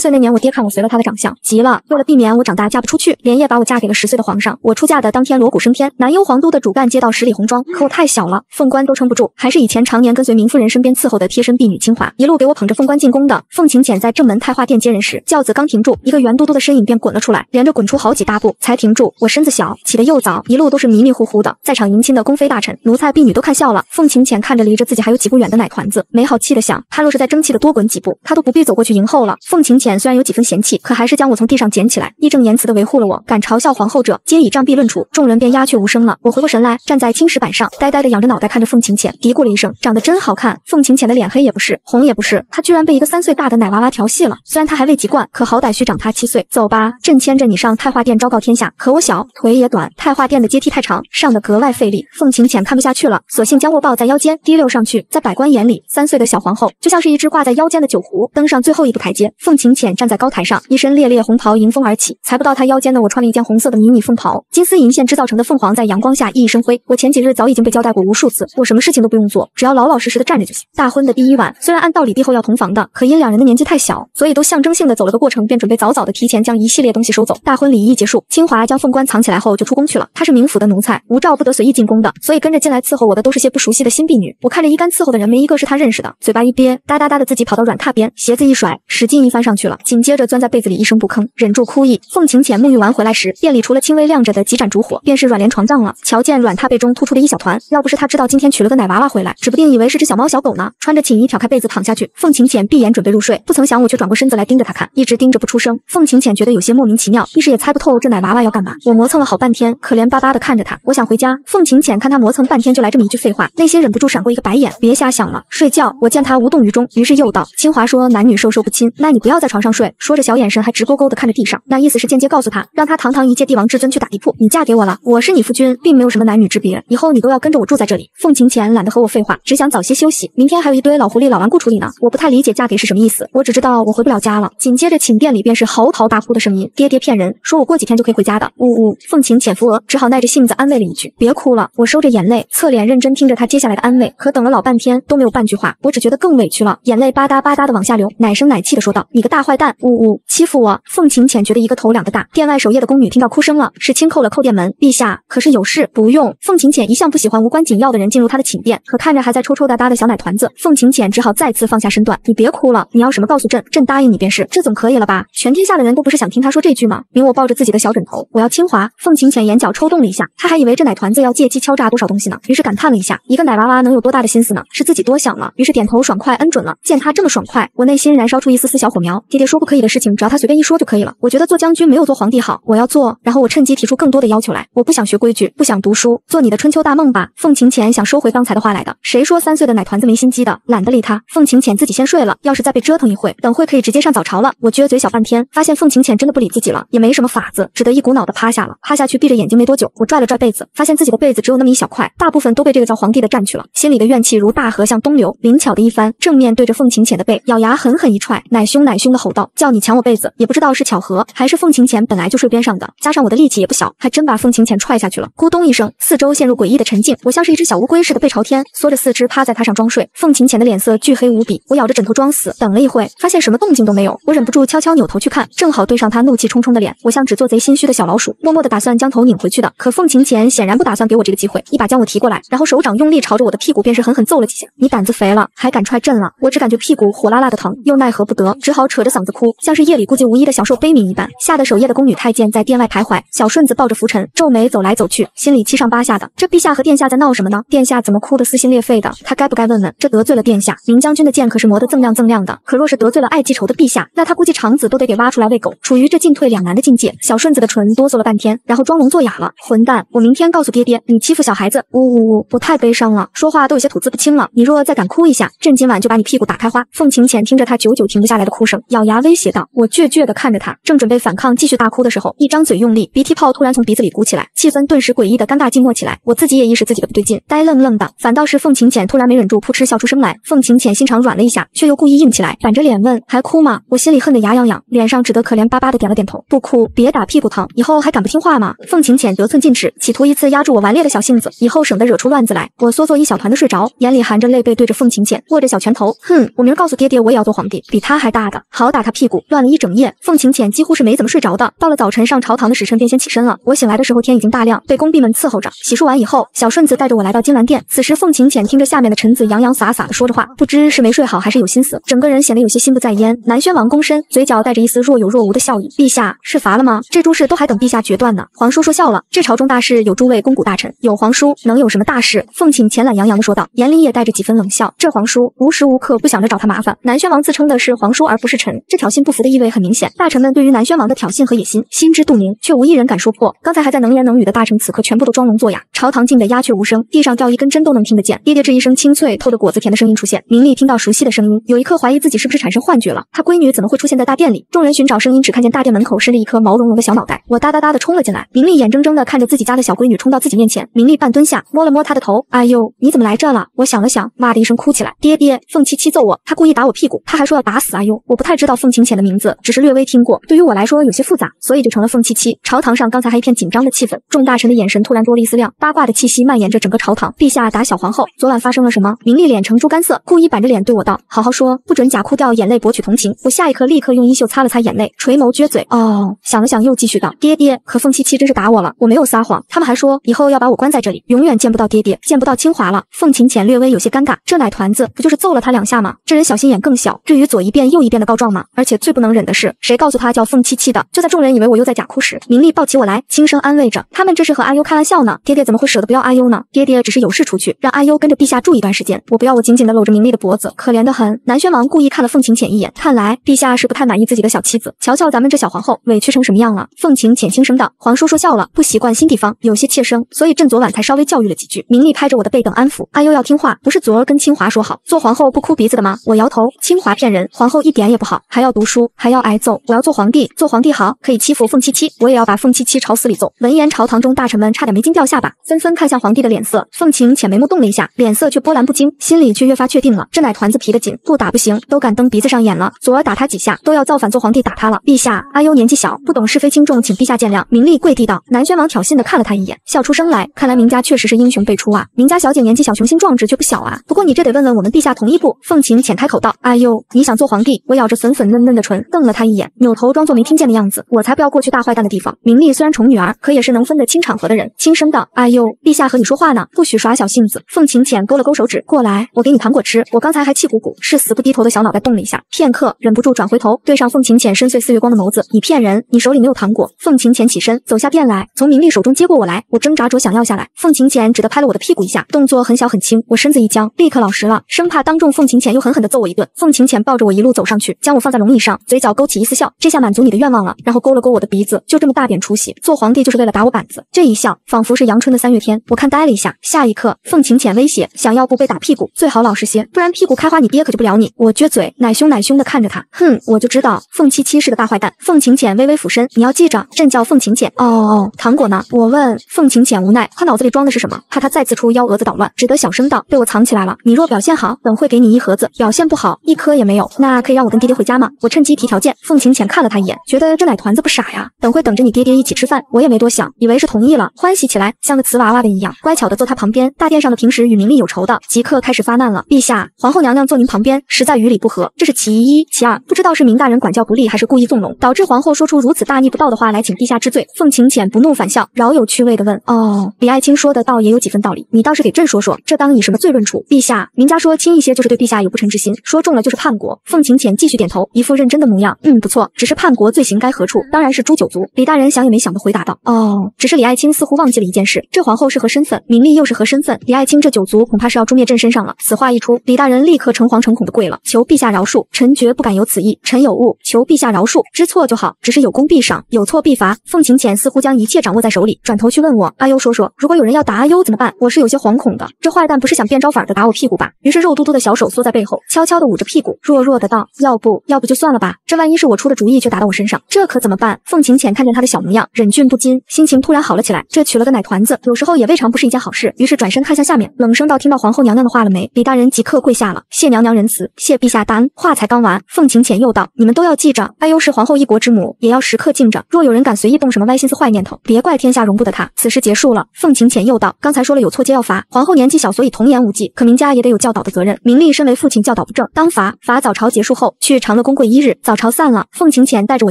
岁那年，我爹看我随了他的长相，急了。为了避免我长大嫁不出去，连夜把我嫁给了十岁的皇上。我出嫁的当天，锣鼓升天，南幽皇都的主干街道十里红妆。可我太小了，凤冠都撑不住。还是以前常年跟随明夫人身边伺候的贴身婢女清华，一路给我捧着凤冠进宫的。凤晴浅在正门太化殿接人时，轿子刚停住，一个圆嘟嘟的身影便滚了出来，连着滚出好几大步才停住。我身子小，起得又早，一路都是迷迷糊糊的。在场迎亲的宫妃大臣、奴才婢女都看笑了。凤晴浅看着离着自己还有几步远的奶团子，没好气的想，他若是在争气的多滚几步，他都不必走过去迎候了。凤晴浅。虽然有几分嫌弃，可还是将我从地上捡起来，义正言辞的维护了我。敢嘲笑皇后者，皆以杖毙论处。众人便鸦雀无声了。我回过神来，站在青石板上，呆呆的仰着脑袋看着凤晴浅，嘀咕了一声：“长得真好看。”凤晴浅的脸黑也不是，红也不是，她居然被一个三岁大的奶娃娃调戏了。虽然她还未及冠，可好歹虚长她七岁。走吧，朕牵着你上太华殿昭告天下。可我小腿也短，太华殿的阶梯太长，上的格外费力。凤晴浅看不下去了，索性将我抱在腰间，提溜上去，在百官眼里，三岁的小皇后就像是一只挂在腰间的酒壶，登上最后一步台阶。凤晴。浅站在高台上，一身烈烈红袍迎风而起。才不到他腰间的我，穿了一件红色的迷你凤袍，金丝银线织造成的凤凰在阳光下熠熠生辉。我前几日早已经被交代过无数次，我什么事情都不用做，只要老老实实的站着就行。大婚的第一晚，虽然按道理帝后要同房的，可因两人的年纪太小，所以都象征性的走了个过程，便准备早早的提前将一系列东西收走。大婚礼仪结束，清华将凤冠藏起来后就出宫去了。他是冥府的奴才，无照不得随意进宫的，所以跟着进来伺候我的都是些不熟悉的新婢女。我看着一干伺候的人，没一个是他认识的，嘴巴一憋，哒哒哒的自己跑到软榻边，鞋子一甩，使劲一翻上去了。紧接着钻在被子里一声不吭，忍住哭意。凤晴浅沐浴完回来时，店里除了轻微亮着的几盏烛火，便是软帘床帐了。瞧见软榻被中突出的一小团，要不是他知道今天取了个奶娃娃回来，指不定以为是只小猫小狗呢。穿着寝衣挑开被子躺下去，凤晴浅闭眼准备入睡，不曾想我却转过身子来盯着他看，一直盯着不出声。凤晴浅觉得有些莫名其妙，一时也猜不透这奶娃娃要干嘛。我磨蹭了好半天，可怜巴巴地看着他，我想回家。凤晴浅看他磨蹭半天就来这么一句废话，内心忍不住闪过一个白眼，别瞎想了，睡觉。我见他无动于衷，于是又道：“清华说男女授受不亲，那你不要在床。”上睡，说着小眼神还直勾勾的看着地上，那意思是间接告诉他，让他堂堂一介帝王至尊去打地铺。你嫁给我了，我是你夫君，并没有什么男女之别，以后你都要跟着我住在这里。凤晴浅懒得和我废话，只想早些休息，明天还有一堆老狐狸老顽固处理呢。我不太理解嫁给是什么意思，我只知道我回不了家了。紧接着寝殿里便是嚎啕大哭的声音，爹爹骗人，说我过几天就可以回家的。呜呜。凤晴浅扶额，只好耐着性子安慰了一句，别哭了。我收着眼泪，侧脸认真听着他接下来的安慰，可等了老半天都没有半句话，我只觉得更委屈了，眼泪吧嗒吧嗒的往下流，奶声奶气的说道，你个大坏。坏蛋，呜呜，欺负我！凤晴浅觉得一个头两个大。殿外守夜的宫女听到哭声了，是轻叩了叩殿门。陛下可是有事？不用。凤晴浅一向不喜欢无关紧要的人进入她的寝殿，可看着还在抽抽搭搭的小奶团子，凤晴浅只好再次放下身段。你别哭了，你要什么告诉朕，朕答应你便是，这总可以了吧？全天下的人都不是想听他说这句吗？明我抱着自己的小枕头，我要清华。凤晴浅眼角抽动了一下，她还以为这奶团子要借机敲诈多少东西呢，于是感叹了一下，一个奶娃娃能有多大的心思呢？是自己多想了，于是点头爽快恩准了。见他这么爽快，我内心燃烧出一丝丝小火苗。爹爹说不可以的事情，只要他随便一说就可以了。我觉得做将军没有做皇帝好，我要做。然后我趁机提出更多的要求来。我不想学规矩，不想读书，做你的春秋大梦吧。凤晴浅想收回刚才的话来的。谁说三岁的奶团子没心机的？懒得理他。凤晴浅自己先睡了。要是再被折腾一会，等会可以直接上早朝了。我撅嘴小半天，发现凤晴浅真的不理自己了，也没什么法子，只得一股脑的趴下了。趴下去，闭着眼睛没多久，我拽了拽被子，发现自己的被子只有那么一小块，大部分都被这个叫皇帝的占去了。心里的怨气如大河向东流。灵巧的一翻，正面对着凤晴浅的背，咬牙狠狠一踹，奶凶奶凶的。吼道：“叫你抢我被子，也不知道是巧合还是凤晴浅本来就睡边上的，加上我的力气也不小，还真把凤晴浅踹下去了。咕咚一声，四周陷入诡异的沉静，我像是一只小乌龟似的背朝天，缩着四肢趴在他上装睡。凤晴浅的脸色巨黑无比，我咬着枕头装死，等了一会，发现什么动静都没有，我忍不住悄悄扭头去看，正好对上他怒气冲冲的脸。我像只做贼心虚的小老鼠，默默的打算将头拧回去的，可凤晴浅显然不打算给我这个机会，一把将我提过来，然后手掌用力朝着我的屁股便是狠狠揍了几下。你胆子肥了，还敢踹朕了？我只感觉屁股火辣辣的疼，又奈何不得，只好扯着。嗓子哭，像是夜里孤寂无依的小兽悲鸣一般，吓得守夜的宫女太监在殿外徘徊。小顺子抱着拂尘，皱眉走来走去，心里七上八下的。这陛下和殿下在闹什么呢？殿下怎么哭得撕心裂肺的？他该不该问问？这得罪了殿下，明将军的剑可是磨得锃亮锃亮的。可若是得罪了爱记仇的陛下，那他估计肠子都得给挖出来喂狗。处于这进退两难的境界，小顺子的唇哆嗦了半天，然后装聋作哑了。混蛋，我明天告诉爹爹，你欺负小孩子。呜呜呜，我太悲伤了，说话都有些吐字不清了。你若再敢哭一下，朕今晚就把你屁股打开花。凤晴浅听着他久久停不下来的哭声，咬。咬牙威胁道，我倔倔的看着他，正准备反抗，继续大哭的时候，一张嘴用力，鼻涕泡突然从鼻子里鼓起来，气氛顿时诡异的尴尬静默起来。我自己也意识自己的不对劲，呆愣愣的，反倒是凤晴浅突然没忍住，扑哧笑出声来。凤晴浅心肠软了一下，却又故意硬起来，板着脸问，还哭吗？我心里恨得牙痒痒，脸上只得可怜巴巴的点了点头，不哭，别打屁股，疼，以后还敢不听话吗？凤晴浅得寸进尺，企图一次压住我顽劣的小性子，以后省得惹出乱子来。我缩作一小团的睡着，眼里含着泪，背对着凤晴浅，握着小拳头，哼，我明儿告诉爹爹，我也要做皇帝，比他还大的，好。打他屁股，乱了一整夜。凤晴浅几乎是没怎么睡着的。到了早晨上朝堂的时辰，便先起身了。我醒来的时候天已经大亮，被宫婢们伺候着。洗漱完以后，小顺子带着我来到金銮殿。此时凤晴浅听着下面的臣子洋洋洒洒的说着话，不知是没睡好还是有心思，整个人显得有些心不在焉。南宣王躬身，嘴角带着一丝若有若无的笑意。陛下是乏了吗？这诸事都还等陛下决断呢。皇叔说笑了，这朝中大事有诸位肱骨大臣，有皇叔，能有什么大事？凤晴浅懒洋洋的说道，眼里也带着几分冷笑。这皇叔无时无刻不想着找他麻烦。南宣王自称的是皇叔而不是臣。这挑衅不服的意味很明显，大臣们对于南宣王的挑衅和野心心知肚明，却无一人敢说破。刚才还在能言能语的大臣，此刻全部都装聋作哑，朝堂静得鸦雀无声，地上掉一根针都能听得见。爹爹这一声清脆透着果子甜的声音出现，明丽听到熟悉的声音，有一刻怀疑自己是不是产生幻觉了，她闺女怎么会出现在大殿里？众人寻找声音，只看见大殿门口伸着一颗毛茸茸的小脑袋，我哒哒哒的冲了进来。明丽眼睁睁地看着自己家的小闺女冲到自己面前，明丽半蹲下，摸了摸她的头，阿呦，你怎么来这了？我想了想，哇的一声哭起来，爹爹，凤七七揍我，她故意打我屁股，她还说要打死阿呦，我不太知道。叫凤晴浅的名字，只是略微听过，对于我来说有些复杂，所以就成了凤七七。朝堂上刚才还一片紧张的气氛，众大臣的眼神突然多了一丝亮，八卦的气息蔓延着整个朝堂。陛下打小皇后，昨晚发生了什么？明丽脸成猪肝色，故意板着脸对我道：“好好说，不准假哭掉眼泪博取同情。”我下一刻立刻用衣袖擦了擦眼泪，垂眸撅嘴，哦，想了想又继续道：“爹爹可凤七七真是打我了，我没有撒谎。他们还说以后要把我关在这里，永远见不到爹爹，见不到清华了。”凤晴浅略微有些尴尬，这奶团子不就是揍了他两下吗？这人小心眼更小，至于左一遍右一遍的告状吗？而且最不能忍的是，谁告诉他叫凤七七的？就在众人以为我又在假哭时，明丽抱起我来，轻声安慰着。他们这是和阿优开玩笑呢。爹爹怎么会舍得不要阿优呢？爹爹只是有事出去，让阿优跟着陛下住一段时间。我不要，我紧紧地搂着明丽的脖子，可怜得很。南宣王故意看了凤晴浅一眼，看来陛下是不太满意自己的小妻子。瞧瞧咱们这小皇后，委屈成什么样了。凤晴浅轻声道：“皇叔说笑了，不习惯新地方，有些怯生，所以朕昨晚才稍微教育了几句。”明丽拍着我的背，等安抚阿优要听话，不是昨儿跟清华说好做皇后不哭鼻子的吗？我摇头，清华骗人，皇后一点也不好。还要读书，还要挨揍。我要做皇帝，做皇帝好，可以欺负凤七七。我也要把凤七七朝死里揍。闻言，朝堂中大臣们差点没惊掉下巴，纷纷看向皇帝的脸色。凤晴浅眉目动了一下，脸色却波澜不惊，心里却越发确定了，这奶团子皮的紧，不打不行，都敢蹬鼻子上眼了。昨儿打他几下，都要造反做皇帝打他了。陛下，阿优年纪小，不懂是非轻重，请陛下见谅。明丽跪地道。南宣王挑衅的看了他一眼，笑出声来。看来明家确实是英雄辈出啊。明家小姐年纪小，雄心壮志却不小啊。不过你这得问问我们陛下同意不？凤晴浅开口道。阿优，你想做皇帝？我咬着唇。粉粉嫩嫩的唇瞪了他一眼，扭头装作没听见的样子。我才不要过去大坏蛋的地方。明丽虽然宠女儿，可也是能分得清场合的人，轻声道：“哎呦，陛下和你说话呢，不许耍小性子。”凤晴浅勾了勾手指，过来，我给你糖果吃。我刚才还气鼓鼓，誓死不低头的小脑袋动了一下，片刻忍不住转回头，对上凤晴浅深邃似月光的眸子。你骗人，你手里没有糖果。凤晴浅起身走下殿来，从明丽手中接过我来。我挣扎着想要下来，凤晴浅只得拍了我的屁股一下，动作很小很轻。我身子一僵，立刻老实了，生怕当众凤晴浅又狠狠地揍我一顿。凤晴浅抱着我一路走上去，将我。放在龙椅上，嘴角勾起一丝笑，这下满足你的愿望了。然后勾了勾我的鼻子，就这么大点出息，做皇帝就是为了打我板子。这一笑，仿佛是阳春的三月天。我看呆了一下，下一刻，凤晴浅威胁，想要不被打屁股，最好老实些，不然屁股开花，你爹可救不了你。我撅嘴，奶凶奶凶的看着他，哼，我就知道凤七七是个大坏蛋。凤晴浅微微俯身，你要记着，朕叫凤晴浅。哦哦，糖果呢？我问凤晴浅，无奈他脑子里装的是什么？怕他再次出幺蛾子捣乱，只得小声道，被我藏起来了。你若表现好，本会给你一盒子；表现不好，一颗也没有。那可以让我跟爹爹回家。家吗？我趁机提条件。凤晴浅看了他一眼，觉得这奶团子不傻呀。等会等着你爹爹一起吃饭，我也没多想，以为是同意了，欢喜起来，像个瓷娃娃的一样，乖巧的坐他旁边。大殿上的平时与明丽有仇的，即刻开始发难了。陛下，皇后娘娘坐您旁边，实在与理不合，这是其一。其二，不知道是明大人管教不力，还是故意纵容，导致皇后说出如此大逆不道的话来，请陛下治罪。凤晴浅不怒反笑，饶有趣味的问：“哦，李爱卿说的倒也有几分道理，你倒是给朕说说，这当以什么罪论处？”陛下，明家说轻一些，就是对陛下有不臣之心；说重了，就是叛国。凤晴浅继续点头。一副认真的模样。嗯，不错，只是叛国罪行该何处？当然是诛九族。李大人想也没想的回答道：“哦，只是李爱卿似乎忘记了一件事，这皇后是何身份，名利又是何身份？李爱卿这九族恐怕是要诛灭朕身上了。”此话一出，李大人立刻诚惶诚恐的跪了，求陛下饶恕，臣绝不敢有此意，臣有误，求陛下饶恕，知错就好，只是有功必赏，有错必罚。凤晴浅似乎将一切掌握在手里，转头去问我：“阿优说说，如果有人要打阿优怎么办？”我是有些惶恐的，这坏蛋不是想变招法的打我屁股吧？于是肉嘟嘟的小手缩在背后，悄悄的捂着屁股，弱弱的道：“要不？”要不就算了吧，这万一是我出的主意，却打到我身上，这可怎么办？凤晴浅看见他的小模样，忍俊不禁，心情突然好了起来。这娶了个奶团子，有时候也未尝不是一件好事。于是转身看向下面，冷声道：“听到皇后娘娘的话了没？”李大人即刻跪下了，谢娘娘仁慈，谢陛下大恩。话才刚完，凤晴浅又道：“你们都要记着，哀忧是皇后一国之母，也要时刻敬着。若有人敢随意动什么歪心思、坏念头，别怪天下容不得他。”此事结束了，凤晴浅又道：“刚才说了，有错皆要罚。皇后年纪小，所以童言无忌，可明家也得有教导的责任。明丽身为父亲，教导不正当罚。罚早朝结束后去长乐。”公贵一日早朝散了，凤晴浅带着我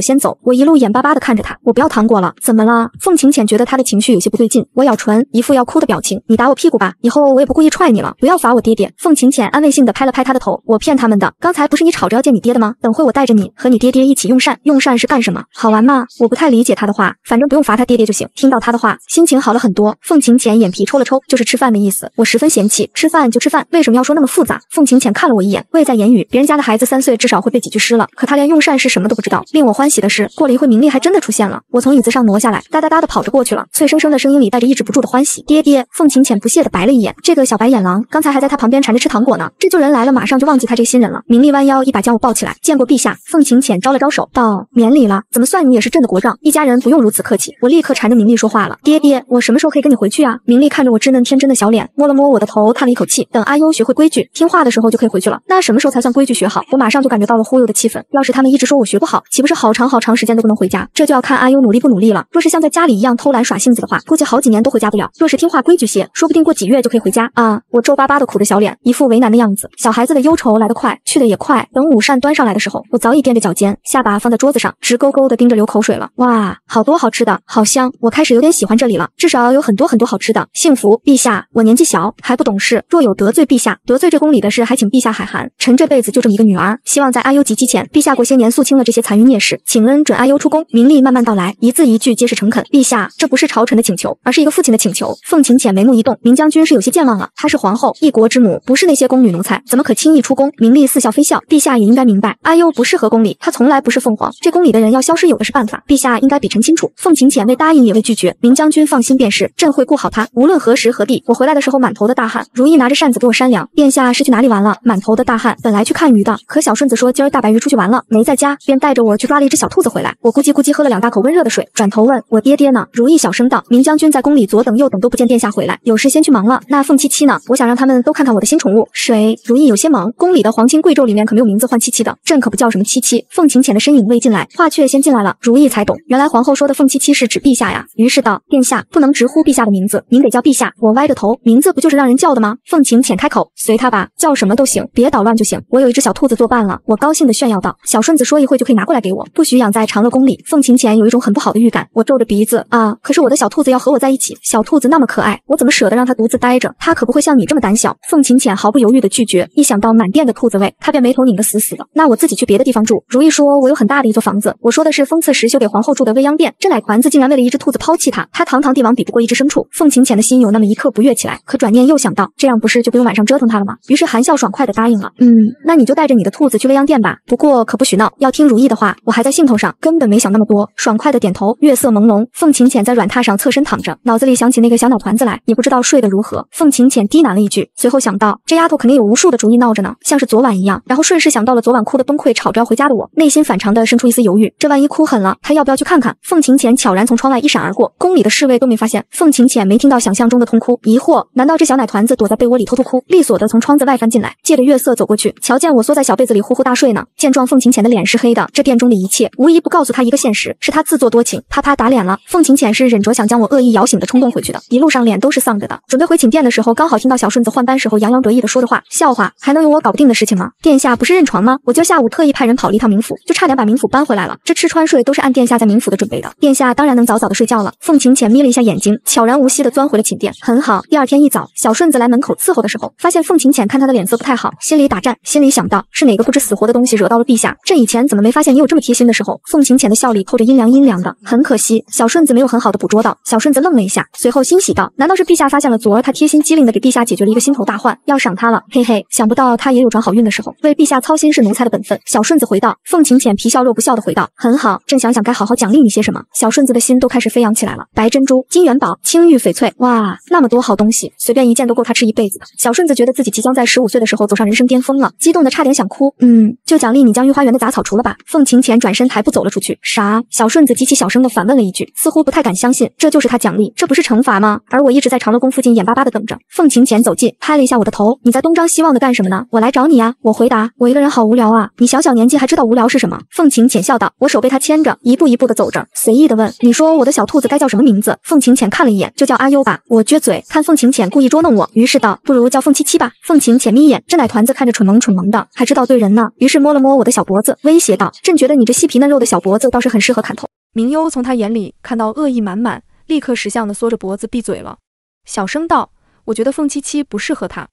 先走，我一路眼巴巴的看着他，我不要糖果了，怎么了？凤晴浅觉得他的情绪有些不对劲，我咬唇，一副要哭的表情，你打我屁股吧，以后我也不故意踹你了，不要罚我爹爹。凤晴浅安慰性的拍了拍他的头，我骗他们的，刚才不是你吵着要见你爹的吗？等会我带着你和你爹爹一起用膳，用膳是干什么？好玩吗？我不太理解他的话，反正不用罚他爹爹就行。听到他的话，心情好了很多。凤晴浅眼皮抽了抽，就是吃饭的意思。我十分嫌弃，吃饭就吃饭，为什么要说那么复杂？凤晴浅看了我一眼，未在言语。别人家的孩子三岁至少会被几句。失了，可他连用膳是什么都不知道。令我欢喜的是，过了一会，明丽还真的出现了。我从椅子上挪下来，哒哒哒的跑着过去了。脆生生的声音里带着抑制不住的欢喜。爹爹，凤晴浅不屑的白了一眼这个小白眼狼，刚才还在他旁边缠着吃糖果呢，这旧人来了，马上就忘记他这个新人了。明丽弯腰一把将我抱起来，见过陛下。凤晴浅招了招手，道，免礼了，怎么算你也是朕的国丈，一家人不用如此客气。我立刻缠着明丽说话了，爹爹，我什么时候可以跟你回去啊？明丽看着我稚嫩天真的小脸，摸了摸我的头，叹了一口气，等阿优学会规矩，听话的时候就可以回去了。那什么时候才算规矩学好？我马上就感觉到了忽。悠的气氛，要是他们一直说我学不好，岂不是好长好长时间都不能回家？这就要看阿优努力不努力了。若是像在家里一样偷懒耍性子的话，估计好几年都回家不了。若是听话规矩些，说不定过几月就可以回家啊！我皱巴巴的苦着小脸，一副为难的样子。小孩子的忧愁来得快，去得也快。等午膳端上来的时候，我早已垫着脚尖，下巴放在桌子上，直勾勾的盯着流口水了。哇，好多好吃的，好香！我开始有点喜欢这里了，至少有很多很多好吃的。幸福陛下，我年纪小还不懂事，若有得罪陛下、得罪这宫里的事，还请陛下海涵。臣这辈子就这么一个女儿，希望在阿优。及前，陛下过些年肃清了这些残余孽事，请恩准阿优出宫，明利慢慢道来，一字一句皆是诚恳。陛下，这不是朝臣的请求，而是一个父亲的请求。凤晴浅眉目一动，明将军是有些健忘了。她是皇后，一国之母，不是那些宫女奴才，怎么可轻易出宫？明利似笑非笑，陛下也应该明白，阿优不适合宫里，他从来不是凤凰，这宫里的人要消失，有的是办法。陛下应该比臣清楚。凤晴浅未答应也未拒绝，明将军放心便是，朕会顾好他。无论何时何地，我回来的时候满头的大汗。如意拿着扇子给我扇凉，殿下是去哪里玩了？满头的大汗。本来去看鱼的，可小顺子说今儿大。白鱼出去玩了，没在家，便带着我去抓了一只小兔子回来。我咕叽咕叽喝了两大口温热的水，转头问我爹爹呢？如意小声道：“明将军在宫里左等右等都不见殿下回来，有事先去忙了。”那凤七七呢？我想让他们都看看我的新宠物。谁？如意有些忙，宫里的皇亲贵胄里面可没有名字唤七七的，朕可不叫什么七七。凤晴浅的身影未进来，话却先进来了。如意才懂，原来皇后说的凤七七是指陛下呀。于是道：“殿下不能直呼陛下的名字，您得叫陛下。”我歪着头，名字不就是让人叫的吗？凤晴浅开口：“随他吧，叫什么都行，别捣乱就行。”我有一只小兔子作伴了，我高兴。炫耀道：“小顺子说，一会就可以拿过来给我，不许养在长乐宫里。”凤晴浅有一种很不好的预感。我皱着鼻子，啊！可是我的小兔子要和我在一起，小兔子那么可爱，我怎么舍得让它独自待着？它可不会像你这么胆小。凤晴浅毫不犹豫地拒绝。一想到满店的兔子味，她便眉头拧得死死的。那我自己去别的地方住。如意说：“我有很大的一座房子。”我说的是封刺时修给皇后住的未央殿。这奶团子竟然为了一只兔子抛弃她，她堂堂帝王比不过一只牲畜。凤晴浅的心有那么一刻不悦起来，可转念又想到，这样不是就不用晚上折腾她了吗？于是含笑爽快地答应了。嗯，那你就带着你的兔子去未央殿吧。不过可不许闹，要听如意的话。我还在兴头上，根本没想那么多，爽快的点头。月色朦胧，凤晴浅在软榻上侧身躺着，脑子里想起那个小脑团子来，也不知道睡得如何。凤晴浅低喃了一句，随后想到这丫头肯定有无数的主意闹着呢，像是昨晚一样，然后顺势想到了昨晚哭得崩溃、吵着要回家的我，内心反常的生出一丝犹豫。这万一哭狠了，她要不要去看看？凤晴浅悄然从窗外一闪而过，宫里的侍卫都没发现。凤晴浅没听到想象中的痛哭，疑惑，难道这小奶团子躲在被窝里偷偷哭？利索的从窗子外翻进来，借着月色走过去，瞧见我缩在小被子里呼呼大睡呢。见状，凤晴浅的脸是黑的。这殿中的一切，无一不告诉他一个现实：是他自作多情，啪啪打脸了。凤晴浅是忍着想将我恶意摇醒的冲动回去的，一路上脸都是丧着的。准备回寝殿的时候，刚好听到小顺子换班时候洋洋得意的说的话：笑话，还能有我搞不定的事情吗？殿下不是认床吗？我今下午特意派人跑了一趟冥府，就差点把冥府搬回来了。这吃穿睡都是按殿下在冥府的准备的，殿下当然能早早的睡觉了。凤晴浅眯了一下眼睛，悄然无息的钻回了寝殿。很好，第二天一早，小顺子来门口伺候的时候，发现凤晴浅看他的脸色不太好，心里打颤，心里想到是哪个不知死活的东西。惹到了陛下，朕以前怎么没发现你有这么贴心的时候？凤晴浅的笑里透着阴凉阴凉的，很可惜，小顺子没有很好的捕捉到。小顺子愣了一下，随后欣喜道：“难道是陛下发现了？昨儿他贴心机灵的给陛下解决了一个心头大患，要赏他了，嘿嘿，想不到他也有转好运的时候。为陛下操心是奴才的本分。”小顺子回道。凤晴浅皮笑肉不笑的回道：“很好，朕想想该好好奖励你些什么。”小顺子的心都开始飞扬起来了，白珍珠、金元宝、青玉翡翠，哇，那么多好东西，随便一件都够他吃一辈子的。小顺子觉得自己即将在十五岁的时候走上人生巅峰了，激动的差点想哭。嗯，就讲。奖励你将御花园的杂草除了吧。凤晴浅转身抬步走了出去。啥？小顺子极其小声的反问了一句，似乎不太敢相信这就是他奖励，这不是惩罚吗？而我一直在长乐宫附近眼巴巴的等着。凤晴浅走近，拍了一下我的头，你在东张西望的干什么呢？我来找你呀。我回答，我一个人好无聊啊。你小小年纪还知道无聊是什么？凤晴浅笑道。我手被他牵着，一步一步的走着，随意的问，你说我的小兔子该叫什么名字？凤晴浅看了一眼，就叫阿优吧。我撅嘴，看凤晴浅故意捉弄我，于是道，不如叫凤七七吧。凤晴浅眯眼，这奶团子看着蠢萌蠢萌的，还知道对人呢。于是摸了。摸我的小脖子，威胁道：“朕觉得你这细皮嫩肉的小脖子倒是很适合砍头。”明幽从他眼里看到恶意满满，立刻识相的缩着脖子闭嘴了，小声道：“我觉得凤七七不适合他。”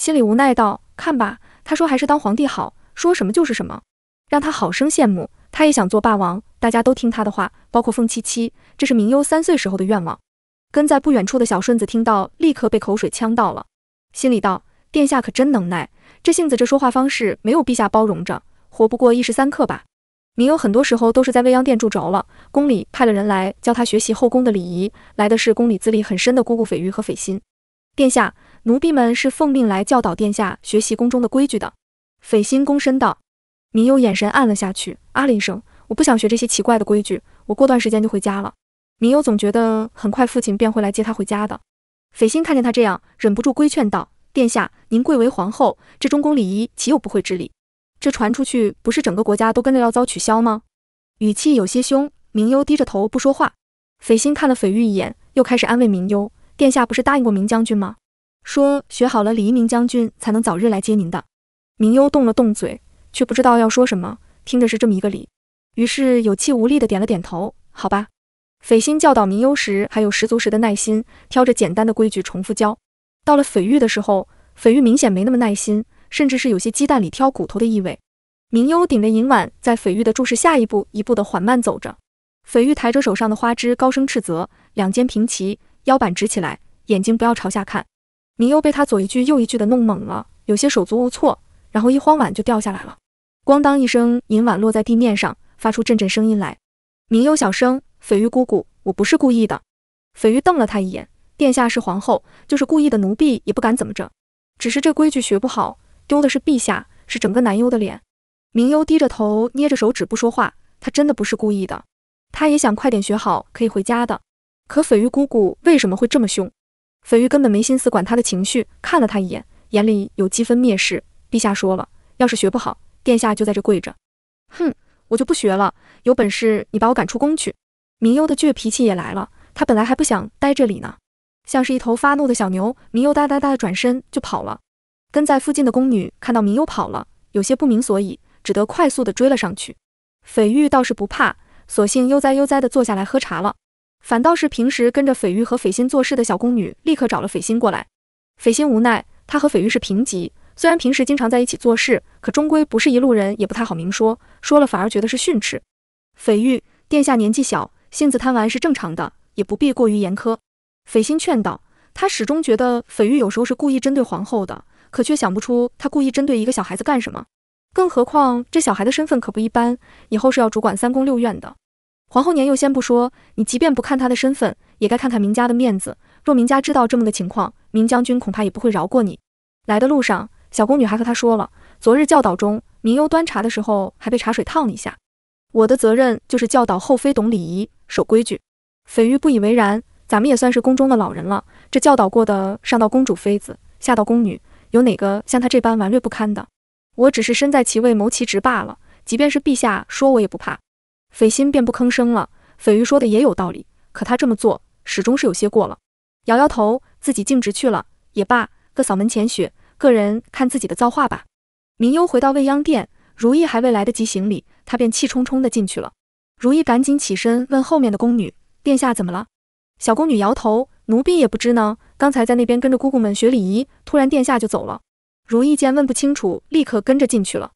心里无奈道：“看吧，他说还是当皇帝好，说什么就是什么，让他好生羡慕。他也想做霸王，大家都听他的话，包括凤七七。这是明幽三岁时候的愿望。”跟在不远处的小顺子听到，立刻被口水呛到了，心里道：“殿下可真能耐。”这性子，这说话方式，没有陛下包容着，活不过一时三刻吧。明悠很多时候都是在未央殿住着了，宫里派了人来教他学习后宫的礼仪，来的是宫里资历很深的姑姑斐玉和斐心。殿下，奴婢们是奉命来教导殿下学习宫中的规矩的。斐心躬身道。明悠眼神暗了下去，啊了一声，我不想学这些奇怪的规矩，我过段时间就回家了。明悠总觉得很快父亲便会来接他回家的。斐心看见他这样，忍不住规劝道。殿下，您贵为皇后，这中宫礼仪岂有不会之理？这传出去，不是整个国家都跟着要遭取消吗？语气有些凶。明幽低着头不说话。斐心看了斐玉一眼，又开始安慰明幽：“殿下不是答应过明将军吗？说学好了礼仪，明将军才能早日来接您的。”明幽动了动嘴，却不知道要说什么，听着是这么一个理，于是有气无力的点了点头：“好吧。”斐心教导明幽时，还有十足时的耐心，挑着简单的规矩重复教。到了斐玉的时候，斐玉明显没那么耐心，甚至是有些鸡蛋里挑骨头的意味。明幽顶着银碗，在斐玉的注视下，一步一步的缓慢走着。斐玉抬着手上的花枝，高声斥责：两肩平齐，腰板直起来，眼睛不要朝下看。明幽被他左一句右一句的弄懵了，有些手足无措，然后一慌，碗就掉下来了，咣当一声，银碗落在地面上，发出阵阵声音来。明幽小声：斐玉姑姑，我不是故意的。斐玉瞪了他一眼。殿下是皇后，就是故意的，奴婢也不敢怎么着。只是这规矩学不好，丢的是陛下，是整个南幽的脸。明幽低着头，捏着手指不说话。他真的不是故意的，他也想快点学好，可以回家的。可斐玉姑姑为什么会这么凶？斐玉根本没心思管他的情绪，看了他一眼，眼里有积分蔑视。陛下说了，要是学不好，殿下就在这跪着。哼，我就不学了，有本事你把我赶出宫去！明幽的倔脾气也来了，他本来还不想待这里呢。像是一头发怒的小牛，明又哒哒哒的转身就跑了。跟在附近的宫女看到明悠跑了，有些不明所以，只得快速的追了上去。斐玉倒是不怕，索性悠哉悠哉的坐下来喝茶了。反倒是平时跟着斐玉和斐心做事的小宫女，立刻找了斐心过来。斐心无奈，她和斐玉是平级，虽然平时经常在一起做事，可终归不是一路人，也不太好明说，说了反而觉得是训斥。斐玉殿下年纪小，性子贪玩是正常的，也不必过于严苛。斐心劝道：“他始终觉得斐玉有时候是故意针对皇后的，可却想不出他故意针对一个小孩子干什么。更何况这小孩的身份可不一般，以后是要主管三宫六院的。皇后年幼，先不说，你即便不看他的身份，也该看看明家的面子。若明家知道这么个情况，明将军恐怕也不会饶过你。”来的路上，小宫女还和他说了，昨日教导中，明悠端茶的时候还被茶水烫了一下。我的责任就是教导后妃懂礼仪，守规矩。斐玉不以为然。咱们也算是宫中的老人了，这教导过的，上到公主妃子，下到宫女，有哪个像她这般顽劣不堪的？我只是身在其位谋其职罢了。即便是陛下说我，也不怕。斐心便不吭声了。斐玉说的也有道理，可他这么做始终是有些过了。摇摇头，自己径直去了也罢。各扫门前雪，个人看自己的造化吧。明幽回到未央殿，如意还未来得及行礼，他便气冲冲地进去了。如意赶紧起身问后面的宫女：“殿下怎么了？”小宫女摇头，奴婢也不知呢。刚才在那边跟着姑姑们学礼仪，突然殿下就走了。如意见问不清楚，立刻跟着进去了。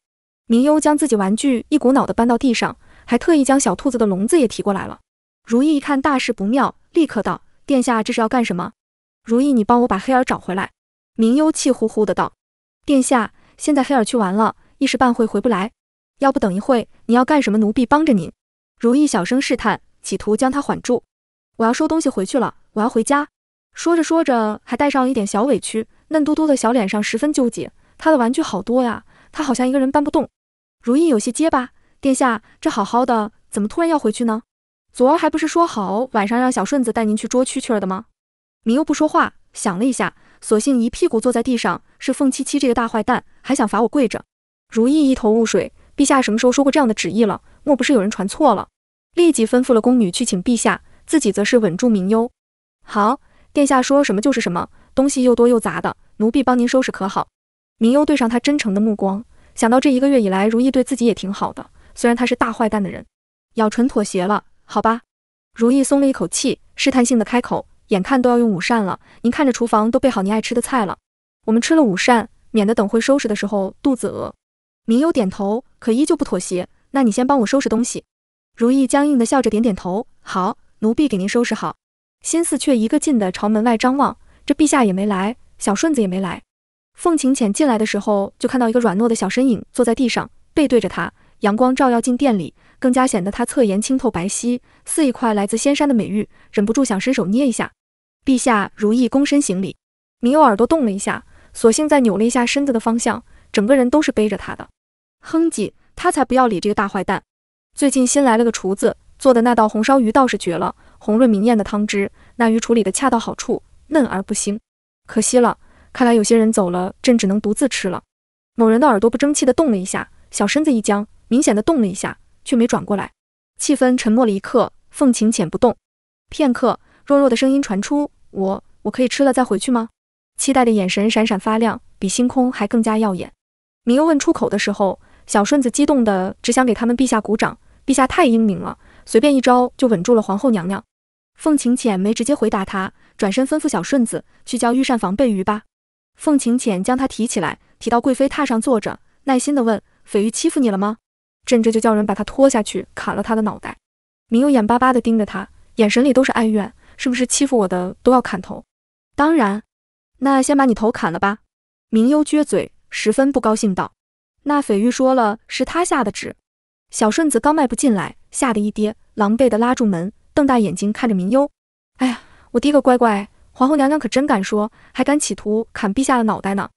明幽将自己玩具一股脑的搬到地上，还特意将小兔子的笼子也提过来了。如意一看大事不妙，立刻道：“殿下这是要干什么？”如意，你帮我把黑儿找回来。”明幽气呼呼的道：“殿下，现在黑儿去玩了，一时半会回不来。要不等一会，你要干什么？奴婢帮着您。”如意小声试探，企图将他缓住。我要收东西回去了，我要回家。说着说着，还带上一点小委屈，嫩嘟嘟的小脸上十分纠结。他的玩具好多呀，他好像一个人搬不动。如意有些结巴：“殿下，这好好的，怎么突然要回去呢？昨儿还不是说好晚上让小顺子带您去捉蛐蛐的吗？”明又不说话，想了一下，索性一屁股坐在地上。是凤七七这个大坏蛋，还想罚我跪着。如意一头雾水，陛下什么时候说过这样的旨意了？莫不是有人传错了？立即吩咐了宫女去请陛下。自己则是稳住明悠。好，殿下说什么就是什么。东西又多又杂的，奴婢帮您收拾可好？明悠对上他真诚的目光，想到这一个月以来，如意对自己也挺好的，虽然他是大坏蛋的人，咬唇妥协了。好吧。如意松了一口气，试探性的开口。眼看都要用午膳了，您看着厨房都备好您爱吃的菜了。我们吃了午膳，免得等会收拾的时候肚子饿。明悠点头，可依旧不妥协。那你先帮我收拾东西。如意僵硬的笑着点点头。好。奴婢给您收拾好，心思却一个劲地朝门外张望。这陛下也没来，小顺子也没来。凤晴浅进来的时候，就看到一个软糯的小身影坐在地上，背对着他。阳光照耀进店里，更加显得他侧颜清透白皙，似一块来自仙山的美玉，忍不住想伸手捏一下。陛下，如意躬身行礼。明佑耳朵动了一下，索性再扭了一下身子的方向，整个人都是背着他的。哼唧，他才不要理这个大坏蛋。最近新来了个厨子。做的那道红烧鱼倒是绝了，红润明艳的汤汁，那鱼处理的恰到好处，嫩而不腥。可惜了，看来有些人走了，朕只能独自吃了。某人的耳朵不争气的动了一下，小身子一僵，明显的动了一下，却没转过来。气氛沉默了一刻，凤琴浅不动。片刻，弱弱的声音传出：“我我可以吃了再回去吗？”期待的眼神闪闪发亮，比星空还更加耀眼。明又问出口的时候，小顺子激动的只想给他们陛下鼓掌，陛下太英明了。随便一招就稳住了皇后娘娘。凤晴浅没直接回答他，转身吩咐小顺子去叫御膳房备鱼吧。凤晴浅将他提起来，提到贵妃榻上坐着，耐心地问：“斐玉欺负你了吗？”“朕这就叫人把他拖下去，砍了他的脑袋。”明幽眼巴巴地盯着他，眼神里都是哀怨。“是不是欺负我的都要砍头？”“当然。”“那先把你头砍了吧。”明幽撅嘴，十分不高兴道：“那斐玉说了，是他下的旨。”小顺子刚迈步进来。吓得一跌，狼狈地拉住门，瞪大眼睛看着明幽。哎呀，我滴个乖乖，皇后娘娘可真敢说，还敢企图砍陛下的脑袋呢！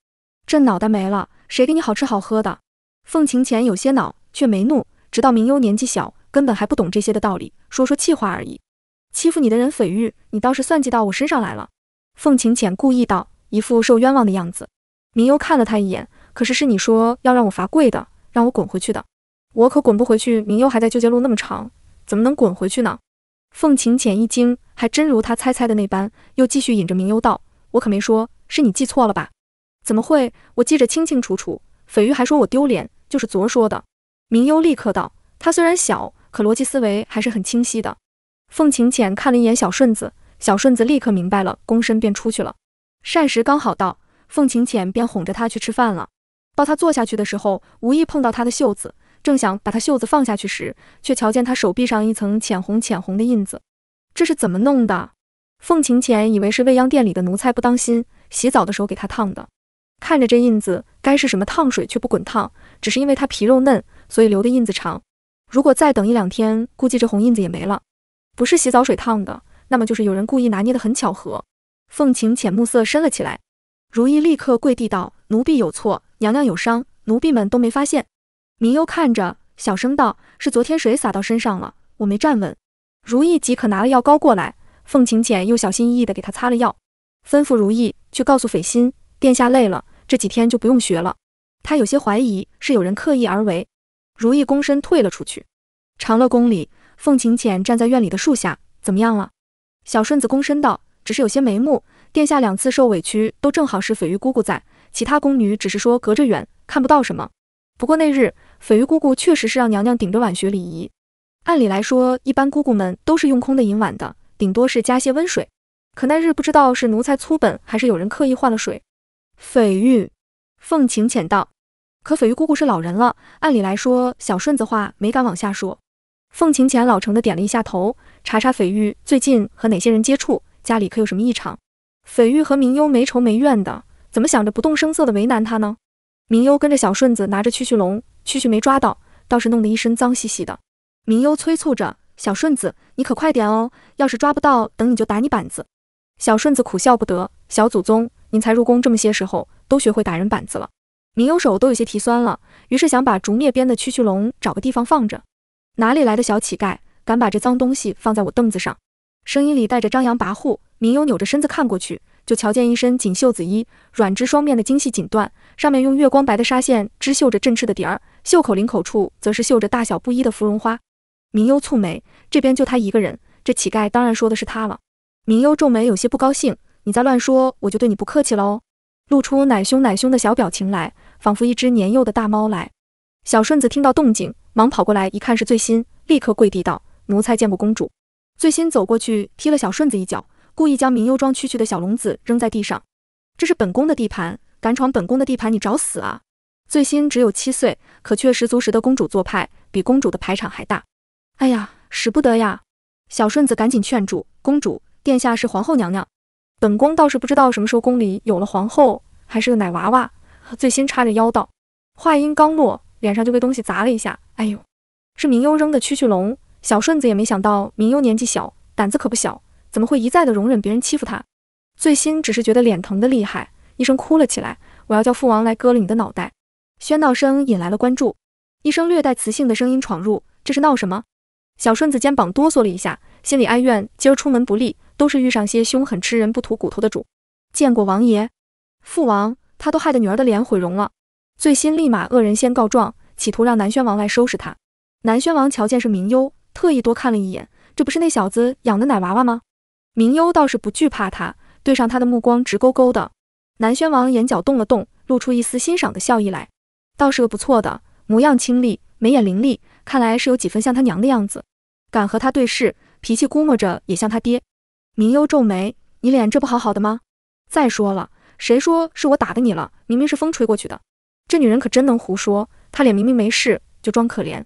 朕脑袋没了，谁给你好吃好喝的？凤晴浅有些恼，却没怒。直到明幽年纪小，根本还不懂这些的道理，说说气话而已。欺负你的人匪玉，你倒是算计到我身上来了。凤晴浅故意道，一副受冤枉的样子。明幽看了他一眼，可是是你说要让我罚跪的，让我滚回去的。我可滚不回去，明悠还在纠结路那么长，怎么能滚回去呢？凤晴浅一惊，还真如他猜猜的那般，又继续引着明悠道：“我可没说，是你记错了吧？怎么会？我记着清清楚楚。”斐玉还说我丢脸，就是昨儿说的。明悠立刻道：“他虽然小，可逻辑思维还是很清晰的。”凤晴浅看了一眼小顺子，小顺子立刻明白了，躬身便出去了。膳食刚好到，凤晴浅便哄着他去吃饭了。抱他坐下去的时候，无意碰到他的袖子。正想把他袖子放下去时，却瞧见他手臂上一层浅红浅红的印子，这是怎么弄的？凤晴浅以为是未央殿里的奴才不当心洗澡的时候给他烫的，看着这印子，该是什么烫水却不滚烫，只是因为他皮肉嫩，所以留的印子长。如果再等一两天，估计这红印子也没了。不是洗澡水烫的，那么就是有人故意拿捏的。很巧合，凤晴浅暮色深了起来。如意立刻跪地道：“奴婢有错，娘娘有伤，奴婢们都没发现。”明幽看着，小声道：“是昨天水洒到身上了，我没站稳。”如意即可拿了药膏过来，凤晴浅又小心翼翼地给她擦了药，吩咐如意去告诉斐心，殿下累了，这几天就不用学了。她有些怀疑是有人刻意而为。如意躬身退了出去。长乐宫里，凤晴浅站在院里的树下，怎么样了？小顺子躬身道：“只是有些眉目，殿下两次受委屈，都正好是斐玉姑姑在，其他宫女只是说隔着远看不到什么。”不过那日，斐玉姑姑确实是让娘娘顶着碗学礼仪。按理来说，一般姑姑们都是用空的银碗的，顶多是加些温水。可那日不知道是奴才粗本，还是有人刻意换了水。斐玉，凤晴浅道。可斐玉姑姑是老人了，按理来说，小顺子话没敢往下说。凤晴浅老成的点了一下头，查查斐玉最近和哪些人接触，家里可有什么异常。斐玉和明幽没仇没怨的，怎么想着不动声色的为难她呢？明悠跟着小顺子拿着蛐蛐笼，蛐蛐没抓到，倒是弄得一身脏兮兮的。明悠催促着小顺子：“你可快点哦，要是抓不到，等你就打你板子。”小顺子苦笑不得：“小祖宗，您才入宫这么些时候，都学会打人板子了？”明悠手都有些提酸了，于是想把竹篾编的蛐蛐笼找个地方放着。哪里来的小乞丐，敢把这脏东西放在我凳子上？声音里带着张扬跋扈。明悠扭着身子看过去，就瞧见一身锦绣紫衣，软织双面的精细锦缎。上面用月光白的纱线织绣着振翅的蝶儿，袖口领口处则是绣着大小不一的芙蓉花。明幽蹙眉，这边就他一个人，这乞丐当然说的是他了。明幽皱眉，有些不高兴，你再乱说，我就对你不客气了哦，露出奶凶奶凶的小表情来，仿佛一只年幼的大猫来。小顺子听到动静，忙跑过来，一看是醉心，立刻跪地道，奴才见过公主。醉心走过去踢了小顺子一脚，故意将明幽装蛐蛐的小笼子扔在地上，这是本宫的地盘。敢闯本宫的地盘，你找死啊！醉心只有七岁，可却十足十的公主做派，比公主的排场还大。哎呀，使不得呀！小顺子赶紧劝住公主殿下，是皇后娘娘。本宫倒是不知道什么时候宫里有了皇后，还是个奶娃娃。醉心叉着腰道，话音刚落，脸上就被东西砸了一下。哎呦，是明悠扔的蛐蛐龙。小顺子也没想到明悠年纪小，胆子可不小，怎么会一再的容忍别人欺负他？醉心只是觉得脸疼的厉害。一声哭了起来，我要叫父王来割了你的脑袋！喧闹声引来了关注，一声略带磁性的声音闯入：“这是闹什么？”小顺子肩膀哆嗦了一下，心里哀怨，今儿出门不利，都是遇上些凶狠吃人不吐骨头的主。见过王爷、父王，他都害得女儿的脸毁容了，最新立马恶人先告状，企图让南宣王来收拾他。南宣王瞧见是明幽，特意多看了一眼，这不是那小子养的奶娃娃吗？明幽倒是不惧怕他，对上他的目光直勾勾的。南宣王眼角动了动，露出一丝欣赏的笑意来，倒是个不错的模样，清丽，眉眼凌厉，看来是有几分像他娘的样子。敢和他对视，脾气估摸着也像他爹。明幽皱眉：“你脸这不好好的吗？再说了，谁说是我打的你了？明明是风吹过去的。这女人可真能胡说，她脸明明没事，就装可怜。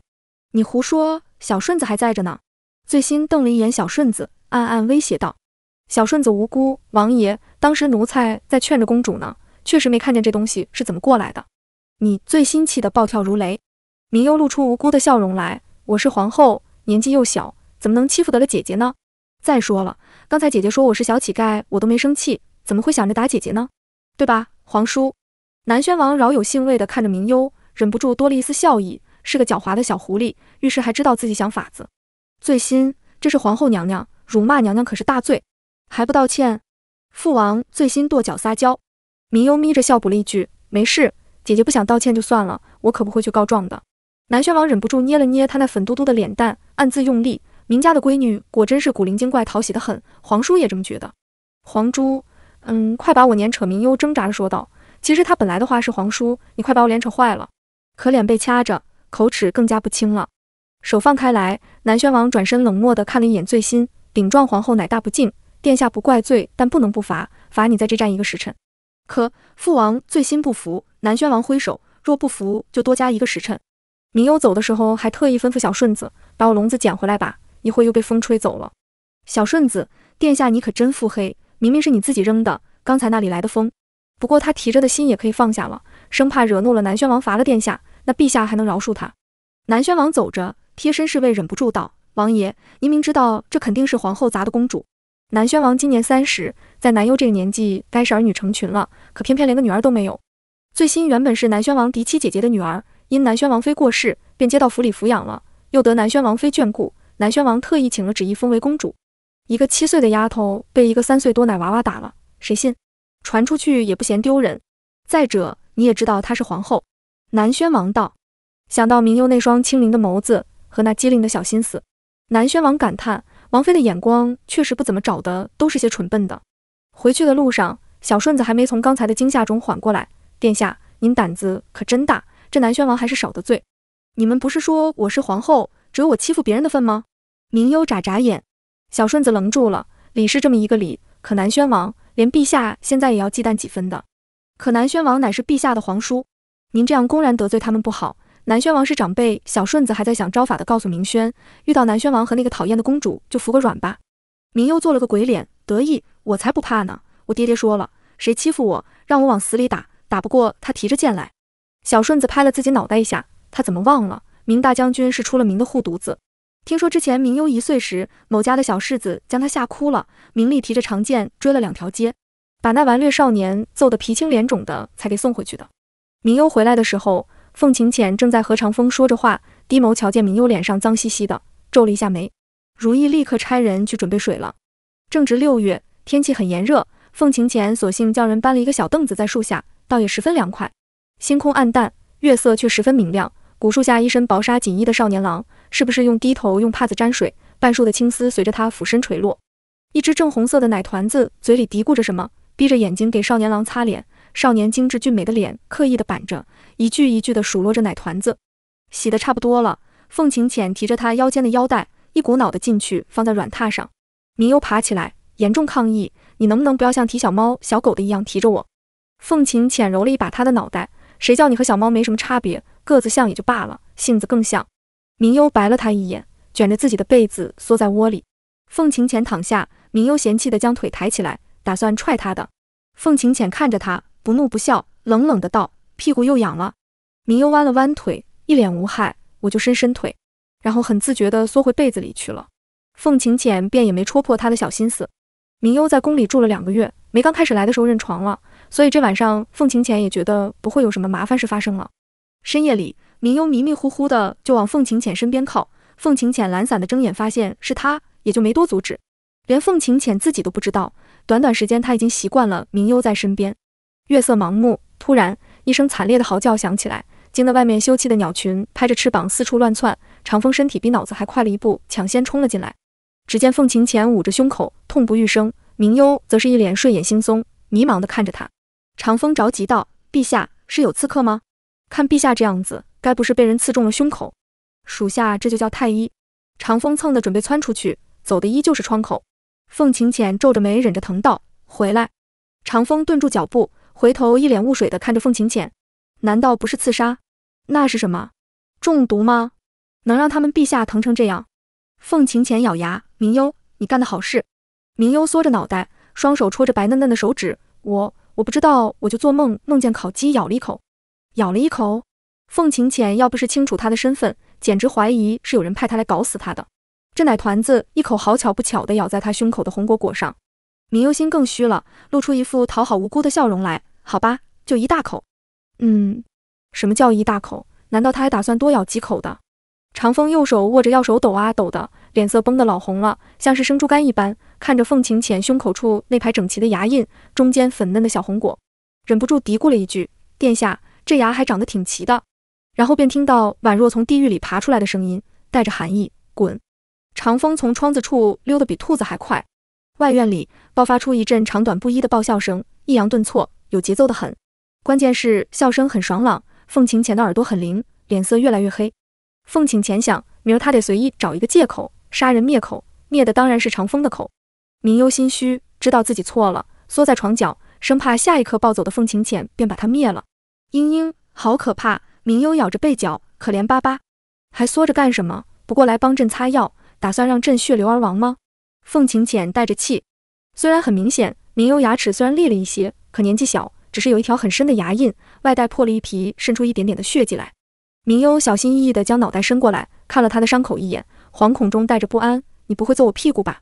你胡说，小顺子还在着呢。”醉心瞪了一眼小顺子，暗暗威胁道。小顺子无辜，王爷，当时奴才在劝着公主呢，确实没看见这东西是怎么过来的。你最心气的暴跳如雷，明幽露出无辜的笑容来。我是皇后，年纪又小，怎么能欺负得了姐姐呢？再说了，刚才姐姐说我是小乞丐，我都没生气，怎么会想着打姐姐呢？对吧，皇叔？南宣王饶有兴味地看着明幽，忍不住多了一丝笑意。是个狡猾的小狐狸，遇事还知道自己想法子。醉心，这是皇后娘娘，辱骂娘娘可是大罪。还不道歉？父王醉心跺脚撒娇，明幽眯着笑补了一句：“没事，姐姐不想道歉就算了，我可不会去告状的。”南宣王忍不住捏了捏他那粉嘟嘟的脸蛋，暗自用力。明家的闺女果真是古灵精怪，讨喜的很。皇叔也这么觉得。皇叔，嗯，快把我脸扯！明悠挣扎着说道：“其实他本来的话是皇叔，你快把我脸扯坏了。”可脸被掐着，口齿更加不清了。手放开来，南宣王转身冷漠地看了一眼醉心，顶撞皇后乃大不敬。殿下不怪罪，但不能不罚，罚你在这站一个时辰。可父王最心不服。南宣王挥手，若不服就多加一个时辰。明幽走的时候还特意吩咐小顺子，把我笼子捡回来吧，一会儿又被风吹走了。小顺子，殿下你可真腹黑，明明是你自己扔的，刚才那里来的风？不过他提着的心也可以放下了，生怕惹怒了南宣王罚了殿下，那陛下还能饶恕他？南宣王走着，贴身侍卫忍不住道：“王爷，您明知道这肯定是皇后砸的公主。”南宣王今年三十，在南幽这个年纪，该是儿女成群了。可偏偏连个女儿都没有。最新原本是南宣王嫡妻姐姐的女儿，因南宣王妃过世，便接到府里抚养了。又得南宣王妃眷顾，南宣王特意请了旨意封为公主。一个七岁的丫头被一个三岁多奶娃娃打了，谁信？传出去也不嫌丢人。再者，你也知道她是皇后。南宣王道，想到明幽那双清灵的眸子和那机灵的小心思，南宣王感叹。王妃的眼光确实不怎么找的，都是些蠢笨的。回去的路上，小顺子还没从刚才的惊吓中缓过来。殿下，您胆子可真大，这南宣王还是少得罪。你们不是说我是皇后，只有我欺负别人的份吗？明幽眨眨眼，小顺子愣住了。理是这么一个理，可南宣王连陛下现在也要忌惮几分的。可南宣王乃是陛下的皇叔，您这样公然得罪他们不好。南宣王是长辈，小顺子还在想招法的告诉明轩，遇到南宣王和那个讨厌的公主就服个软吧。明悠做了个鬼脸，得意，我才不怕呢！我爹爹说了，谁欺负我，让我往死里打，打不过他提着剑来。小顺子拍了自己脑袋一下，他怎么忘了，明大将军是出了名的护犊子。听说之前明幽一岁时，某家的小世子将他吓哭了，明丽提着长剑追了两条街，把那顽劣少年揍得皮青脸肿的才给送回去的。明幽回来的时候。凤晴浅正在和长风说着话，低眸瞧见明幽脸上脏兮兮的，皱了一下眉。如意立刻差人去准备水了。正值六月，天气很炎热，凤晴浅索性叫人搬了一个小凳子在树下，倒也十分凉快。星空暗淡，月色却十分明亮。古树下，一身薄纱锦衣的少年郎，是不是用低头用帕子沾水，半树的青丝随着他俯身垂落。一只正红色的奶团子嘴里嘀咕着什么，闭着眼睛给少年郎擦脸。少年精致俊美的脸刻意的板着，一句一句的数落着奶团子。洗的差不多了，凤晴浅提着他腰间的腰带，一股脑的进去放在软榻上。明悠爬起来，严重抗议：“你能不能不要像提小猫小狗的一样提着我？”凤晴浅揉了一把他的脑袋，谁叫你和小猫没什么差别，个子像也就罢了，性子更像。明悠白了他一眼，卷着自己的被子缩在窝里。凤晴浅躺下，明悠嫌弃的将腿抬起来，打算踹他的。凤晴浅看着他。不怒不笑，冷冷的道：“屁股又痒了。”明悠弯了弯腿，一脸无害，我就伸伸腿，然后很自觉地缩回被子里去了。凤晴浅便也没戳破他的小心思。明悠在宫里住了两个月，没刚开始来的时候认床了，所以这晚上凤晴浅也觉得不会有什么麻烦事发生了。深夜里，明幽迷迷糊糊的就往凤晴浅身边靠，凤晴浅懒散的睁眼发现是他，也就没多阻止。连凤晴浅自己都不知道，短短时间他已经习惯了明悠在身边。月色盲目，突然一声惨烈的嚎叫响起来，惊得外面休憩的鸟群拍着翅膀四处乱窜。长风身体比脑子还快了一步，抢先冲了进来。只见凤晴浅捂着胸口，痛不欲生；明幽则是一脸睡眼惺忪，迷茫地看着他。长风着急道：“陛下是有刺客吗？看陛下这样子，该不是被人刺中了胸口？”属下这就叫太医。长风蹭的准备窜出去，走的依旧是窗口。凤晴浅皱着眉，忍着疼道：“回来。”长风顿住脚步。回头一脸雾水的看着凤晴浅，难道不是刺杀？那是什么？中毒吗？能让他们陛下疼成这样？凤晴浅咬牙，明幽，你干的好事！明幽缩着脑袋，双手戳着白嫩嫩的手指，我我不知道，我就做梦梦见烤鸡咬了一口，咬了一口。凤晴浅要不是清楚他的身份，简直怀疑是有人派他来搞死他的。这奶团子一口好巧不巧的咬在他胸口的红果果上，明幽心更虚了，露出一副讨好无辜的笑容来。好吧，就一大口。嗯，什么叫一大口？难道他还打算多咬几口的？长风右手握着药手抖啊抖的，脸色绷得老红了，像是生猪肝一般。看着凤晴浅胸口处那排整齐的牙印，中间粉嫩的小红果，忍不住嘀咕了一句：“殿下，这牙还长得挺齐的。”然后便听到宛若从地狱里爬出来的声音，带着寒意：“滚！”长风从窗子处溜得比兔子还快。外院里爆发出一阵长短不一的爆笑声，抑扬顿挫。有节奏的很，关键是笑声很爽朗。凤晴浅的耳朵很灵，脸色越来越黑。凤晴浅想，明儿他得随意找一个借口杀人灭口，灭的当然是长风的口。明幽心虚，知道自己错了，缩在床角，生怕下一刻暴走的凤晴浅便把他灭了。嘤嘤，好可怕！明幽咬着被角，可怜巴巴，还缩着干什么？不过来帮朕擦药，打算让朕血流而亡吗？凤晴浅带着气，虽然很明显，明幽牙齿虽然利了一些。可年纪小，只是有一条很深的牙印，外带破了一皮，渗出一点点的血迹来。明幽小心翼翼地将脑袋伸过来，看了他的伤口一眼，惶恐中带着不安。你不会揍我屁股吧？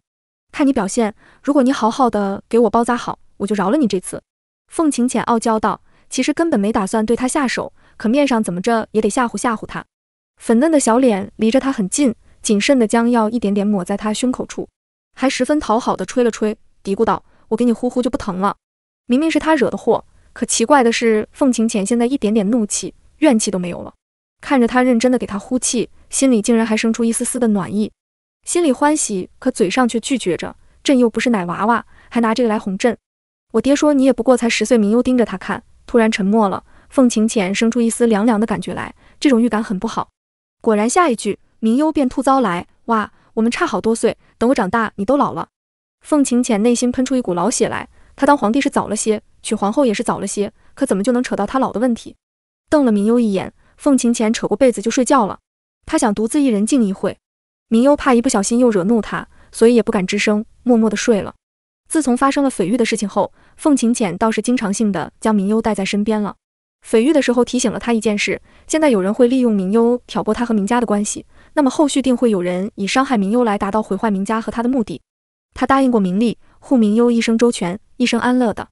看你表现，如果你好好的给我包扎好，我就饶了你这次。凤晴浅傲娇道，其实根本没打算对他下手，可面上怎么着也得吓唬吓唬他。粉嫩的小脸离着他很近，谨慎地将药一点点抹在他胸口处，还十分讨好的吹了吹，嘀咕道：我给你呼呼就不疼了。明明是他惹的祸，可奇怪的是，凤晴浅现在一点点怒气、怨气都没有了。看着他认真的给他呼气，心里竟然还生出一丝丝的暖意，心里欢喜，可嘴上却拒绝着。朕又不是奶娃娃，还拿这个来哄朕？我爹说你也不过才十岁，明幽盯着他看，突然沉默了。凤晴浅生出一丝凉凉的感觉来，这种预感很不好。果然，下一句明幽便吐糟来：“哇，我们差好多岁，等我长大，你都老了。”凤晴浅内心喷出一股老血来。他当皇帝是早了些，娶皇后也是早了些，可怎么就能扯到他老的问题？瞪了明悠一眼，凤晴浅扯过被子就睡觉了。他想独自一人静一会。明悠怕一不小心又惹怒他，所以也不敢吱声，默默地睡了。自从发生了匪玉的事情后，凤晴浅倒是经常性的将明悠带在身边了。匪玉的时候提醒了他一件事：现在有人会利用明悠挑拨他和明家的关系，那么后续定会有人以伤害明悠来达到毁坏明家和他的目的。他答应过明丽。护明幽一生周全，一生安乐的。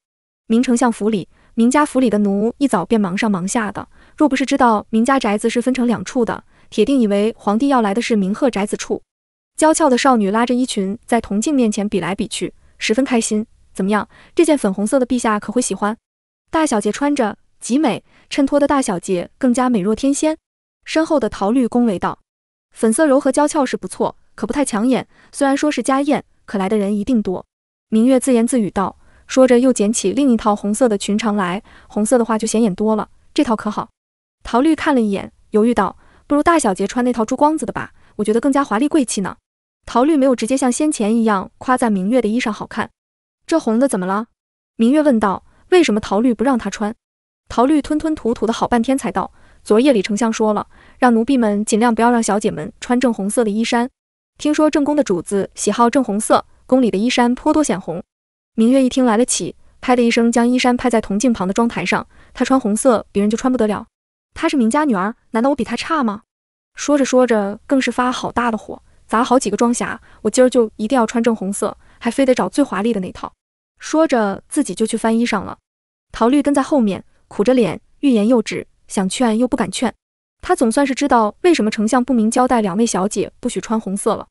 明丞相府里，明家府里的奴一早便忙上忙下的。若不是知道明家宅子是分成两处的，铁定以为皇帝要来的是明鹤宅子处。娇俏的少女拉着衣裙在铜镜面前比来比去，十分开心。怎么样，这件粉红色的陛下可会喜欢？大小姐穿着极美，衬托的大小姐更加美若天仙。身后的陶绿恭维道：“粉色柔和娇俏是不错，可不太抢眼。虽然说是家宴，可来的人一定多。”明月自言自语道，说着又捡起另一套红色的裙长来，红色的话就显眼多了，这套可好？陶绿看了一眼，犹豫道：“不如大小姐穿那套珠光子的吧，我觉得更加华丽贵气呢。”陶绿没有直接像先前一样夸赞明月的衣裳好看，这红的怎么了？明月问道：“为什么陶绿不让她穿？”陶绿吞吞吐吐的好半天才道：“昨夜里丞相说了，让奴婢们尽量不要让小姐们穿正红色的衣衫，听说正宫的主子喜好正红色。”宫里的衣衫颇多显红，明月一听来了气，拍的一声将衣衫拍在铜镜旁的妆台上。她穿红色，别人就穿不得了。她是明家女儿，难道我比她差吗？说着说着，更是发好大的火，砸了好几个妆匣。我今儿就一定要穿正红色，还非得找最华丽的那套。说着，自己就去翻衣裳了。陶绿跟在后面，苦着脸，欲言又止，想劝又不敢劝。她总算是知道为什么丞相不明交代两位小姐不许穿红色了。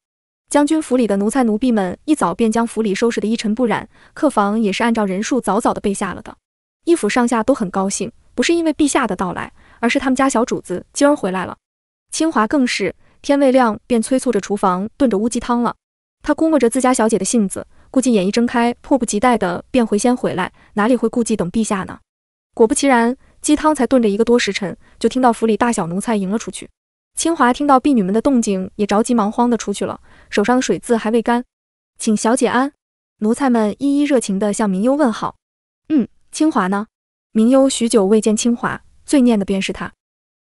将军府里的奴才奴婢们一早便将府里收拾得一尘不染，客房也是按照人数早早的备下了的。一府上下都很高兴，不是因为陛下的到来，而是他们家小主子今儿回来了。清华更是天未亮便催促着厨房炖着乌鸡汤了。他估摸着自家小姐的性子，估计眼一睁开，迫不及待的便回先回来，哪里会顾忌等陛下呢？果不其然，鸡汤才炖着一个多时辰，就听到府里大小奴才迎了出去。清华听到婢女们的动静，也着急忙慌地出去了，手上的水渍还未干。请小姐安，奴才们一一热情地向明幽问好。嗯，清华呢？明幽许久未见清华，最念的便是他。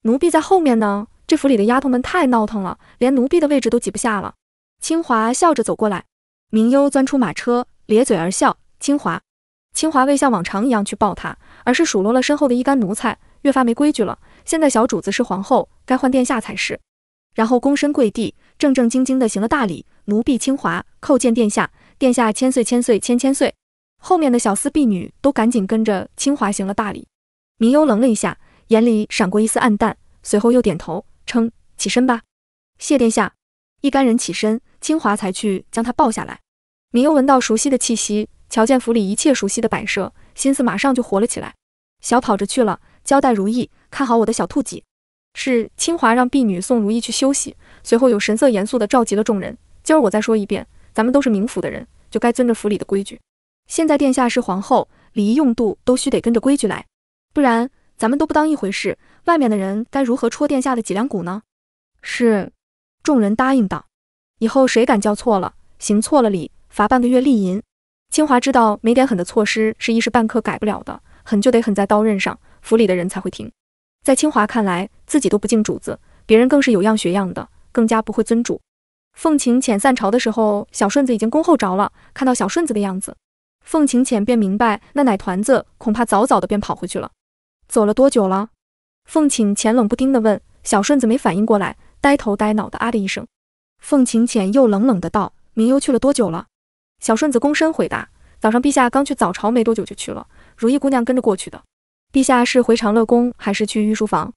奴婢在后面呢，这府里的丫头们太闹腾了，连奴婢的位置都挤不下了。清华笑着走过来，明幽钻出马车，咧嘴而笑。清华，清华未像往常一样去抱她，而是数落了身后的一干奴才，越发没规矩了。现在小主子是皇后，该换殿下才是。然后躬身跪地，正正经经的行了大礼，奴婢清华叩见殿下，殿下千岁千岁千千岁。后面的小厮婢女都赶紧跟着清华行了大礼。明幽愣了一下，眼里闪过一丝暗淡，随后又点头称起身吧，谢殿下。一干人起身，清华才去将他抱下来。明幽闻到熟悉的气息，瞧见府里一切熟悉的摆设，心思马上就活了起来，小跑着去了。交代如意看好我的小兔几。是清华让婢女送如意去休息。随后有神色严肃的召集了众人。今儿我再说一遍，咱们都是明府的人，就该遵着府里的规矩。现在殿下是皇后，礼仪用度都需得跟着规矩来，不然咱们都不当一回事，外面的人该如何戳殿下的脊梁骨呢？是，众人答应道。以后谁敢叫错了，行错了礼，罚半个月力银。清华知道没点狠的措施是一时半刻改不了的，狠就得狠在刀刃上。府里的人才会听。在清华看来，自己都不敬主子，别人更是有样学样的，更加不会尊主。凤晴浅散朝的时候，小顺子已经恭候着了。看到小顺子的样子，凤晴浅便明白，那奶团子恐怕早早的便跑回去了。走了多久了？凤晴浅冷不丁的问。小顺子没反应过来，呆头呆脑的啊的一声。凤晴浅又冷冷的道：“明幽去了多久了？”小顺子躬身回答：“早上陛下刚去早朝没多久就去了，如意姑娘跟着过去的。”陛下是回长乐宫，还是去御书房？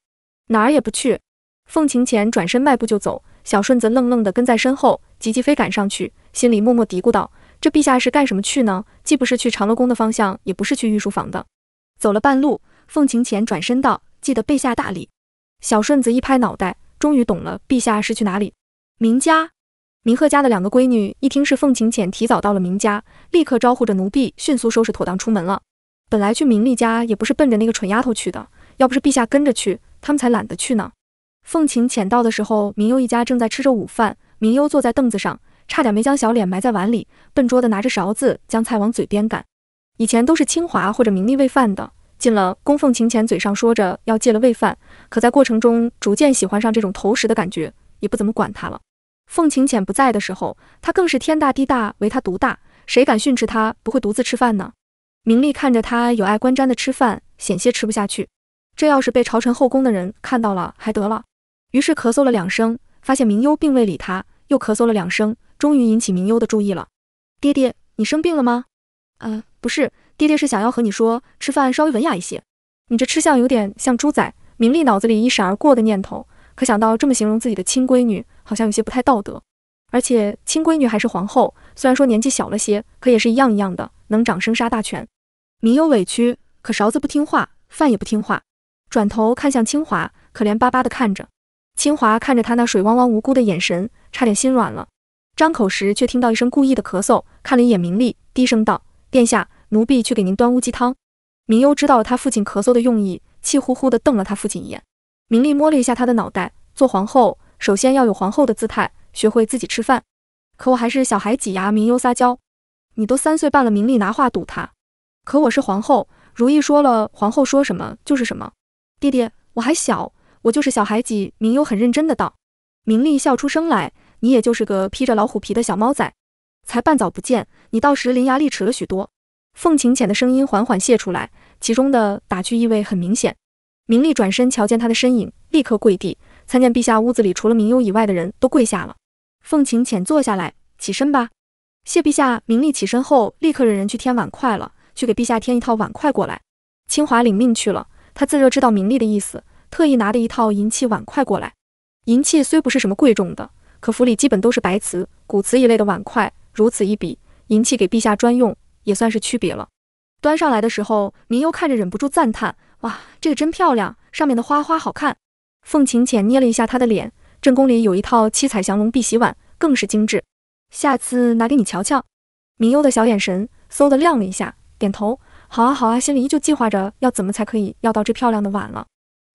哪儿也不去。凤晴浅转身迈步就走，小顺子愣愣地跟在身后。急急飞赶上去，心里默默嘀咕道：“这陛下是干什么去呢？既不是去长乐宫的方向，也不是去御书房的。”走了半路，凤晴浅转身道：“记得备下大礼。”小顺子一拍脑袋，终于懂了，陛下是去哪里？明家。明鹤家的两个闺女一听是凤晴浅提早到了明家，立刻招呼着奴婢，迅速收拾妥当，出门了。本来去明丽家也不是奔着那个蠢丫头去的，要不是陛下跟着去，他们才懒得去呢。凤琴浅到的时候，明幽一家正在吃着午饭，明幽坐在凳子上，差点没将小脸埋在碗里，笨拙的拿着勺子将菜往嘴边赶。以前都是清华或者明丽喂饭的，进了宫，凤琴浅嘴上说着要戒了喂饭，可在过程中逐渐喜欢上这种投食的感觉，也不怎么管他了。凤琴浅不在的时候，他更是天大地大，唯他独大，谁敢训斥他不会独自吃饭呢？明丽看着他有碍观瞻的吃饭，险些吃不下去。这要是被朝臣后宫的人看到了，还得了？于是咳嗽了两声，发现明幽并未理他，又咳嗽了两声，终于引起明幽的注意了。爹爹，你生病了吗？啊，不是，爹爹是想要和你说，吃饭稍微文雅一些。你这吃相有点像猪仔。明丽脑子里一闪而过的念头，可想到这么形容自己的亲闺女，好像有些不太道德。而且亲闺女还是皇后，虽然说年纪小了些，可也是一样一样的，能掌生杀大权。明悠委屈，可勺子不听话，饭也不听话。转头看向清华，可怜巴巴的看着。清华看着他那水汪汪无辜的眼神，差点心软了。张口时却听到一声故意的咳嗽，看了一眼明丽，低声道：“殿下，奴婢去给您端乌鸡汤。”明幽知道了他父亲咳嗽的用意，气呼呼的瞪了他父亲一眼。明丽摸了一下他的脑袋，做皇后首先要有皇后的姿态，学会自己吃饭。可我还是小孩挤牙，明幽撒娇。你都三岁半了，明丽拿话堵他。可我是皇后，如意说了，皇后说什么就是什么。弟弟，我还小，我就是小孩几。明悠很认真的道。明丽笑出声来，你也就是个披着老虎皮的小猫仔，才半早不见，你到时伶牙俐齿了许多。凤晴浅的声音缓缓泄出来，其中的打趣意味很明显。明丽转身瞧见他的身影，立刻跪地参见陛下。屋子里除了明悠以外的人都跪下了。凤晴浅坐下来，起身吧。谢陛下。明丽起身后，立刻让人去添碗筷了。去给陛下添一套碗筷过来。清华领命去了。他自热知道名利的意思，特意拿了一套银器碗筷过来。银器虽不是什么贵重的，可府里基本都是白瓷、骨瓷一类的碗筷，如此一比，银器给陛下专用也算是区别了。端上来的时候，明幽看着忍不住赞叹：“哇，这个真漂亮，上面的花花好看。”凤琴浅捏了一下他的脸。正宫里有一套七彩祥龙碧玺碗，更是精致，下次拿给你瞧瞧。明幽的小眼神嗖的亮了一下。点头，好啊好啊，心里依旧计划着要怎么才可以要到这漂亮的碗了。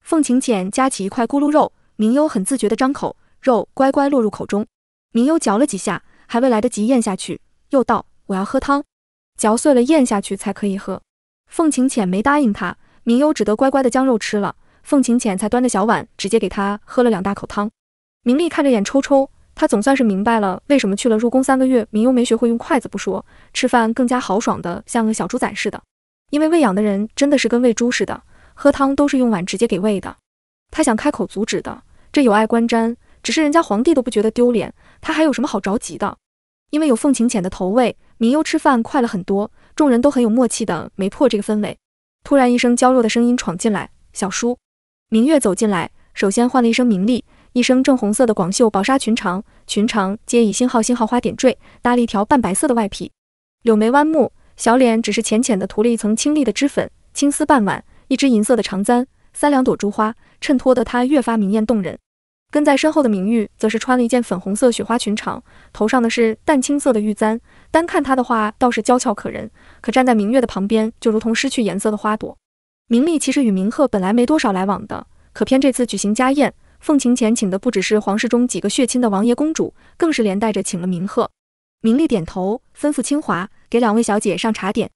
凤晴浅夹起一块咕噜肉，明悠很自觉地张口，肉乖乖落入口中。明悠嚼了几下，还未来得及咽下去，又道：“我要喝汤，嚼碎了咽下去才可以喝。”凤晴浅没答应他，明悠只得乖乖地将肉吃了。凤晴浅才端着小碗，直接给他喝了两大口汤。明丽看着眼抽抽。他总算是明白了，为什么去了入宫三个月，明悠没学会用筷子不说，吃饭更加豪爽的像个小猪崽似的。因为喂养的人真的是跟喂猪似的，喝汤都是用碗直接给喂的。他想开口阻止的，这有碍观瞻，只是人家皇帝都不觉得丢脸，他还有什么好着急的？因为有凤晴浅的投喂，明悠吃饭快了很多。众人都很有默契的没破这个氛围。突然一声娇弱的声音闯进来，小叔明月走进来，首先唤了一声明丽。一身正红色的广袖薄纱裙长，裙长皆以星号星号花点缀，搭了一条半白色的外披。柳眉弯目，小脸只是浅浅的涂了一层清丽的脂粉，青丝半挽，一支银色的长簪，三两朵珠花，衬托得她越发明艳动人。跟在身后的明玉则是穿了一件粉红色雪花裙长，头上的是淡青色的玉簪。单看她的话，倒是娇俏可人，可站在明月的旁边，就如同失去颜色的花朵。明丽其实与明鹤本来没多少来往的，可偏这次举行家宴。凤晴浅请的不只是皇室中几个血亲的王爷公主，更是连带着请了明鹤。明丽。点头吩咐清华给两位小姐上茶点。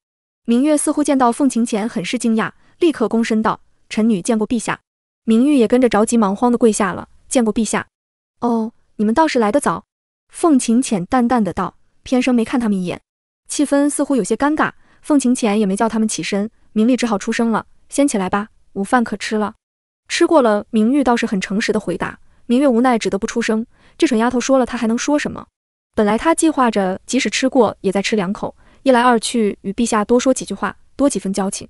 明月似乎见到凤晴浅很是惊讶，立刻躬身道：“臣女见过陛下。”明玉也跟着着急忙慌的跪下了：“见过陛下。”哦，你们倒是来得早。凤晴浅淡淡的道，偏生没看他们一眼，气氛似乎有些尴尬。凤晴浅也没叫他们起身，明丽只好出声了：“先起来吧，午饭可吃了。”吃过了，明玉倒是很诚实的回答。明月无奈，只得不出声。这蠢丫头说了，她还能说什么？本来她计划着，即使吃过，也再吃两口，一来二去，与陛下多说几句话，多几分交情。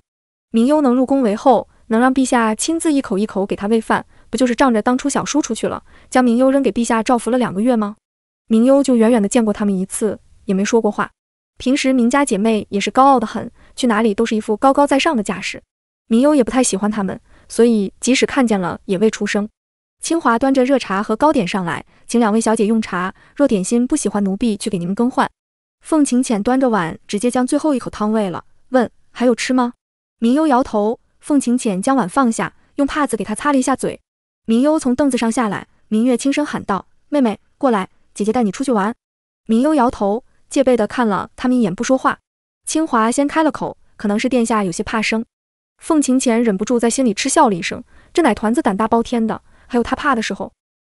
明幽能入宫为后，能让陛下亲自一口一口给她喂饭，不就是仗着当初小叔出去了，将明幽扔给陛下照拂了两个月吗？明幽就远远的见过他们一次，也没说过话。平时明家姐妹也是高傲的很，去哪里都是一副高高在上的架势。明幽也不太喜欢他们。所以即使看见了也未出声。清华端着热茶和糕点上来，请两位小姐用茶。若点心不喜欢，奴婢去给你们更换。凤晴浅端着碗，直接将最后一口汤喂了，问还有吃吗？明幽摇头。凤晴浅将碗放下，用帕子给她擦了一下嘴。明幽从凳子上下来，明月轻声喊道：“妹妹过来，姐姐带你出去玩。”明幽摇头，戒备的看了他们一眼，不说话。清华先开了口，可能是殿下有些怕生。凤琴浅忍不住在心里嗤笑了一声，这奶团子胆大包天的，还有他怕的时候，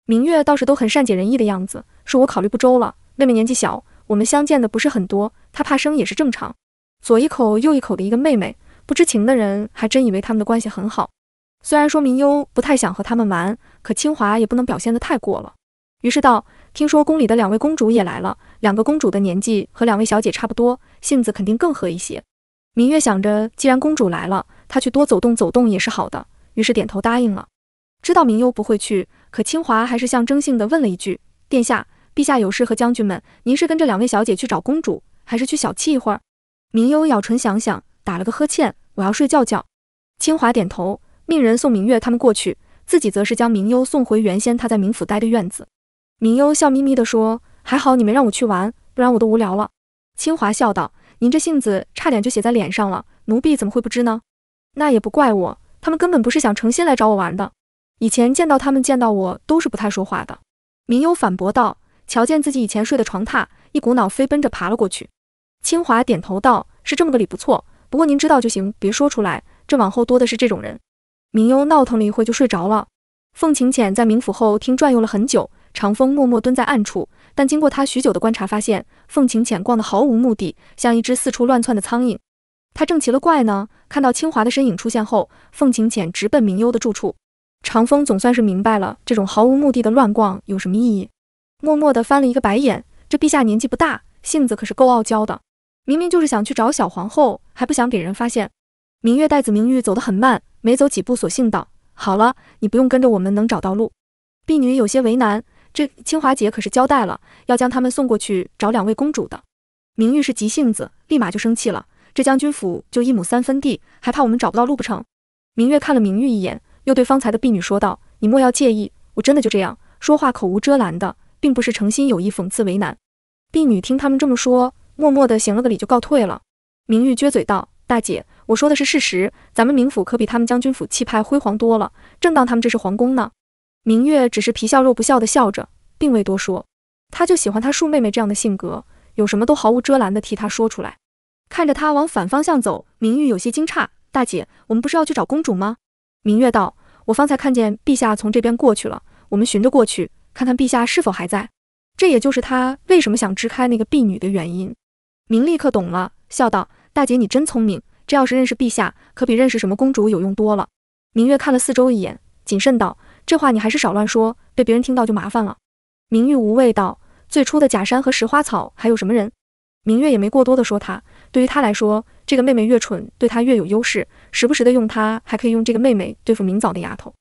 明月倒是都很善解人意的样子，是我考虑不周了。妹妹年纪小，我们相见的不是很多，她怕生也是正常。左一口右一口的一个妹妹，不知情的人还真以为他们的关系很好。虽然说明幽不太想和他们玩，可清华也不能表现得太过了，于是道：听说宫里的两位公主也来了，两个公主的年纪和两位小姐差不多，性子肯定更和一些。明月想着，既然公主来了。他去多走动走动也是好的，于是点头答应了。知道明幽不会去，可清华还是象征性的问了一句：“殿下，陛下有事和将军们，您是跟着两位小姐去找公主，还是去小憩一会儿？”明幽咬唇想想，打了个呵欠：“我要睡觉觉。”清华点头，命人送明月他们过去，自己则是将明幽送回原先他在明府待的院子。明幽笑眯眯地说：“还好你没让我去玩，不然我都无聊了。”清华笑道：“您这性子差点就写在脸上了，奴婢怎么会不知呢？”那也不怪我，他们根本不是想诚心来找我玩的。以前见到他们，见到我都是不太说话的。明优反驳道，瞧见自己以前睡的床榻，一股脑飞奔着爬了过去。清华点头道：“是这么个理，不错。不过您知道就行，别说出来。这往后多的是这种人。”明优闹腾了一会就睡着了。凤晴浅在冥府后厅转悠了很久，长风默默蹲在暗处，但经过他许久的观察，发现凤晴浅逛得毫无目的，像一只四处乱窜的苍蝇。他正奇了怪呢。看到清华的身影出现后，凤晴浅直奔明幽的住处。长风总算是明白了，这种毫无目的的乱逛有什么意义，默默地翻了一个白眼。这陛下年纪不大，性子可是够傲娇的，明明就是想去找小皇后，还不想给人发现。明月带子明玉走得很慢，没走几步，索性道：“好了，你不用跟着，我们能找到路。”婢女有些为难，这清华姐可是交代了，要将他们送过去找两位公主的。明玉是急性子，立马就生气了。这将军府就一亩三分地，还怕我们找不到路不成？明月看了明玉一眼，又对方才的婢女说道：“你莫要介意，我真的就这样说话，口无遮拦的，并不是诚心有意讽刺为难。”婢女听他们这么说，默默的行了个礼，就告退了。明玉撅嘴道：“大姐，我说的是事实，咱们明府可比他们将军府气派辉煌多了，正当他们这是皇宫呢。”明月只是皮笑肉不笑的笑着，并未多说。她就喜欢她树妹妹这样的性格，有什么都毫无遮拦的替她说出来。看着他往反方向走，明玉有些惊诧。大姐，我们不是要去找公主吗？明月道：“我方才看见陛下从这边过去了，我们寻着过去看看陛下是否还在。”这也就是他为什么想支开那个婢女的原因。明立刻懂了，笑道：“大姐，你真聪明。这要是认识陛下，可比认识什么公主有用多了。”明月看了四周一眼，谨慎道：“这话你还是少乱说，被别人听到就麻烦了。”明玉无畏道：“最初的假山和石花草还有什么人？”明月也没过多的说他。对于他来说，这个妹妹越蠢，对他越有优势。时不时的用她，还可以用这个妹妹对付明早的丫头。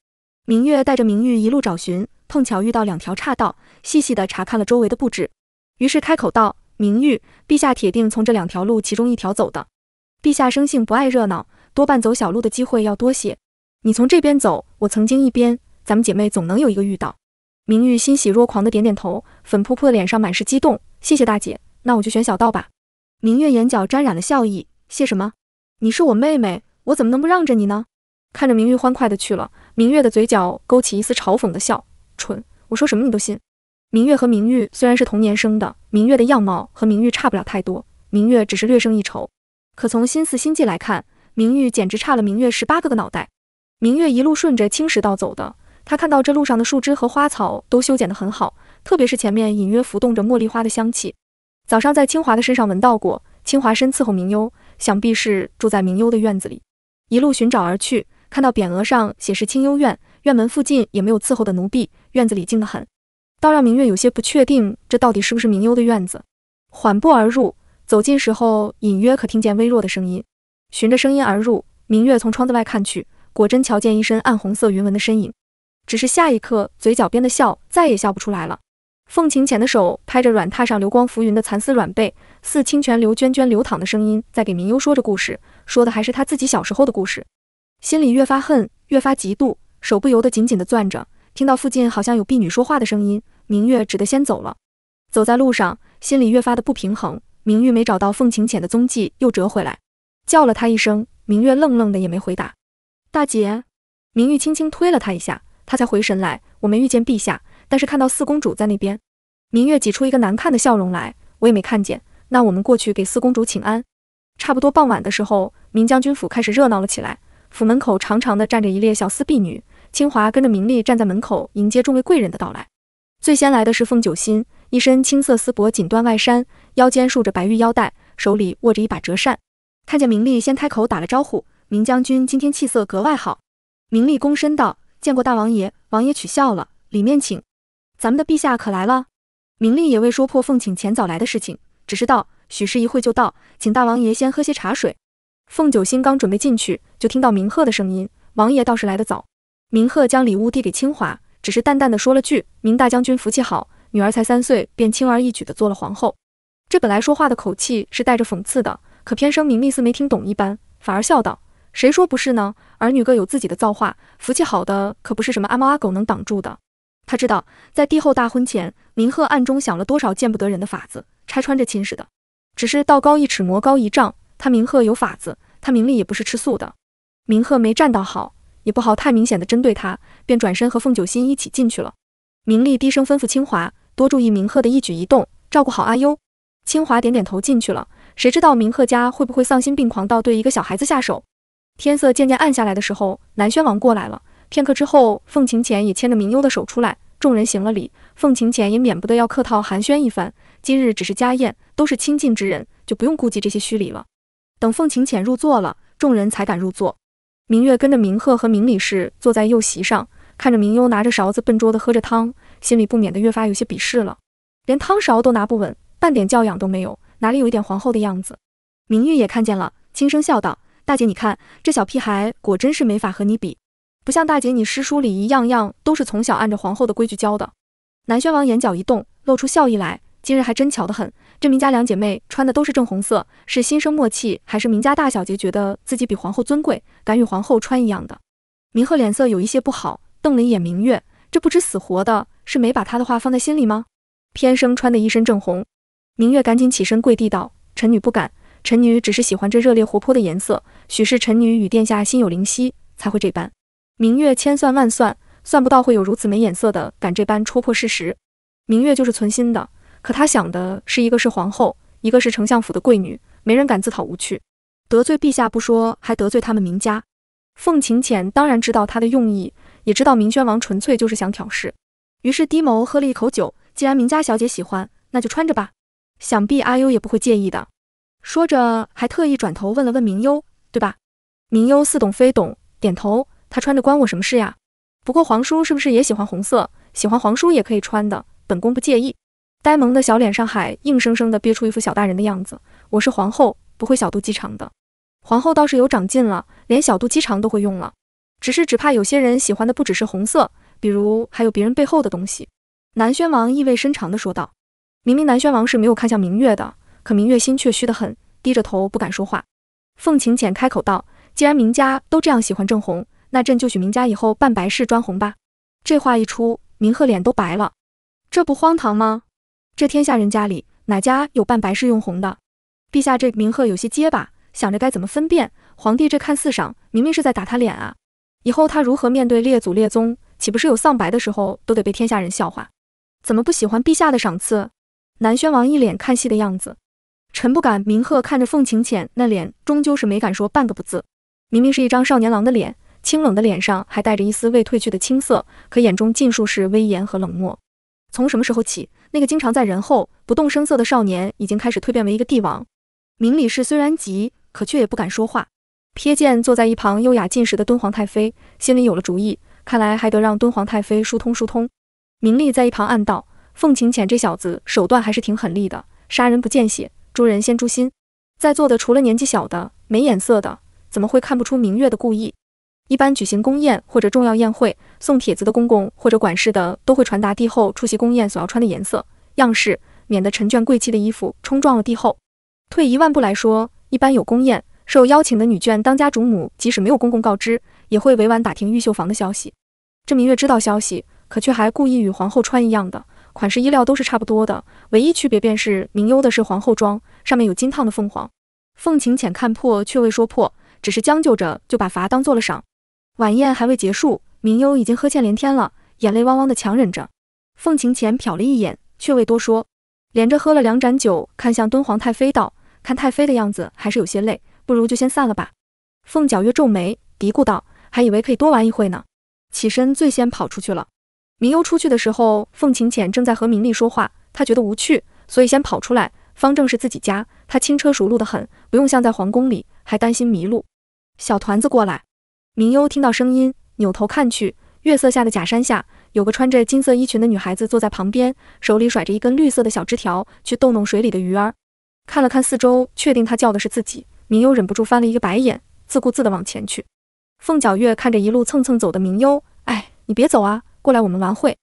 明月带着明玉一路找寻，碰巧遇到两条岔道，细细的查看了周围的布置，于是开口道：“明玉，陛下铁定从这两条路其中一条走的。陛下生性不爱热闹，多半走小路的机会要多些。你从这边走，我曾经一边，咱们姐妹总能有一个遇到。”明玉欣喜若狂的点点头，粉扑扑的脸上满是激动。谢谢大姐，那我就选小道吧。明月眼角沾染了笑意，谢什么？你是我妹妹，我怎么能不让着你呢？看着明玉欢快的去了，明月的嘴角勾起一丝嘲讽的笑。蠢，我说什么你都信。明月和明玉虽然是同年生的，明月的样貌和明玉差不了太多，明月只是略胜一筹。可从心思心计来看，明玉简直差了明月十八个个脑袋。明月一路顺着青石道走的，她看到这路上的树枝和花草都修剪得很好，特别是前面隐约浮动着茉莉花的香气。早上在清华的身上闻到过，清华身伺候明幽，想必是住在明幽的院子里。一路寻找而去，看到匾额上写是清幽院，院门附近也没有伺候的奴婢，院子里静得很，倒让明月有些不确定这到底是不是明幽的院子。缓步而入，走近时候隐约可听见微弱的声音，循着声音而入，明月从窗子外看去，果真瞧见一身暗红色云纹的身影。只是下一刻，嘴角边的笑再也笑不出来了。凤晴浅的手拍着软榻上流光浮云的蚕丝软被，似清泉流涓涓流淌的声音，在给明幽说着故事，说的还是他自己小时候的故事，心里越发恨，越发嫉妒，手不由得紧紧地攥着。听到附近好像有婢女说话的声音，明月只得先走了。走在路上，心里越发的不平衡。明玉没找到凤晴浅的踪迹，又折回来，叫了她一声，明月愣愣的也没回答。大姐，明玉轻轻推了她一下，她才回神来，我没遇见陛下。但是看到四公主在那边，明月挤出一个难看的笑容来。我也没看见，那我们过去给四公主请安。差不多傍晚的时候，明将军府开始热闹了起来。府门口长长的站着一列小厮婢女，清华跟着明丽站在门口迎接众位贵人的到来。最先来的是凤九心，一身青色丝帛锦缎外衫，腰间束着白玉腰带，手里握着一把折扇。看见明丽，先开口打了招呼：“明将军今天气色格外好。”明丽躬身道：“见过大王爷，王爷取笑了，里面请。”咱们的陛下可来了，明丽也未说破奉请前早来的事情，只是道许氏一会就到，请大王爷先喝些茶水。凤九心刚准备进去，就听到明鹤的声音。王爷倒是来得早。明鹤将礼物递给清华，只是淡淡的说了句：“明大将军福气好，女儿才三岁便轻而易举的做了皇后。”这本来说话的口气是带着讽刺的，可偏生明丽似没听懂一般，反而笑道：“谁说不是呢？儿女各有自己的造化，福气好的可不是什么阿猫阿狗能挡住的。”他知道，在帝后大婚前，明鹤暗中想了多少见不得人的法子拆穿这亲事的。只是道高一尺，魔高一丈，他明鹤有法子，他明丽也不是吃素的。明鹤没站到好，也不好太明显的针对他，便转身和凤九心一起进去了。明丽低声吩咐清华多注意明鹤的一举一动，照顾好阿优。清华点点头进去了。谁知道明鹤家会不会丧心病狂到对一个小孩子下手？天色渐渐暗下来的时候，南宣王过来了。片刻之后，凤晴浅也牵着明悠的手出来，众人行了礼，凤晴浅也免不得要客套寒暄一番。今日只是家宴，都是亲近之人，就不用顾忌这些虚礼了。等凤晴浅入座了，众人才敢入座。明月跟着明鹤和明理氏坐在右席上，看着明悠拿着勺子笨拙的喝着汤，心里不免的越发有些鄙视了。连汤勺都拿不稳，半点教养都没有，哪里有一点皇后的样子？明玉也看见了，轻声笑道：“大姐，你看这小屁孩，果真是没法和你比。”不像大姐，你诗书礼仪样样都是从小按着皇后的规矩教的。南宣王眼角一动，露出笑意来。今日还真巧得很，这明家两姐妹穿的都是正红色，是心生默契，还是明家大小姐觉得自己比皇后尊贵，敢与皇后穿一样的？明鹤脸色有一些不好，瞪了一眼明月，这不知死活的，是没把她的话放在心里吗？偏生穿的一身正红。明月赶紧起身跪地道：“臣女不敢，臣女只是喜欢这热烈活泼的颜色，许是臣女与殿下心有灵犀，才会这般。”明月千算万算，算不到会有如此没眼色的敢这般戳破事实。明月就是存心的，可他想的是一个是皇后，一个是丞相府的贵女，没人敢自讨无趣，得罪陛下不说，还得罪他们明家。凤晴浅当然知道他的用意，也知道明宣王纯粹就是想挑事，于是低眸喝了一口酒。既然明家小姐喜欢，那就穿着吧，想必阿优也不会介意的。说着，还特意转头问了问明优，对吧？明优似懂非懂，点头。他穿着关我什么事呀？不过皇叔是不是也喜欢红色？喜欢皇叔也可以穿的，本宫不介意。呆萌的小脸上还硬生生的憋出一副小大人的样子。我是皇后，不会小肚鸡肠的。皇后倒是有长进了，连小肚鸡肠都会用了。只是只怕有些人喜欢的不只是红色，比如还有别人背后的东西。南宣王意味深长的说道。明明南宣王是没有看向明月的，可明月心却虚得很，低着头不敢说话。凤晴浅开口道：“既然明家都这样喜欢正红。”那朕就许明家以后办白事专红吧。这话一出，明鹤脸都白了。这不荒唐吗？这天下人家里哪家有办白事用红的？陛下，这明鹤有些结巴，想着该怎么分辨。皇帝这看似赏，明明是在打他脸啊！以后他如何面对列祖列宗？岂不是有丧白的时候都得被天下人笑话？怎么不喜欢陛下的赏赐？南宣王一脸看戏的样子。臣不敢。明鹤看着凤晴浅那脸，终究是没敢说半个不字。明明是一张少年郎的脸。清冷的脸上还带着一丝未褪去的青涩，可眼中尽数是威严和冷漠。从什么时候起，那个经常在人后不动声色的少年，已经开始蜕变为一个帝王？明理氏虽然急，可却也不敢说话。瞥见坐在一旁优雅进食的敦煌太妃，心里有了主意。看来还得让敦煌太妃疏通疏通。明丽在一旁暗道：“凤晴浅这小子手段还是挺狠厉的，杀人不见血，诛人先诛心。”在座的除了年纪小的、没眼色的，怎么会看不出明月的故意？一般举行宫宴或者重要宴会，送帖子的公公或者管事的都会传达帝后出席宫宴所要穿的颜色、样式，免得陈眷贵戚的衣服冲撞了帝后。退一万步来说，一般有宫宴，受邀请的女眷当家主母，即使没有公公告知，也会委婉打听御绣房的消息。这明月知道消息，可却还故意与皇后穿一样的款式，衣料都是差不多的，唯一区别便是明幽的是皇后装，上面有金烫的凤凰。凤情浅看破却未说破，只是将就着就把罚当做了赏。晚宴还未结束，明幽已经喝欠连天了，眼泪汪汪的强忍着。凤晴浅瞟了一眼，却未多说，连着喝了两盏酒，看向敦煌太妃道：“看太妃的样子，还是有些累，不如就先散了吧。”凤皎月皱眉嘀咕道：“还以为可以多玩一会呢。”起身最先跑出去了。明幽出去的时候，凤晴浅正在和明丽说话，她觉得无趣，所以先跑出来。方正是自己家，她轻车熟路的很，不用像在皇宫里还担心迷路。小团子过来。明悠听到声音，扭头看去，月色下的假山下有个穿着金色衣裙的女孩子坐在旁边，手里甩着一根绿色的小枝条，去逗弄水里的鱼儿。看了看四周，确定她叫的是自己，明悠忍不住翻了一个白眼，自顾自的往前去。凤角月看着一路蹭蹭走的明悠，哎，你别走啊，过来我们玩会。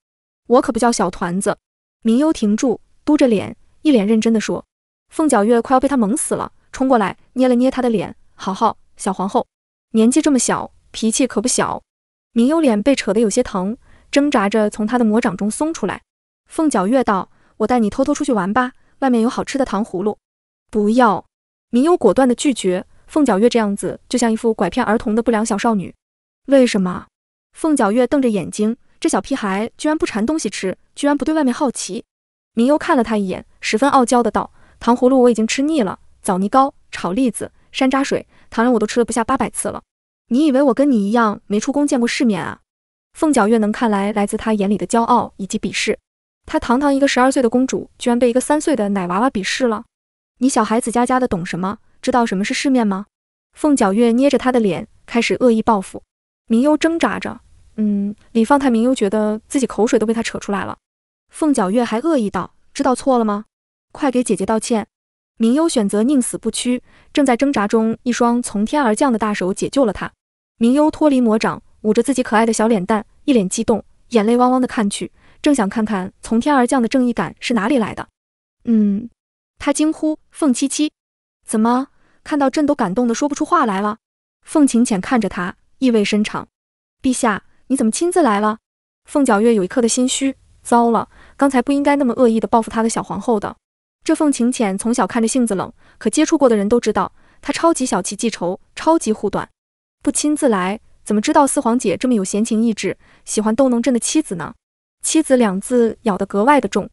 我可不叫小团子。明悠停住，嘟着脸，一脸认真的说。凤角月快要被他萌死了，冲过来捏了捏他的脸，好好，小皇后，年纪这么小。脾气可不小，明幽脸被扯得有些疼，挣扎着从他的魔掌中松出来。凤角月道：“我带你偷偷出去玩吧，外面有好吃的糖葫芦。”不要！明幽果断的拒绝。凤角月这样子就像一副拐骗儿童的不良小少女。为什么？凤角月瞪着眼睛，这小屁孩居然不馋东西吃，居然不对外面好奇。明幽看了他一眼，十分傲娇的道：“糖葫芦我已经吃腻了，枣泥糕、炒栗子、山楂水、糖人我都吃了不下八百次了。”你以为我跟你一样没出宫见过世面啊？凤角月能看来来自她眼里的骄傲以及鄙视。她堂堂一个十二岁的公主，居然被一个三岁的奶娃娃鄙视了。你小孩子家家的，懂什么？知道什么是世面吗？凤角月捏着她的脸，开始恶意报复。明悠挣扎着，嗯。李放太明悠觉得自己口水都被他扯出来了。凤角月还恶意道：“知道错了吗？快给姐姐道歉。”明幽选择宁死不屈，正在挣扎中，一双从天而降的大手解救了他。明幽脱离魔掌，捂着自己可爱的小脸蛋，一脸激动，眼泪汪汪的看去，正想看看从天而降的正义感是哪里来的。嗯，他惊呼：“凤七七，怎么看到朕都感动的说不出话来了？”凤晴浅看着他，意味深长：“陛下，你怎么亲自来了？”凤皎月有一刻的心虚，糟了，刚才不应该那么恶意的报复他的小皇后的。这凤晴浅从小看着性子冷，可接触过的人都知道，她超级小气记仇，超级护短。不亲自来，怎么知道四皇姐这么有闲情逸致，喜欢逗弄朕的妻子呢？妻子两字咬得格外的重，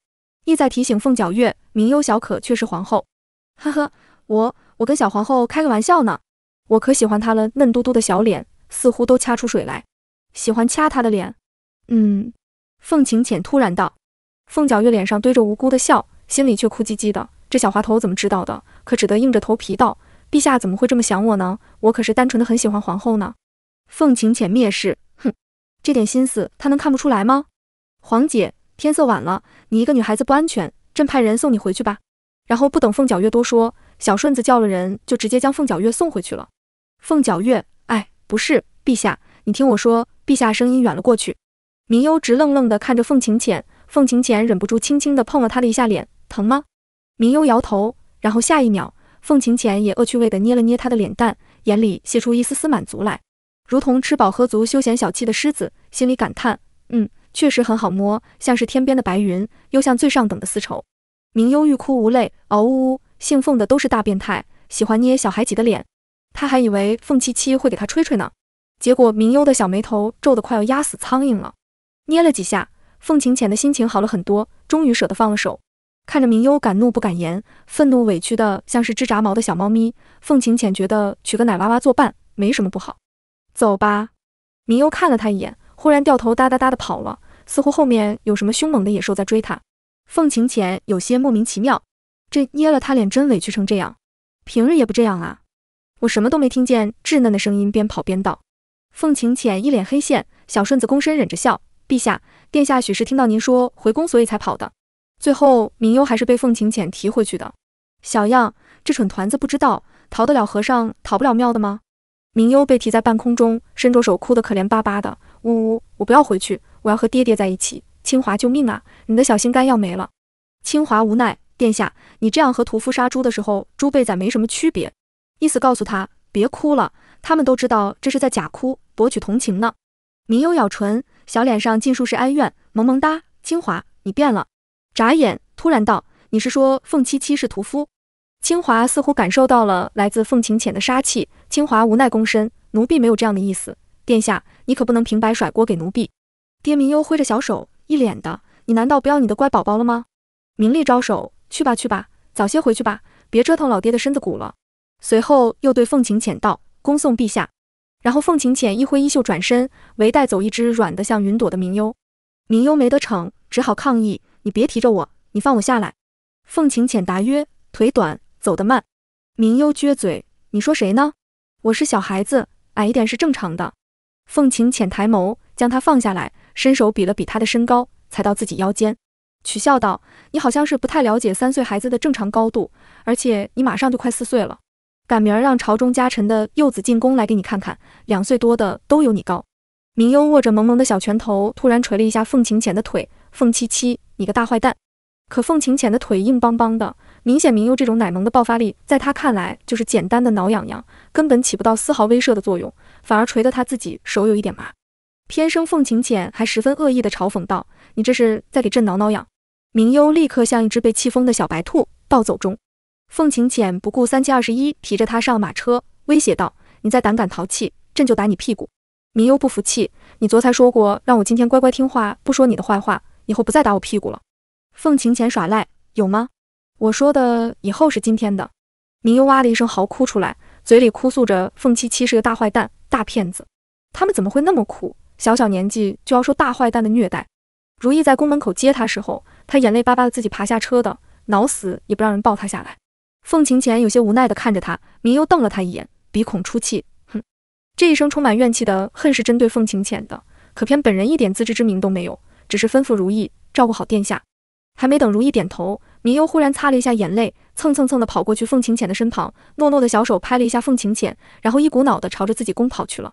意在提醒凤皎月，名优小可却是皇后。呵呵，我我跟小皇后开个玩笑呢，我可喜欢她了，嫩嘟嘟的小脸似乎都掐出水来，喜欢掐她的脸。嗯，凤晴浅突然道，凤皎月脸上堆着无辜的笑。心里却哭唧唧的，这小滑头怎么知道的？可只得硬着头皮道：“陛下怎么会这么想我呢？我可是单纯的很喜欢皇后呢。”凤晴浅蔑视，哼，这点心思他能看不出来吗？皇姐，天色晚了，你一个女孩子不安全，朕派人送你回去吧。然后不等凤皎月多说，小顺子叫了人，就直接将凤皎月送回去了。凤皎月，哎，不是，陛下，你听我说。陛下声音远了过去，明幽直愣愣的看着凤晴浅，凤晴浅忍不住轻轻的碰了他的一下脸。疼吗？明幽摇头，然后下一秒，凤晴浅也恶趣味的捏了捏他的脸蛋，眼里泄出一丝丝满足来，如同吃饱喝足、休闲小憩的狮子，心里感叹，嗯，确实很好摸，像是天边的白云，又像最上等的丝绸。明幽欲哭无泪，嗷呜呜，姓凤的都是大变态，喜欢捏小孩挤的脸，他还以为凤七七会给他吹吹呢，结果明幽的小眉头皱得快要压死苍蝇了。捏了几下，凤晴浅的心情好了很多，终于舍得放了手。看着明优敢怒不敢言，愤怒委屈的像是只炸毛的小猫咪。凤晴浅觉得娶个奶娃娃作伴没什么不好。走吧。明优看了他一眼，忽然掉头哒哒哒的跑了，似乎后面有什么凶猛的野兽在追他。凤晴浅有些莫名其妙，这捏了他脸真委屈成这样，平日也不这样啊。我什么都没听见，稚嫩的声音边跑边道。凤晴浅一脸黑线，小顺子躬身忍着笑，陛下，殿下许是听到您说回宫，所以才跑的。最后，明幽还是被凤晴浅提回去的。小样，这蠢团子不知道逃得了和尚逃不了庙的吗？明幽被提在半空中，伸着手，哭得可怜巴巴的，呜呜，我不要回去，我要和爹爹在一起。清华，救命啊！你的小心肝要没了。清华无奈，殿下，你这样和屠夫杀猪的时候，猪被宰没什么区别。意思告诉他，别哭了，他们都知道这是在假哭博取同情呢。明幽咬唇，小脸上尽数是哀怨，萌萌哒。清华，你变了。眨眼，突然道：“你是说凤七七是屠夫？”清华似乎感受到了来自凤晴浅的杀气，清华无奈躬身：“奴婢没有这样的意思，殿下，你可不能平白甩锅给奴婢。”爹明幽挥着小手，一脸的：“你难道不要你的乖宝宝了吗？”明丽招手：“去吧去吧，早些回去吧，别折腾老爹的身子骨了。”随后又对凤晴浅道：“恭送陛下。”然后凤晴浅一挥衣袖，转身，唯带走一只软得像云朵的明幽。明幽没得逞，只好抗议。你别提着我，你放我下来。凤晴浅答曰：腿短，走得慢。明幽撅嘴，你说谁呢？我是小孩子，矮一点是正常的。凤晴浅抬眸，将他放下来，伸手比了比他的身高，才到自己腰间，取笑道：你好像是不太了解三岁孩子的正常高度，而且你马上就快四岁了，赶明儿让朝中家臣的幼子进宫来给你看看，两岁多的都有你高。明幽握着萌萌的小拳头，突然捶了一下凤晴浅的腿，凤七七。你个大坏蛋！可凤晴浅的腿硬邦邦的，明显明悠这种奶萌的爆发力，在他看来就是简单的挠痒痒，根本起不到丝毫威慑的作用，反而捶得他自己手有一点麻。偏生凤晴浅还十分恶意的嘲讽道：“你这是在给朕挠挠痒。”明悠立刻像一只被气疯的小白兔，暴走中。凤晴浅不顾三七二十一，提着他上马车，威胁道：“你再胆敢淘气，朕就打你屁股。”明悠不服气：“你昨才说过让我今天乖乖听话，不说你的坏话。”以后不再打我屁股了，凤晴浅耍赖有吗？我说的以后是今天的。明悠哇的一声嚎哭出来，嘴里哭诉着凤七七是个大坏蛋、大骗子，他们怎么会那么苦？小小年纪就要受大坏蛋的虐待。如意在宫门口接他时候，他眼泪巴巴的自己爬下车的，恼死也不让人抱他下来。凤晴浅有些无奈的看着他，明悠瞪了他一眼，鼻孔出气，哼，这一声充满怨气的恨是针对凤晴浅的，可偏本人一点自知之明都没有。只是吩咐如意照顾好殿下，还没等如意点头，明幽忽然擦了一下眼泪，蹭蹭蹭的跑过去凤晴浅的身旁，糯糯的小手拍了一下凤晴浅，然后一股脑的朝着自己宫跑去了。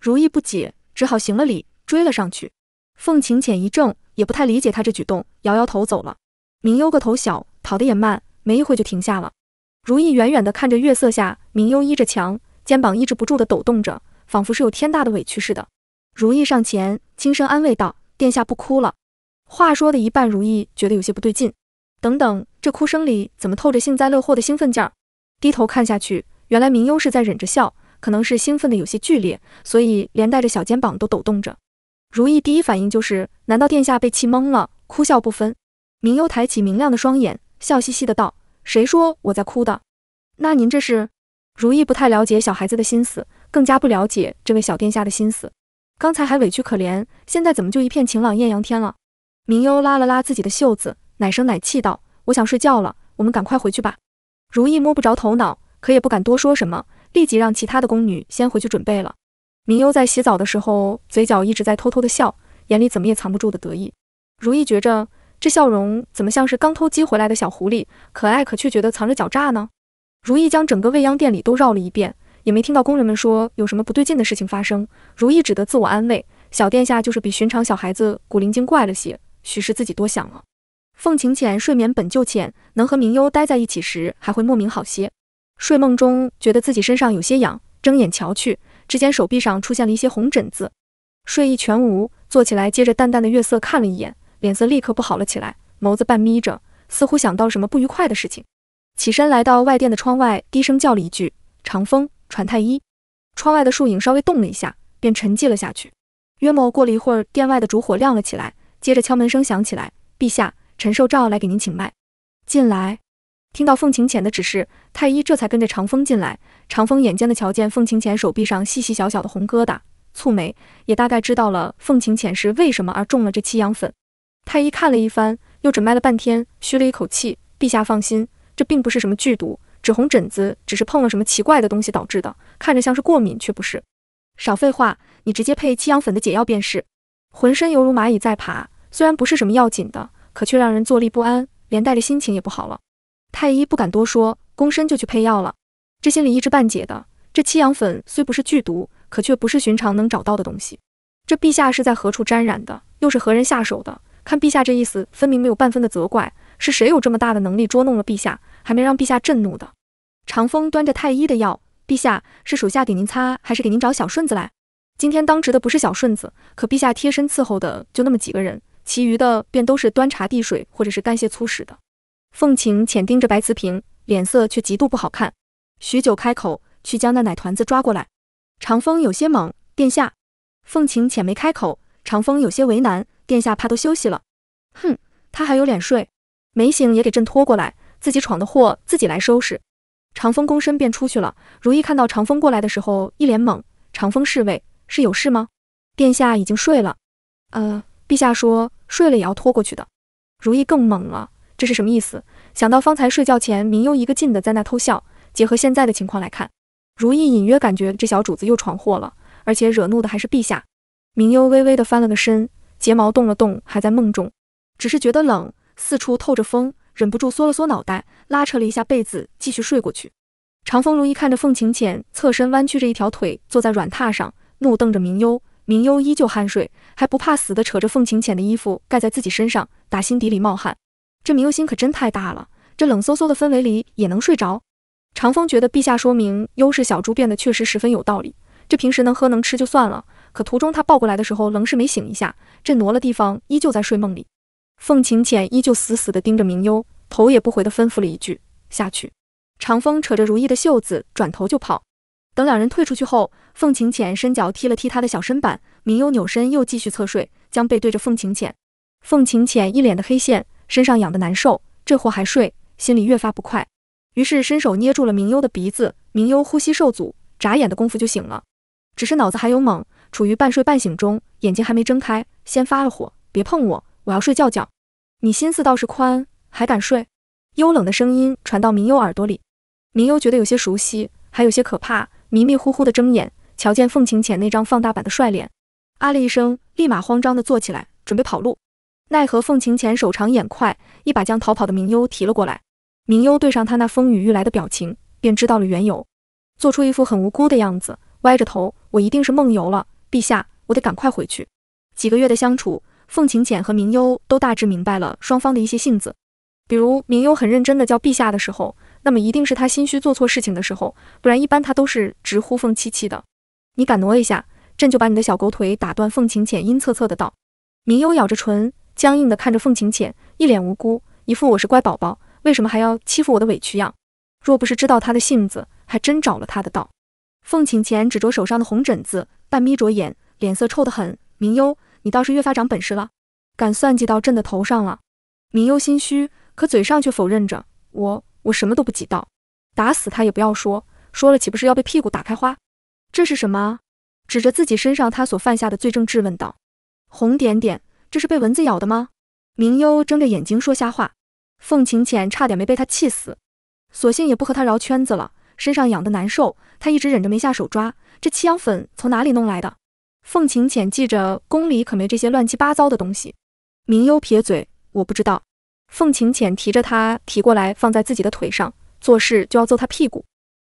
如意不解，只好行了礼，追了上去。凤晴浅一怔，也不太理解他这举动，摇摇头走了。明幽个头小，跑得也慢，没一会就停下了。如意远远的看着月色下明幽依着墙，肩膀抑制不住的抖动着，仿佛是有天大的委屈似的。如意上前轻声安慰道。殿下不哭了。话说的一半，如意觉得有些不对劲。等等，这哭声里怎么透着幸灾乐祸的兴奋劲儿？低头看下去，原来明幽是在忍着笑，可能是兴奋的有些剧烈，所以连带着小肩膀都抖动着。如意第一反应就是，难道殿下被气懵了，哭笑不分？明幽抬起明亮的双眼，笑嘻嘻的道：“谁说我在哭的？那您这是……”如意不太了解小孩子的心思，更加不了解这位小殿下的心思。刚才还委屈可怜，现在怎么就一片晴朗艳阳天了？明幽拉了拉自己的袖子，奶声奶气道：“我想睡觉了，我们赶快回去吧。”如意摸不着头脑，可也不敢多说什么，立即让其他的宫女先回去准备了。明幽在洗澡的时候，嘴角一直在偷偷的笑，眼里怎么也藏不住的得意。如意觉着这笑容怎么像是刚偷鸡回来的小狐狸，可爱可却觉得藏着狡诈呢。如意将整个未央殿里都绕了一遍。也没听到工人们说有什么不对劲的事情发生，如意只得自我安慰，小殿下就是比寻常小孩子古灵精怪了些，许是自己多想了。凤晴浅睡眠本就浅，能和明幽待在一起时还会莫名好些。睡梦中觉得自己身上有些痒，睁眼瞧去，只见手臂上出现了一些红疹子，睡意全无，坐起来，接着淡淡的月色看了一眼，脸色立刻不好了起来，眸子半眯着，似乎想到什么不愉快的事情，起身来到外殿的窗外，低声叫了一句：“长风。”传太医，窗外的树影稍微动了一下，便沉寂了下去。约莫过了一会儿，殿外的烛火亮了起来，接着敲门声响起来。陛下，陈寿照来给您请脉。进来。听到凤晴浅的指示，太医这才跟着长风进来。长风眼尖的瞧见凤晴浅手臂上细细小小的红疙瘩，蹙眉，也大概知道了凤晴浅是为什么而中了这七阳粉。太医看了一番，又诊脉了半天，嘘了一口气。陛下放心，这并不是什么剧毒。纸红疹子只是碰了什么奇怪的东西导致的，看着像是过敏却不是。少废话，你直接配七阳粉的解药便是。浑身犹如蚂蚁在爬，虽然不是什么要紧的，可却让人坐立不安，连带着心情也不好了。太医不敢多说，躬身就去配药了。这心里一知半解的，这七阳粉虽不是剧毒，可却不是寻常能找到的东西。这陛下是在何处沾染的？又是何人下手的？看陛下这意思，分明没有半分的责怪。是谁有这么大的能力捉弄了陛下，还没让陛下震怒的？长风端着太医的药，陛下是属下给您擦，还是给您找小顺子来？今天当值的不是小顺子，可陛下贴身伺候的就那么几个人，其余的便都是端茶递水或者是干些粗使的。凤晴浅盯着白瓷瓶，脸色却极度不好看。许久开口，去将那奶团子抓过来。长风有些懵，殿下。凤晴浅没开口，长风有些为难，殿下怕都休息了。哼，他还有脸睡？没醒也给朕拖过来，自己闯的祸自己来收拾。长风躬身便出去了。如意看到长风过来的时候，一脸懵。长风侍卫，是有事吗？殿下已经睡了。呃，陛下说睡了也要拖过去的。如意更懵了，这是什么意思？想到方才睡觉前，明幽一个劲的在那偷笑，结合现在的情况来看，如意隐约感觉这小主子又闯祸了，而且惹怒的还是陛下。明幽微微的翻了个身，睫毛动了动，还在梦中，只是觉得冷，四处透着风。忍不住缩了缩脑袋，拉扯了一下被子，继续睡过去。长风如意看着凤晴浅侧身弯曲着一条腿坐在软榻上，怒瞪着明幽。明幽依旧酣睡，还不怕死的扯着凤晴浅的衣服盖在自己身上，打心底里冒汗。这明幽心可真太大了，这冷飕飕的氛围里也能睡着。长风觉得陛下说明幽是小猪变的确实十分有道理。这平时能喝能吃就算了，可途中他抱过来的时候愣是没醒一下，这挪了地方依旧在睡梦里。凤晴浅依旧死死地盯着明幽，头也不回地吩咐了一句：“下去。”长风扯着如意的袖子，转头就跑。等两人退出去后，凤晴浅伸脚踢了踢他的小身板。明幽扭身又继续侧睡，将背对着凤晴浅。凤晴浅一脸的黑线，身上痒得难受，这货还睡，心里越发不快，于是伸手捏住了明幽的鼻子。明幽呼吸受阻，眨眼的功夫就醒了，只是脑子还有懵，处于半睡半醒中，眼睛还没睁开，先发了火：“别碰我！”我要睡觉觉，你心思倒是宽，还敢睡？幽冷的声音传到明幽耳朵里，明幽觉得有些熟悉，还有些可怕。迷迷糊糊的睁眼，瞧见凤晴浅那张放大版的帅脸，啊了一声，立马慌张的坐起来，准备跑路。奈何凤晴浅手长眼快，一把将逃跑的明幽提了过来。明幽对上他那风雨欲来的表情，便知道了缘由，做出一副很无辜的样子，歪着头：“我一定是梦游了，陛下，我得赶快回去。”几个月的相处。凤晴浅和明幽都大致明白了双方的一些性子，比如明幽很认真的叫陛下的时候，那么一定是他心虚做错事情的时候，不然一般他都是直呼凤七七的。你敢挪一下，朕就把你的小狗腿打断！凤晴浅阴恻恻的道。明幽咬着唇，僵硬的看着凤晴浅，一脸无辜，一副我是乖宝宝，为什么还要欺负我的委屈样。若不是知道他的性子，还真着了他的道。凤晴浅指着手上的红疹子，半眯着眼，脸色臭得很。明幽。你倒是越发长本事了，敢算计到朕的头上了。明幽心虚，可嘴上却否认着我，我什么都不计道，打死他也不要说，说了岂不是要被屁股打开花？这是什么？指着自己身上他所犯下的罪证质问道。红点点，这是被蚊子咬的吗？明幽睁着眼睛说瞎话。凤晴浅差点没被他气死，索性也不和他绕圈子了。身上痒得难受，他一直忍着没下手抓。这七羊粉从哪里弄来的？凤晴浅记着，宫里可没这些乱七八糟的东西。明幽撇嘴，我不知道。凤晴浅提着他提过来，放在自己的腿上，做事就要揍他屁股。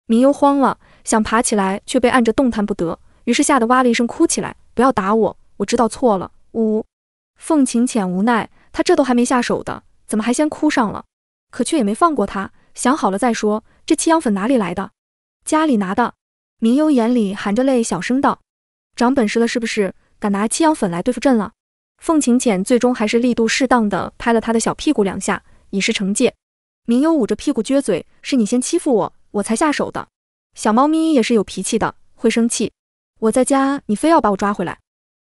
明幽慌了，想爬起来，却被按着动弹不得，于是吓得哇了一声哭起来：“不要打我，我知道错了。”呜。凤晴浅无奈，他这都还没下手的，怎么还先哭上了？可却也没放过他，想好了再说。这七羊粉哪里来的？家里拿的。明幽眼里含着泪，小声道。长本事了是不是？敢拿七阳粉来对付朕了？凤晴浅最终还是力度适当的拍了他的小屁股两下，以示惩戒。明幽捂着屁股撅嘴：“是你先欺负我，我才下手的。”小猫咪也是有脾气的，会生气。我在家，你非要把我抓回来。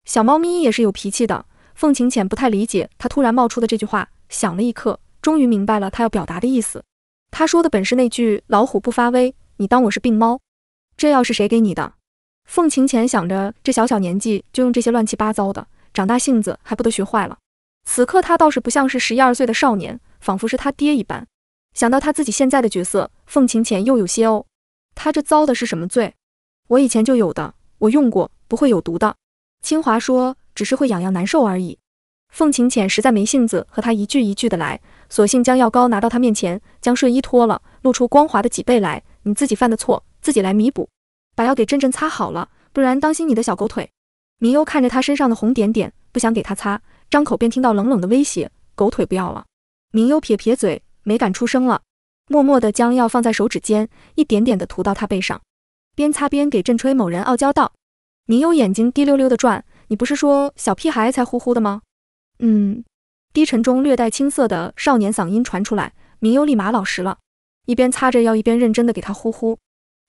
小猫咪也是有脾气的。凤晴浅不太理解他突然冒出的这句话，想了一刻，终于明白了他要表达的意思。他说的本是那句“老虎不发威，你当我是病猫。”这药是谁给你的？凤晴浅想着，这小小年纪就用这些乱七八糟的，长大性子还不得学坏了？此刻他倒是不像是十一二岁的少年，仿佛是他爹一般。想到他自己现在的角色，凤晴浅又有些哦，他这遭的是什么罪？我以前就有的，我用过，不会有毒的。清华说，只是会痒痒难受而已。凤晴浅实在没性子和他一句一句的来，索性将药膏拿到他面前，将睡衣脱了，露出光滑的脊背来。你自己犯的错，自己来弥补。把药给振振擦好了，不然当心你的小狗腿。明幽看着他身上的红点点，不想给他擦，张口便听到冷冷的威胁：狗腿不要了。明幽撇撇嘴，没敢出声了，默默地将药放在手指间，一点点地涂到他背上，边擦边给震吹某人傲娇道：“明幽眼睛滴溜溜的转，你不是说小屁孩才呼呼的吗？”嗯，低沉中略带青涩的少年嗓音传出来，明幽立马老实了，一边擦着药，一边认真地给他呼呼。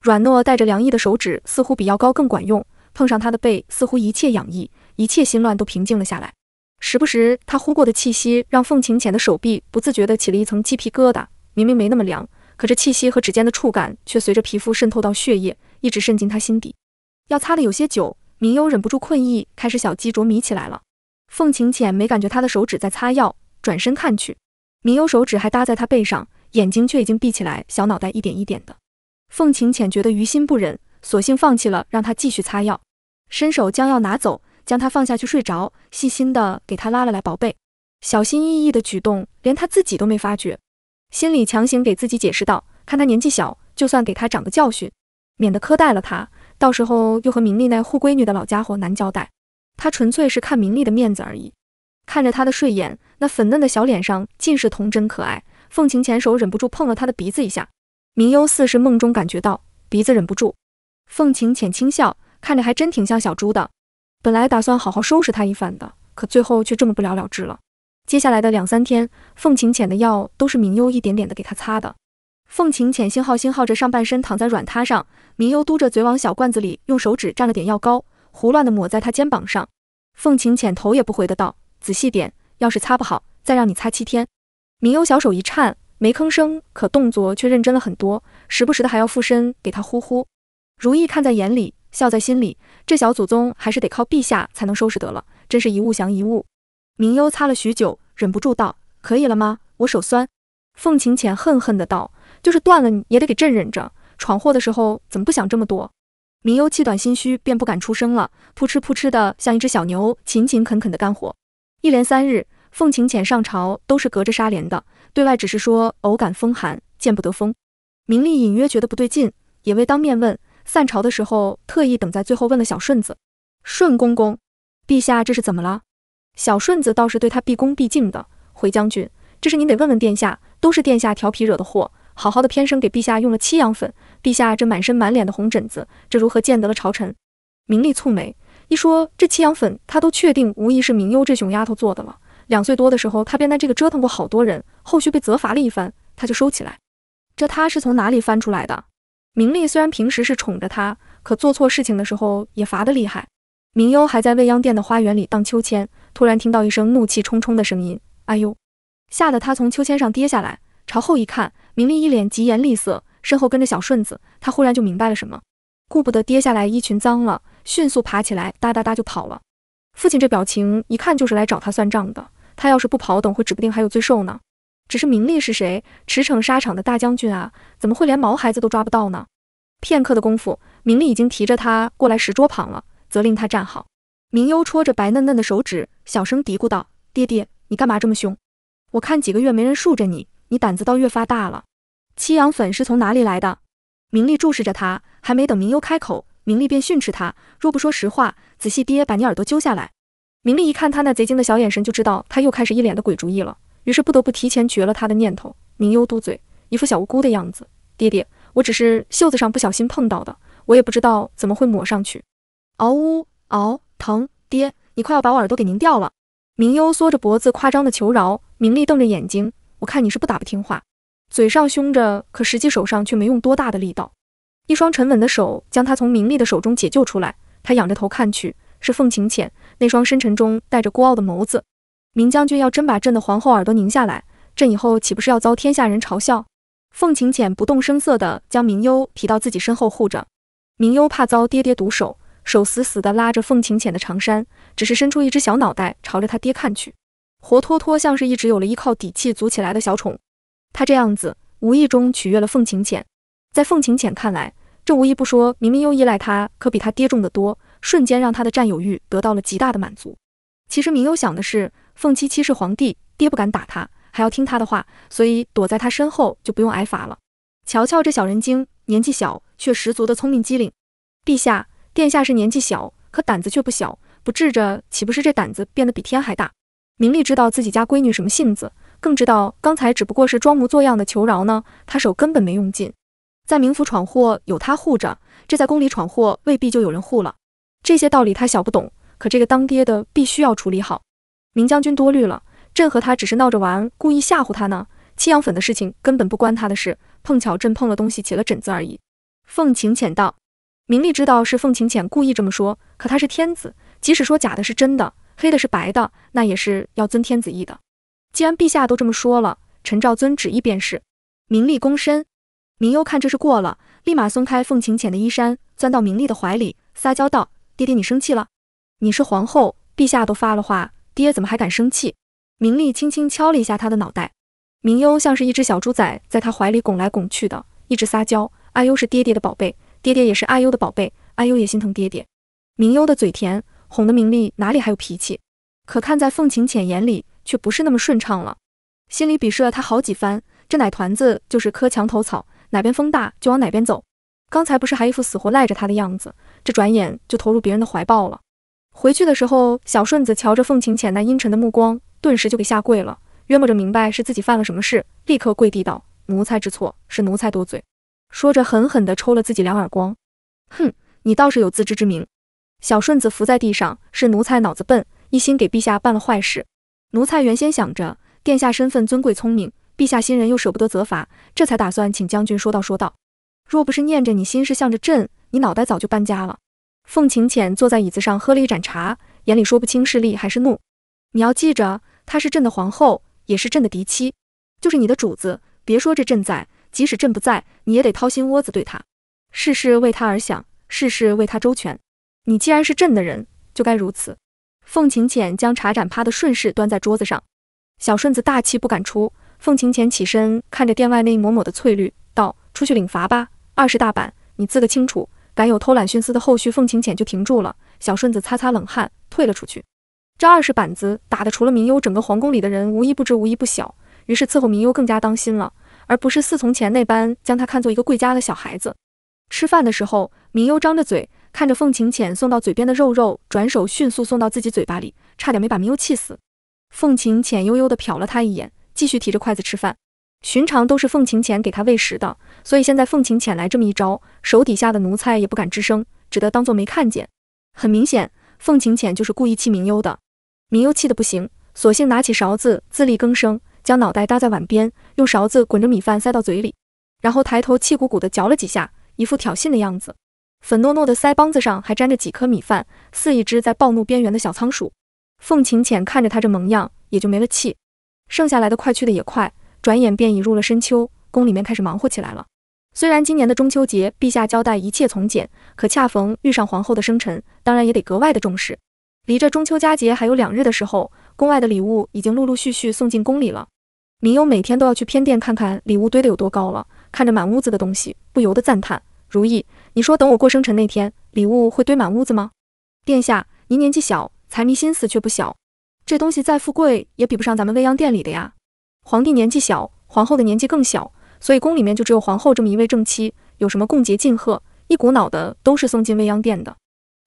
软糯带着凉意的手指，似乎比药膏更管用。碰上他的背，似乎一切痒意、一切心乱都平静了下来。时不时他呼过的气息，让凤晴浅的手臂不自觉地起了一层鸡皮疙瘩。明明没那么凉，可这气息和指尖的触感却随着皮肤渗透到血液，一直渗进他心底。药擦的有些久，明幽忍不住困意，开始小鸡啄米起来了。凤晴浅没感觉他的手指在擦药，转身看去，明幽手指还搭在他背上，眼睛却已经闭起来，小脑袋一点一点的。凤晴浅觉得于心不忍，索性放弃了，让他继续擦药，伸手将药拿走，将他放下去睡着，细心的给他拉了来宝贝，小心翼翼的举动连他自己都没发觉，心里强行给自己解释道：看他年纪小，就算给他长个教训，免得苛待了他，到时候又和明丽那护闺女的老家伙难交代。他纯粹是看明丽的面子而已。看着他的睡眼，那粉嫩的小脸上尽是童真可爱，凤晴浅手忍不住碰了他的鼻子一下。明幽似是梦中感觉到鼻子忍不住，凤晴浅轻笑，看着还真挺像小猪的。本来打算好好收拾他一番的，可最后却这么不了了之了。接下来的两三天，凤晴浅的药都是明幽一点点的给他擦的。凤晴浅星号星号着上半身躺在软榻上，明幽嘟着嘴往小罐子里用手指蘸了点药膏，胡乱的抹在他肩膀上。凤晴浅头也不回的道：“仔细点，要是擦不好，再让你擦七天。”明幽小手一颤。没吭声，可动作却认真了很多，时不时的还要附身给他呼呼。如意看在眼里，笑在心里，这小祖宗还是得靠陛下才能收拾得了，真是一物降一物。明幽擦了许久，忍不住道：“可以了吗？我手酸。”凤晴浅恨恨的道：“就是断了你也得给朕忍着，闯祸的时候怎么不想这么多？”明幽气短心虚，便不敢出声了，扑哧扑哧的像一只小牛，勤勤恳恳的干活。一连三日，凤晴浅上朝都是隔着纱帘的。对外只是说偶感风寒，见不得风。明丽隐约觉得不对劲，也未当面问。散朝的时候，特意等在最后问了小顺子：“顺公公，陛下这是怎么了？”小顺子倒是对他毕恭毕敬的，回将军：“这是您得问问殿下，都是殿下调皮惹的祸。好好的偏生给陛下用了七阳粉，陛下这满身满脸的红疹子，这如何见得了朝臣？”明丽蹙眉，一说这七阳粉，她都确定无疑是明幽这熊丫头做的了。两岁多的时候，他便在这个折腾过好多人，后续被责罚了一番，他就收起来。这他是从哪里翻出来的？明丽虽然平时是宠着他，可做错事情的时候也罚得厉害。明悠还在未央殿的花园里荡秋千，突然听到一声怒气冲冲的声音，“哎呦！”吓得他从秋千上跌下来，朝后一看，明丽一脸疾言厉色，身后跟着小顺子。他忽然就明白了什么，顾不得跌下来，衣裙脏了，迅速爬起来，哒哒哒就跑了。父亲这表情，一看就是来找他算账的。他要是不跑，等会指不定还有罪受呢。只是明丽是谁？驰骋沙场的大将军啊，怎么会连毛孩子都抓不到呢？片刻的功夫，明丽已经提着他过来石桌旁了，责令他站好。明幽戳着白嫩嫩的手指，小声嘀咕道：“爹爹，你干嘛这么凶？我看几个月没人竖着你，你胆子倒越发大了。”七阳粉是从哪里来的？明丽注视着他，还没等明幽开口，明丽便训斥他：“若不说实话，仔细爹把你耳朵揪下来。”明丽一看他那贼精的小眼神，就知道他又开始一脸的鬼主意了，于是不得不提前绝了他的念头。明幽嘟嘴，一副小无辜的样子：“爹爹，我只是袖子上不小心碰到的，我也不知道怎么会抹上去。”嗷呜嗷，疼！爹，你快要把我耳朵给拧掉了！明幽缩着脖子，夸张的求饶。明丽瞪着眼睛：“我看你是不打不听话。”嘴上凶着，可实际手上却没用多大的力道。一双沉稳的手将他从明丽的手中解救出来。他仰着头看去，是凤晴浅。那双深沉中带着孤傲的眸子，明将军要真把朕的皇后耳朵拧下来，朕以后岂不是要遭天下人嘲笑？凤晴浅不动声色地将明幽提到自己身后护着，明幽怕遭爹爹毒手，手死死地拉着凤晴浅的长衫，只是伸出一只小脑袋朝着他爹看去，活脱脱像是一直有了依靠、底气足起来的小宠。他这样子，无意中取悦了凤晴浅。在凤晴浅看来，这无一不说明明幽依赖他，可比他爹重得多。瞬间让他的占有欲得到了极大的满足。其实明优想的是，凤七七是皇帝爹不敢打他，还要听他的话，所以躲在他身后就不用挨罚了。瞧瞧这小人精，年纪小却十足的聪明机灵。陛下，殿下是年纪小，可胆子却不小，不治着岂不是这胆子变得比天还大？明丽知道自己家闺女什么性子，更知道刚才只不过是装模作样的求饶呢，她手根本没用劲。在明府闯祸有他护着，这在宫里闯祸未必就有人护了。这些道理他小不懂，可这个当爹的必须要处理好。明将军多虑了，朕和他只是闹着玩，故意吓唬他呢。七洋粉的事情根本不关他的事，碰巧朕碰了东西起了疹子而已。凤晴浅道，明丽知道是凤晴浅故意这么说，可他是天子，即使说假的是真的，黑的是白的，那也是要遵天子意的。既然陛下都这么说了，臣照遵旨意便是。明丽躬身，明幽看这是过了，立马松开凤晴浅的衣衫，钻到明丽的怀里撒娇道。爹爹，你生气了？你是皇后，陛下都发了话，爹怎么还敢生气？明丽轻轻敲了一下他的脑袋，明悠像是一只小猪仔，在他怀里拱来拱去的，一直撒娇。阿优是爹爹的宝贝，爹爹也是阿优的宝贝，阿优也心疼爹爹。明悠的嘴甜，哄得明丽哪里还有脾气？可看在凤晴浅眼里，却不是那么顺畅了，心里鄙视了他好几番。这奶团子就是棵墙头草，哪边风大就往哪边走。刚才不是还一副死活赖着他的样子？这转眼就投入别人的怀抱了。回去的时候，小顺子瞧着凤晴浅那阴沉的目光，顿时就给下跪了。约摸着明白是自己犯了什么事，立刻跪地道：“奴才知错，是奴才多嘴。”说着狠狠地抽了自己两耳光。哼，你倒是有自知之明。小顺子伏在地上：“是奴才脑子笨，一心给陛下办了坏事。奴才原先想着，殿下身份尊贵，聪明，陛下新人又舍不得责罚，这才打算请将军说道说道。若不是念着你心事向着朕。”你脑袋早就搬家了。凤晴浅坐在椅子上喝了一盏茶，眼里说不清是利还是怒。你要记着，她是朕的皇后，也是朕的嫡妻，就是你的主子。别说这朕在，即使朕不在，你也得掏心窝子对她，事事为她而想，事事为她周全。你既然是朕的人，就该如此。凤晴浅将茶盏啪的顺势端在桌子上，小顺子大气不敢出。凤晴浅起身看着殿外那一抹抹的翠绿，道：“出去领罚吧，二十大板，你自个清楚。”敢有偷懒徇私的，后续凤晴浅就停住了。小顺子擦擦冷汗，退了出去。这二十板子打的，除了明悠，整个皇宫里的人无一不知，无一不晓。于是伺候明悠更加当心了，而不是似从前那般将他看作一个贵家的小孩子。吃饭的时候，明悠张着嘴，看着凤晴浅送到嘴边的肉肉，转手迅速送到自己嘴巴里，差点没把明悠气死。凤晴浅悠悠地瞟了他一眼，继续提着筷子吃饭。寻常都是凤晴浅给他喂食的，所以现在凤晴浅来这么一招，手底下的奴才也不敢吱声，只得当做没看见。很明显，凤晴浅就是故意气明幽的。明幽气得不行，索性拿起勺子自力更生，将脑袋搭在碗边，用勺子滚着米饭塞到嘴里，然后抬头气鼓鼓地嚼了几下，一副挑衅的样子。粉糯糯的腮帮子上还沾着几颗米饭，似一只在暴怒边缘的小仓鼠。凤晴浅看着他这萌样，也就没了气。剩下来的快去的也快。转眼便已入了深秋，宫里面开始忙活起来了。虽然今年的中秋节，陛下交代一切从简，可恰逢遇上皇后的生辰，当然也得格外的重视。离着中秋佳节还有两日的时候，宫外的礼物已经陆陆续续送进宫里了。明幽每天都要去偏殿看看礼物堆得有多高了，看着满屋子的东西，不由得赞叹：“如意，你说等我过生辰那天，礼物会堆满屋子吗？”殿下，您年纪小，财迷心思却不小，这东西再富贵也比不上咱们未央殿里的呀。皇帝年纪小，皇后的年纪更小，所以宫里面就只有皇后这么一位正妻。有什么共结庆贺，一股脑的都是送进未央殿的。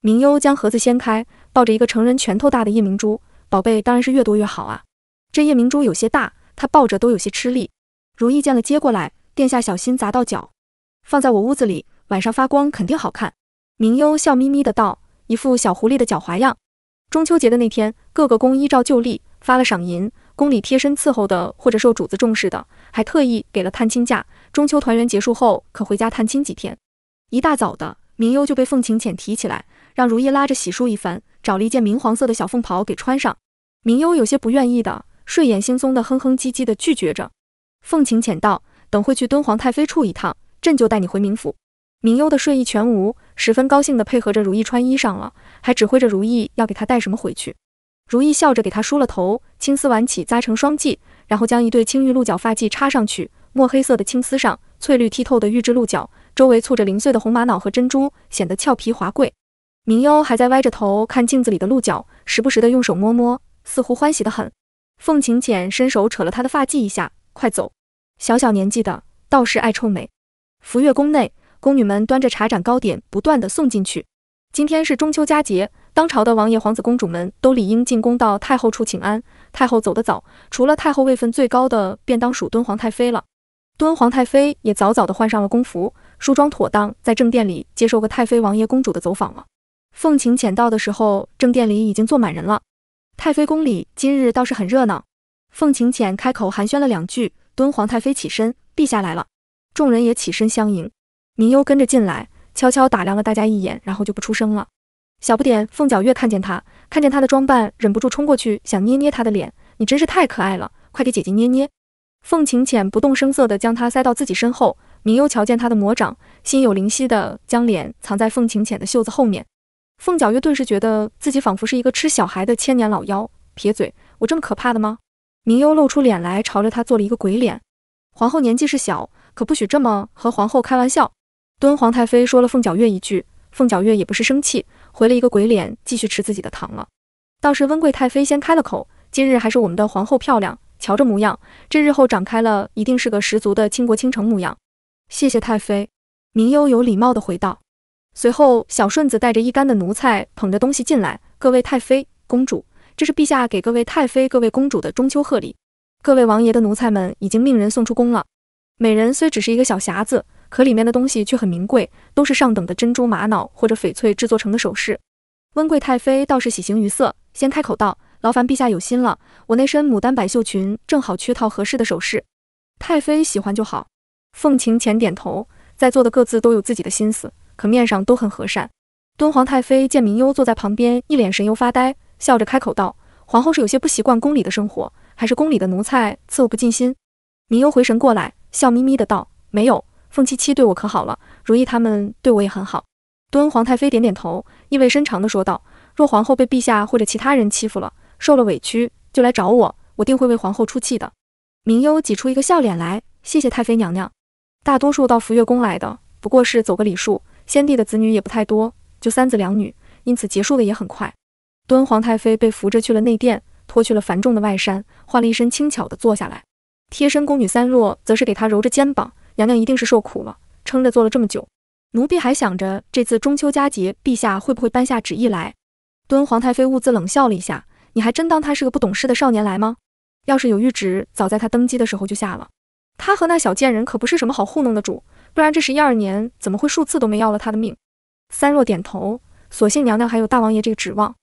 明幽将盒子掀开，抱着一个成人拳头大的夜明珠，宝贝当然是越多越好啊。这夜明珠有些大，她抱着都有些吃力。如意见了接过来，殿下小心砸到脚。放在我屋子里，晚上发光肯定好看。明幽笑眯眯的道，一副小狐狸的狡猾样。中秋节的那天，各个宫依照旧例发了赏银。宫里贴身伺候的，或者受主子重视的，还特意给了探亲假。中秋团圆结束后，可回家探亲几天。一大早的，明幽就被凤晴浅提起来，让如意拉着洗漱一番，找了一件明黄色的小凤袍给穿上。明幽有些不愿意的，睡眼惺忪的哼哼唧唧的拒绝着。凤晴浅道：“等会去敦煌太妃处一趟，朕就带你回明府。”明幽的睡意全无，十分高兴的配合着如意穿衣裳了，还指挥着如意要给他带什么回去。如意笑着给他梳了头，青丝挽起扎成双髻，然后将一对青玉鹿角发髻插上去。墨黑色的青丝上，翠绿剔透的玉质鹿角，周围簇着零碎的红玛瑙和珍珠，显得俏皮华贵。明幽还在歪着头看镜子里的鹿角，时不时的用手摸摸，似乎欢喜的很。凤晴浅伸手扯了他的发髻一下，快走，小小年纪的倒是爱臭美。福月宫内，宫女们端着茶盏糕点不断的送进去。今天是中秋佳节。当朝的王爷、皇子、公主们都理应进宫到太后处请安。太后走得早，除了太后位分最高的，便当属敦皇太妃了。敦皇太妃也早早的换上了宫服，梳妆妥当，在正殿里接受个太妃、王爷、公主的走访了。凤晴浅到的时候，正殿里已经坐满人了。太妃宫里今日倒是很热闹。凤晴浅开口寒暄了两句，敦皇太妃起身：“陛下来了。”众人也起身相迎。明幽跟着进来，悄悄打量了大家一眼，然后就不出声了。小不点凤角月看见他，看见他的装扮，忍不住冲过去想捏捏他的脸。你真是太可爱了，快给姐姐捏捏。凤晴浅不动声色地将他塞到自己身后。明幽瞧见他的魔掌，心有灵犀地将脸藏在凤晴浅的袖子后面。凤角月顿时觉得自己仿佛是一个吃小孩的千年老妖，撇嘴，我这么可怕的吗？明幽露出脸来，朝着他做了一个鬼脸。皇后年纪是小，可不许这么和皇后开玩笑。敦皇太妃说了凤角月一句，凤角月也不是生气。回了一个鬼脸，继续吃自己的糖了。倒是温贵太妃先开了口：“今日还是我们的皇后漂亮，瞧这模样，这日后长开了一定是个十足的倾国倾城模样。”谢谢太妃，明幽有礼貌的回道。随后，小顺子带着一干的奴才捧着东西进来：“各位太妃、公主，这是陛下给各位太妃、各位公主的中秋贺礼。各位王爷的奴才们已经命人送出宫了。美人虽只是一个小匣子。”可里面的东西却很名贵，都是上等的珍珠、玛瑙或者翡翠制作成的首饰。温贵太妃倒是喜形于色，先开口道：“劳烦陛下有心了，我那身牡丹百绣裙正好缺套合适的首饰，太妃喜欢就好。”凤晴浅点头，在座的各自都有自己的心思，可面上都很和善。敦煌太妃见明幽坐在旁边，一脸神游发呆，笑着开口道：“皇后是有些不习惯宫里的生活，还是宫里的奴才伺候不尽心？”明幽回神过来，笑眯眯的道：“没有。”凤七七对我可好了，如意他们对我也很好。敦皇太妃点点头，意味深长地说道：“若皇后被陛下或者其他人欺负了，受了委屈，就来找我，我定会为皇后出气的。”明幽挤出一个笑脸来，谢谢太妃娘娘。大多数到福月宫来的，不过是走个礼数。先帝的子女也不太多，就三子两女，因此结束的也很快。敦皇太妃被扶着去了内殿，脱去了繁重的外衫，换了一身轻巧的坐下来。贴身宫女三若则是给她揉着肩膀。娘娘一定是受苦了，撑着坐了这么久。奴婢还想着这次中秋佳节，陛下会不会颁下旨意来？敦皇太妃兀自冷笑了一下：“你还真当他是个不懂事的少年来吗？要是有谕旨，早在他登基的时候就下了。他和那小贱人可不是什么好糊弄的主，不然这十一二年怎么会数次都没要了他的命？”三若点头，所幸娘娘还有大王爷这个指望。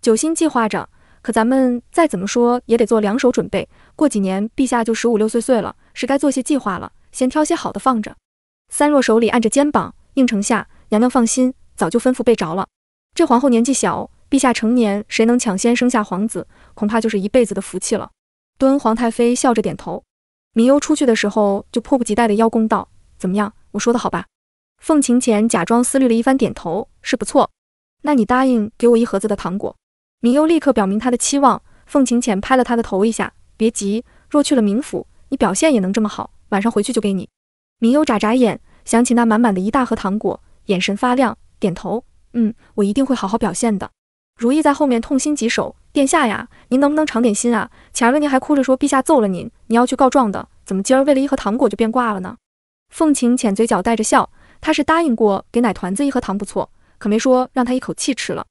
九星计划着，可咱们再怎么说也得做两手准备。过几年，陛下就十五六岁岁了，是该做些计划了。先挑些好的放着。三若手里按着肩膀，应承下。娘娘放心，早就吩咐备着了。这皇后年纪小，陛下成年，谁能抢先生下皇子，恐怕就是一辈子的福气了。敦皇太妃笑着点头。明幽出去的时候就迫不及待的邀功道：“怎么样，我说的好吧？”凤晴浅假装思虑了一番，点头：“是不错。”那你答应给我一盒子的糖果。明幽立刻表明他的期望。凤晴浅拍了他的头一下：“别急，若去了明府，你表现也能这么好。”晚上回去就给你。明悠眨眨眼，想起那满满的一大盒糖果，眼神发亮，点头。嗯，我一定会好好表现的。如意在后面痛心疾首，殿下呀，您能不能长点心啊？前儿您还哭着说陛下揍了您，您要去告状的，怎么今儿为了一盒糖果就变卦了呢？凤琴浅嘴角带着笑，她是答应过给奶团子一盒糖不错，可没说让他一口气吃了。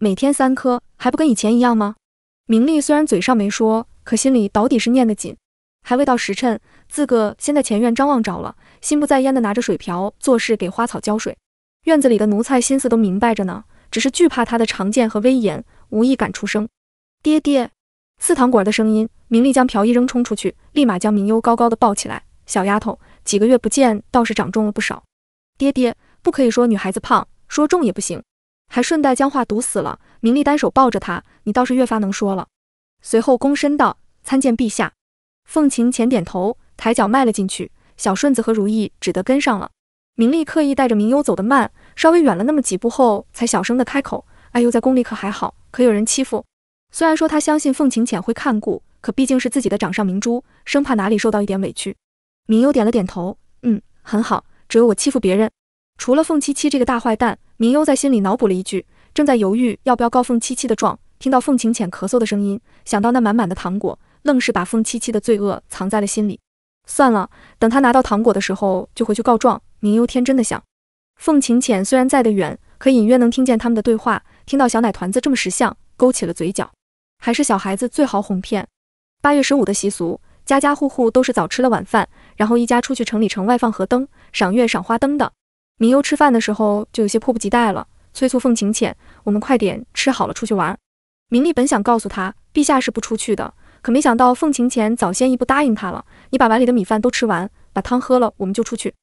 每天三颗，还不跟以前一样吗？明丽虽然嘴上没说，可心里到底是念得紧。还未到时辰，自个先在前院张望着了，心不在焉的拿着水瓢做事，给花草浇水。院子里的奴才心思都明白着呢，只是惧怕他的长剑和威严，无意敢出声。爹爹，四堂儿的声音，明丽将瓢一扔冲出去，立马将明幽高高的抱起来。小丫头，几个月不见，倒是长重了不少。爹爹，不可以说女孩子胖，说重也不行，还顺带将话堵死了。明丽单手抱着他，你倒是越发能说了。随后躬身道，参见陛下。凤晴浅点头，抬脚迈了进去，小顺子和如意只得跟上了。明丽刻意带着明悠走得慢，稍微远了那么几步后，才小声的开口：“哎呦，在宫里可还好？可有人欺负？”虽然说她相信凤晴浅会看顾，可毕竟是自己的掌上明珠，生怕哪里受到一点委屈。明悠点了点头，嗯，很好，只有我欺负别人，除了凤七七这个大坏蛋。明悠在心里脑补了一句，正在犹豫要不要告凤七七的状，听到凤晴浅咳嗽的声音，想到那满满的糖果。愣是把凤七七的罪恶藏在了心里。算了，等他拿到糖果的时候就回去告状。明悠天真的想，凤晴浅虽然在得远，可隐约能听见他们的对话，听到小奶团子这么识相，勾起了嘴角。还是小孩子最好哄骗。八月十五的习俗，家家户户都是早吃了晚饭，然后一家出去城里城外放河灯、赏月、赏花灯的。明悠吃饭的时候就有些迫不及待了，催促凤晴浅：“我们快点吃好了，出去玩。”明丽本想告诉他，陛下是不出去的。可没想到，凤晴浅早先一步答应他了。你把碗里的米饭都吃完，把汤喝了，我们就出去。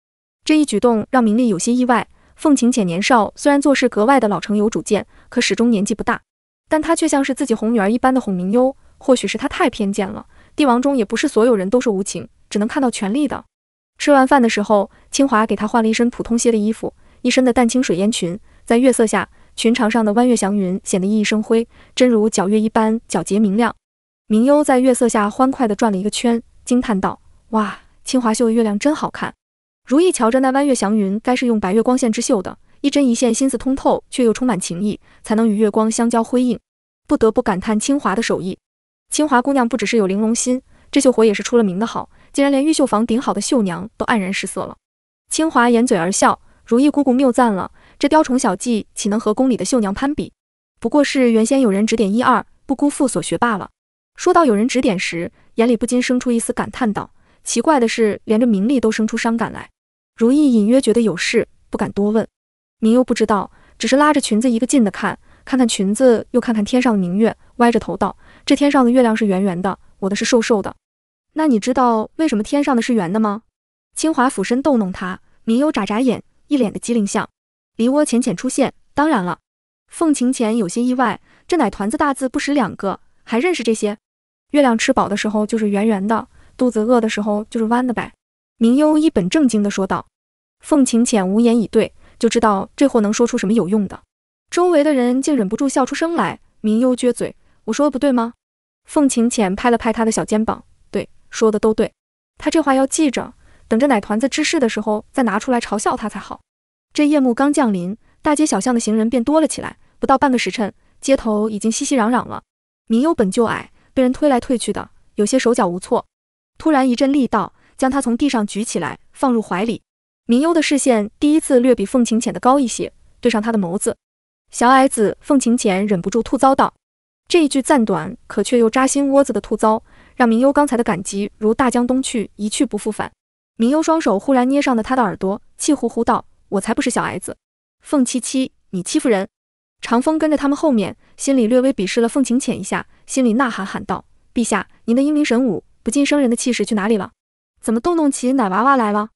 这一举动让明丽有些意外。凤晴浅年少，虽然做事格外的老成有主见，可始终年纪不大。但她却像是自己哄女儿一般的哄明优。或许是她太偏见了，帝王中也不是所有人都是无情，只能看到权力的。吃完饭的时候，清华给她换了一身普通些的衣服，一身的淡青水烟裙，在月色下，裙长上的弯月祥云显得熠熠生辉，真如皎月一般皎洁明亮。明幽在月色下欢快地转了一个圈，惊叹道：“哇，清华绣的月亮真好看！”如意瞧着那弯月祥云，该是用白月光线织绣的，一针一线心思通透，却又充满情意，才能与月光相交辉映，不得不感叹清华的手艺。清华姑娘不只是有玲珑心，这绣活也是出了名的好，竟然连玉绣房顶好的绣娘都黯然失色了。清华掩嘴而笑，如意姑姑谬赞了，这雕虫小技岂能和宫里的绣娘攀比？不过是原先有人指点一二，不辜负所学罢了。说到有人指点时，眼里不禁生出一丝感叹，道：“奇怪的是，连着名利都生出伤感来。”如意隐约觉得有事，不敢多问。明悠不知道，只是拉着裙子一个劲的看，看看裙子，又看看天上的明月，歪着头道：“这天上的月亮是圆圆的，我的是瘦瘦的。那你知道为什么天上的是圆的吗？”清华俯身逗弄他，明悠眨眨眼，一脸的机灵相。梨涡浅浅出现，当然了。凤晴浅有些意外，这奶团子大字不识两个，还认识这些。月亮吃饱的时候就是圆圆的，肚子饿的时候就是弯的呗。明幽一本正经地说道。凤晴浅无言以对，就知道这货能说出什么有用的。周围的人竟忍不住笑出声来。明幽撅嘴：“我说的不对吗？”凤晴浅拍了拍他的小肩膀：“对，说的都对。他这话要记着，等着奶团子知事的时候再拿出来嘲笑他才好。”这夜幕刚降临，大街小巷的行人便多了起来。不到半个时辰，街头已经熙熙攘攘了。明幽本就矮。被人推来推去的，有些手脚无措。突然一阵力道将他从地上举起来，放入怀里。明幽的视线第一次略比凤晴浅的高一些，对上他的眸子。小矮子凤晴浅忍不住吐糟道：“这一句赞短，可却又扎心窝子的吐糟，让明幽刚才的感激如大江东去，一去不复返。”明幽双手忽然捏上了他的耳朵，气呼呼道：“我才不是小矮子，凤七七，你欺负人！”长风跟着他们后面，心里略微鄙视了凤晴浅一下，心里呐喊喊道：“陛下，您的英明神武、不近生人的气势去哪里了？怎么动动起奶娃娃来了？”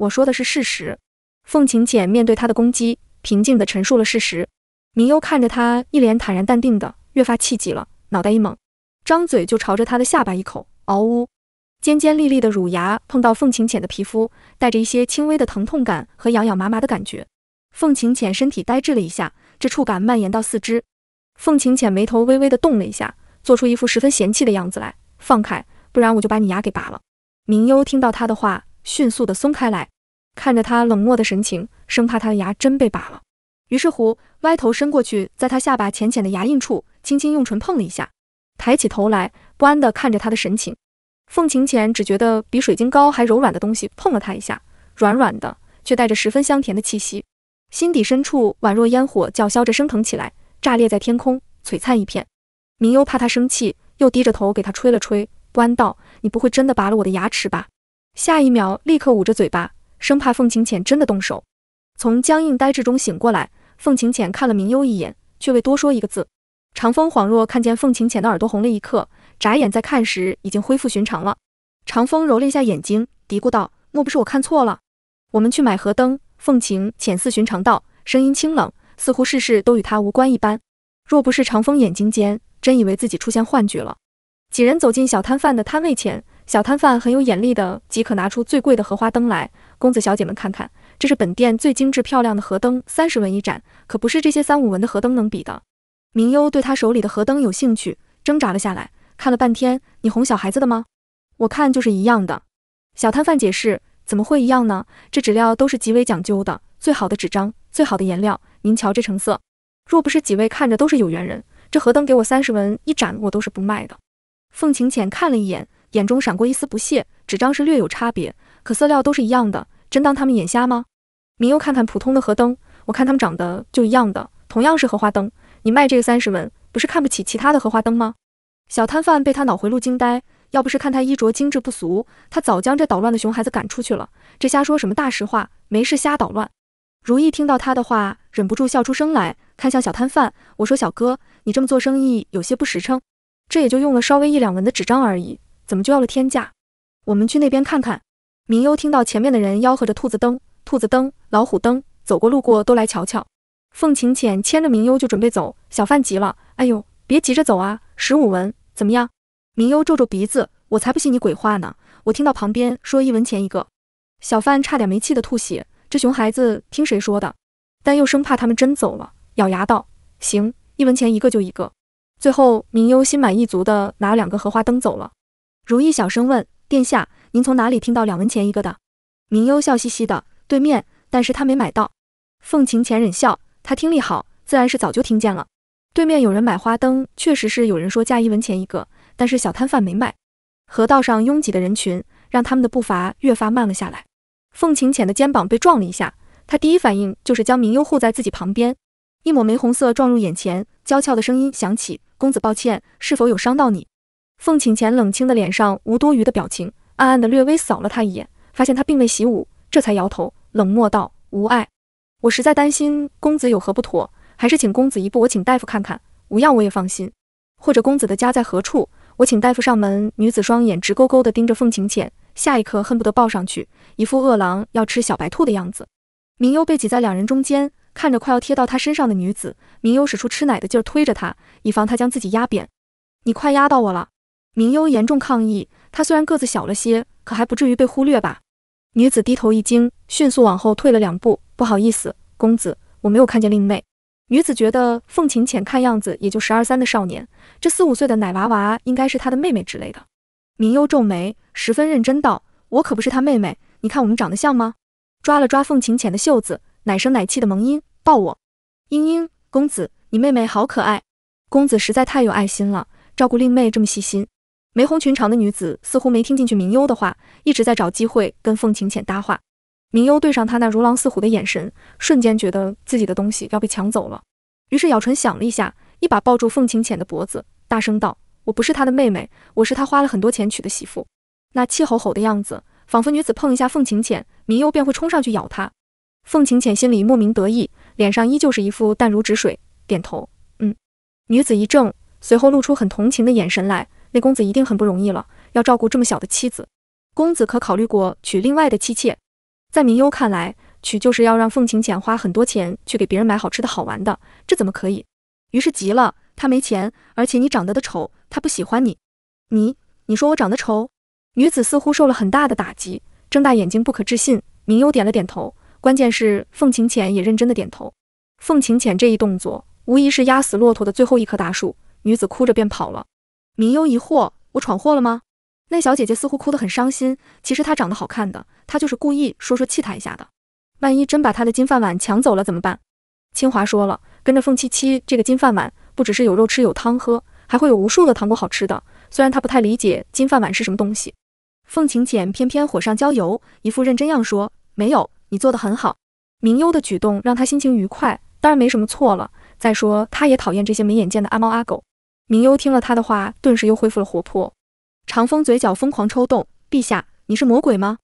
我说的是事实。凤晴浅面对他的攻击，平静的陈述了事实。明幽看着他一脸坦然淡定的，越发气急了，脑袋一猛，张嘴就朝着他的下巴一口，嗷呜，尖尖利利的乳牙碰到凤晴浅的皮肤，带着一些轻微的疼痛感和痒痒麻麻的感觉。凤晴浅身体呆滞了一下。这触感蔓延到四肢，凤晴浅眉头微微的动了一下，做出一副十分嫌弃的样子来，放开，不然我就把你牙给拔了。明幽听到他的话，迅速的松开来，看着他冷漠的神情，生怕他的牙真被拔了，于是乎，歪头伸过去，在他下巴浅浅的牙印处，轻轻用唇碰了一下，抬起头来，不安的看着他的神情。凤晴浅只觉得比水晶糕还柔软的东西碰了他一下，软软的，却带着十分香甜的气息。心底深处宛若烟火，叫嚣着升腾起来，炸裂在天空，璀璨一片。明幽怕他生气，又低着头给他吹了吹，不安道：“你不会真的拔了我的牙齿吧？”下一秒，立刻捂着嘴巴，生怕凤晴浅真的动手。从僵硬呆滞中醒过来，凤晴浅看了明幽一眼，却未多说一个字。长风恍若看见凤晴浅的耳朵红了一刻，眨眼再看时，已经恢复寻常了。长风揉了一下眼睛，嘀咕道：“莫不是我看错了？”我们去买河灯。凤晴浅似寻常道，声音清冷，似乎事事都与他无关一般。若不是长风眼睛尖，真以为自己出现幻觉了。几人走进小摊贩的摊位前，小摊贩很有眼力的，即可拿出最贵的荷花灯来。公子小姐们看看，这是本店最精致漂亮的荷灯，三十文一盏，可不是这些三五文的荷灯能比的。明幽对他手里的荷灯有兴趣，挣扎了下来，看了半天，你哄小孩子的吗？我看就是一样的。小摊贩解释。怎么会一样呢？这纸料都是极为讲究的，最好的纸张，最好的颜料。您瞧这成色，若不是几位看着都是有缘人，这河灯给我三十文一盏，我都是不卖的。凤晴浅看了一眼，眼中闪过一丝不屑。纸张是略有差别，可色料都是一样的，真当他们眼瞎吗？明悠看看普通的河灯，我看他们长得就一样的，同样是荷花灯，你卖这个三十文，不是看不起其他的荷花灯吗？小摊贩被他脑回路惊呆。要不是看他衣着精致不俗，他早将这捣乱的熊孩子赶出去了。这瞎说什么大实话，没事瞎捣乱。如意听到他的话，忍不住笑出声来，看向小摊贩，我说小哥，你这么做生意有些不实诚。这也就用了稍微一两文的纸张而已，怎么就要了天价？我们去那边看看。明悠听到前面的人吆喝着兔子灯、兔子灯、老虎灯，走过路过都来瞧瞧。凤晴浅牵着明悠就准备走，小贩急了，哎呦，别急着走啊，十五文，怎么样？明悠皱皱鼻子，我才不信你鬼话呢！我听到旁边说一文钱一个，小贩差点没气得吐血。这熊孩子听谁说的？但又生怕他们真走了，咬牙道：“行，一文钱一个就一个。”最后，明悠心满意足地拿两个荷花灯走了。如意小声问：“殿下，您从哪里听到两文钱一个的？”明悠笑嘻嘻的：“对面，但是他没买到。”凤晴浅忍笑，他听力好，自然是早就听见了。对面有人买花灯，确实是有人说价一文钱一个。但是小摊贩没卖，河道上拥挤的人群让他们的步伐越发慢了下来。凤晴浅的肩膀被撞了一下，他第一反应就是将明优护在自己旁边。一抹玫红色撞入眼前，娇俏的声音响起：“公子，抱歉，是否有伤到你？”凤晴浅冷清的脸上无多余的表情，暗暗的略微扫了他一眼，发现他并未习武，这才摇头，冷漠道：“无碍，我实在担心公子有何不妥，还是请公子一步，我请大夫看看，无恙我也放心。或者公子的家在何处？”我请大夫上门，女子双眼直勾勾地盯着凤晴浅，下一刻恨不得抱上去，一副饿狼要吃小白兔的样子。明悠被挤在两人中间，看着快要贴到他身上的女子，明悠使出吃奶的劲儿推着她，以防她将自己压扁。你快压到我了！明悠严重抗议。他虽然个子小了些，可还不至于被忽略吧？女子低头一惊，迅速往后退了两步。不好意思，公子，我没有看见令妹。女子觉得凤晴浅看样子也就十二三的少年，这四五岁的奶娃娃应该是她的妹妹之类的。明幽皱眉，十分认真道：“我可不是她妹妹，你看我们长得像吗？”抓了抓凤晴浅的袖子，奶声奶气的萌音：“抱我，嘤嘤，公子，你妹妹好可爱，公子实在太有爱心了，照顾令妹这么细心。”玫红裙长的女子似乎没听进去明幽的话，一直在找机会跟凤晴浅搭话。明幽对上他那如狼似虎的眼神，瞬间觉得自己的东西要被抢走了。于是咬唇想了一下，一把抱住凤晴浅的脖子，大声道：“我不是他的妹妹，我是他花了很多钱娶的媳妇。”那气吼吼的样子，仿佛女子碰一下凤晴浅，明幽便会冲上去咬他。凤晴浅心里莫名得意，脸上依旧是一副淡如止水，点头：“嗯。”女子一怔，随后露出很同情的眼神来：“那公子一定很不容易了，要照顾这么小的妻子。公子可考虑过娶另外的妻妾？”在明优看来，娶就是要让凤晴浅花很多钱去给别人买好吃的好玩的，这怎么可以？于是急了，他没钱，而且你长得的丑，他不喜欢你。你，你说我长得丑？女子似乎受了很大的打击，睁大眼睛不可置信。明优点了点头，关键是凤晴浅也认真的点头。凤晴浅这一动作，无疑是压死骆驼的最后一棵大树。女子哭着便跑了。明优疑惑：我闯祸了吗？那小姐姐似乎哭得很伤心，其实她长得好看的，她就是故意说说气他一下的。万一真把他的金饭碗抢走了怎么办？清华说了，跟着凤七七这个金饭碗，不只是有肉吃有汤喝，还会有无数的糖果好吃的。虽然他不太理解金饭碗是什么东西，凤晴浅偏偏火上浇油，一副认真样说没有，你做的很好。明悠的举动让他心情愉快，当然没什么错了。再说他也讨厌这些没眼见的阿猫阿狗。明悠听了他的话，顿时又恢复了活泼。长风嘴角疯狂抽动，陛下，你是魔鬼吗？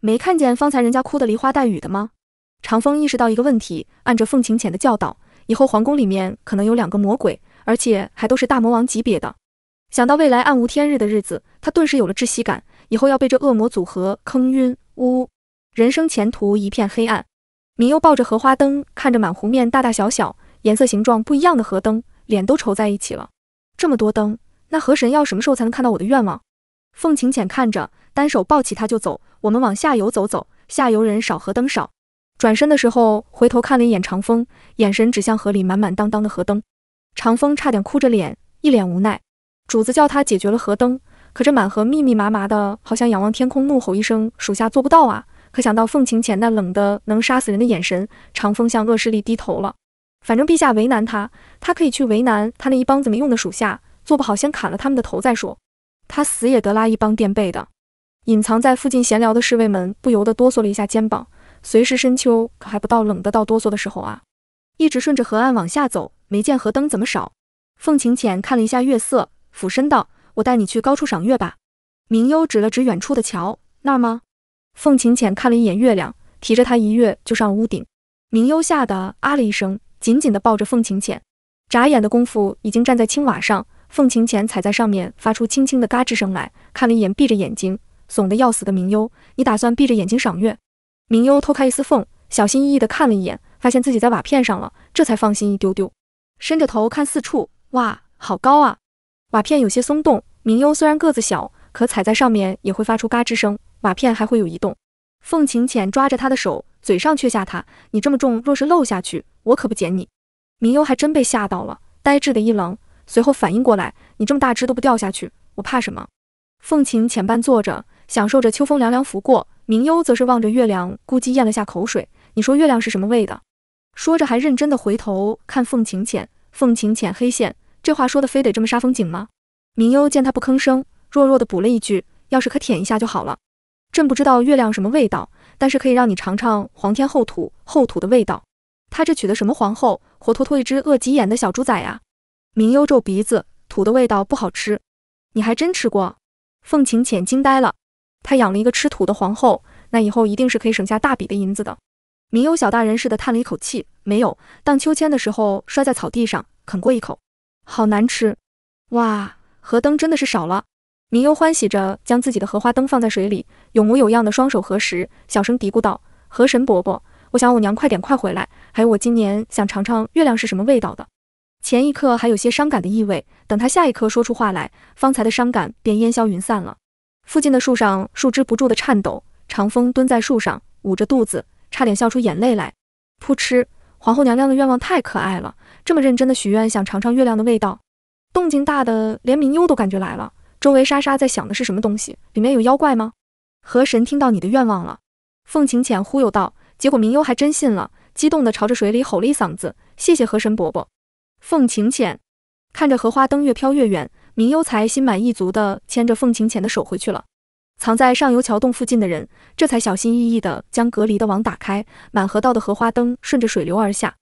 没看见方才人家哭的梨花带雨的吗？长风意识到一个问题，按着凤晴浅的教导，以后皇宫里面可能有两个魔鬼，而且还都是大魔王级别的。想到未来暗无天日的日子，他顿时有了窒息感，以后要被这恶魔组合坑晕，呜，人生前途一片黑暗。明悠抱着荷花灯，看着满湖面大大小小、颜色形状不一样的河灯，脸都愁在一起了。这么多灯。那河神要什么时候才能看到我的愿望？凤晴浅看着，单手抱起他就走。我们往下游走走，下游人少，河灯少。转身的时候回头看了一眼长风，眼神指向河里满满当当的河灯。长风差点哭着脸，一脸无奈。主子叫他解决了河灯，可这满河密密麻麻的，好像仰望天空怒吼一声，属下做不到啊！可想到凤晴浅那冷的能杀死人的眼神，长风向恶势力低头了。反正陛下为难他，他可以去为难他那一帮子没用的属下。做不好，先砍了他们的头再说。他死也得拉一帮垫背的。隐藏在附近闲聊的侍卫们不由得哆嗦了一下肩膀。随时深秋，可还不到冷得到哆嗦的时候啊。一直顺着河岸往下走，没见河灯怎么少？凤晴浅看了一下月色，俯身道：“我带你去高处赏月吧。”明幽指了指远处的桥，那儿吗？凤晴浅看了一眼月亮，提着他一跃就上屋顶。明幽吓得啊了一声，紧紧地抱着凤晴浅，眨眼的功夫已经站在青瓦上。凤晴浅踩在上面，发出轻轻的嘎吱声来。看了一眼闭着眼睛怂得要死的明优，你打算闭着眼睛赏月？明优偷开一丝缝，小心翼翼地看了一眼，发现自己在瓦片上了，这才放心一丢丢，伸着头看四处。哇，好高啊！瓦片有些松动。明优虽然个子小，可踩在上面也会发出嘎吱声，瓦片还会有移动。凤晴浅抓着他的手，嘴上却吓他：“你这么重，若是漏下去，我可不捡你。”明优还真被吓到了，呆滞的一愣。随后反应过来，你这么大只都不掉下去，我怕什么？凤晴浅半坐着，享受着秋风凉凉拂过。明幽则是望着月亮，咕叽咽了下口水。你说月亮是什么味的？说着，还认真的回头看凤晴浅。凤晴浅黑线，这话说的非得这么杀风景吗？明幽见他不吭声，弱弱的补了一句：“要是可舔一下就好了。”朕不知道月亮什么味道，但是可以让你尝尝皇天厚土厚土的味道。他这娶的什么皇后，活脱脱一只饿急眼的小猪崽呀！明幽皱鼻子，土的味道不好吃。你还真吃过？凤晴浅惊呆了。她养了一个吃土的皇后，那以后一定是可以省下大笔的银子的。明幽小大人似的叹了一口气，没有。荡秋千的时候摔在草地上，啃过一口，好难吃。哇，河灯真的是少了。明幽欢喜着将自己的荷花灯放在水里，有模有样的双手合十，小声嘀咕道：“河神伯伯，我想我娘快点快回来。还有，我今年想尝尝月亮是什么味道的。”前一刻还有些伤感的意味，等他下一刻说出话来，方才的伤感便烟消云散了。附近的树上树枝不住的颤抖，长风蹲在树上，捂着肚子，差点笑出眼泪来。噗嗤！皇后娘娘的愿望太可爱了，这么认真的许愿，想尝尝月亮的味道。动静大的连明幽都感觉来了，周围沙沙在响的是什么东西？里面有妖怪吗？河神听到你的愿望了，凤晴浅忽悠道，结果明幽还真信了，激动地朝着水里吼了一嗓子：“谢谢河神伯伯！”凤晴浅看着荷花灯越飘越远，明幽才心满意足地牵着凤晴浅的手回去了。藏在上游桥洞附近的人，这才小心翼翼地将隔离的网打开，满河道的荷花灯顺着水流而下。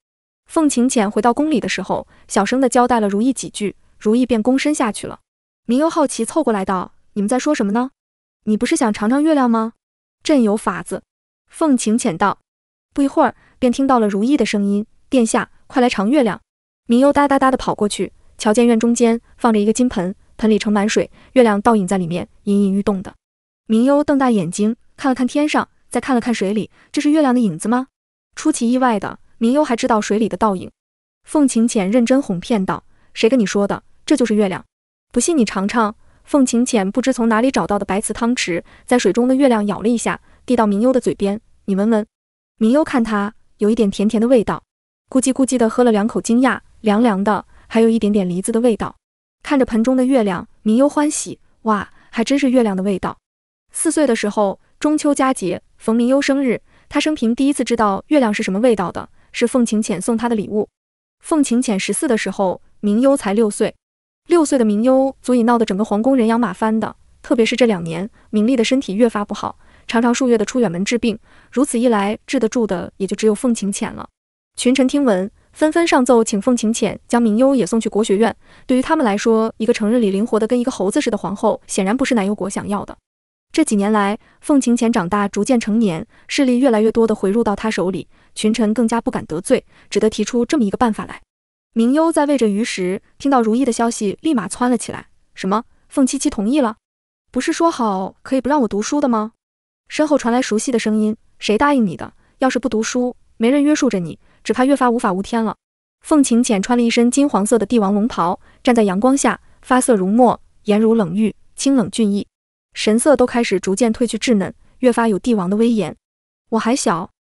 凤晴浅回到宫里的时候，小声地交代了如意几句，如意便躬身下去了。明幽好奇凑过来道：“你们在说什么呢？你不是想尝尝月亮吗？朕有法子。”凤晴浅道。不一会儿，便听到了如意的声音：“殿下，快来尝月亮。”明悠哒哒哒地跑过去，瞧见院中间放着一个金盆，盆里盛满水，月亮倒影在里面，隐隐欲动的。明悠瞪大眼睛看了看天上，再看了看水里，这是月亮的影子吗？出其意外的，明悠还知道水里的倒影。凤晴浅认真哄骗道：“谁跟你说的？这就是月亮，不信你尝尝。”凤晴浅不知从哪里找到的白瓷汤匙，在水中的月亮咬了一下，递到明悠的嘴边，你闻闻。明悠看他有一点甜甜的味道，咕叽咕叽地喝了两口，惊讶。凉凉的，还有一点点梨子的味道。看着盆中的月亮，明悠欢喜。哇，还真是月亮的味道。四岁的时候，中秋佳节，逢明悠生日，他生平第一次知道月亮是什么味道的，是凤晴浅送他的礼物。凤晴浅十四的时候，明悠才六岁。六岁的明悠足以闹得整个皇宫人仰马翻的。特别是这两年，明丽的身体越发不好，常常数月的出远门治病。如此一来，治得住的也就只有凤晴浅了。群臣听闻。纷纷上奏，请凤晴浅将明幽也送去国学院。对于他们来说，一个成日里灵活的跟一个猴子似的皇后，显然不是南幽国想要的。这几年来，凤晴浅长大，逐渐成年，势力越来越多的回入到她手里，群臣更加不敢得罪，只得提出这么一个办法来。明幽在喂着鱼时，听到如意的消息，立马窜了起来。什么？凤七七同意了？不是说好可以不让我读书的吗？身后传来熟悉的声音：“谁答应你的？要是不读书，没人约束着你。”只怕越发无法无天了。凤晴浅穿了一身金黄色的帝王龙袍，站在阳光下，发色如墨，颜如冷玉，清冷俊逸，神色都开始逐渐褪去稚嫩，越发有帝王的威严。我还小，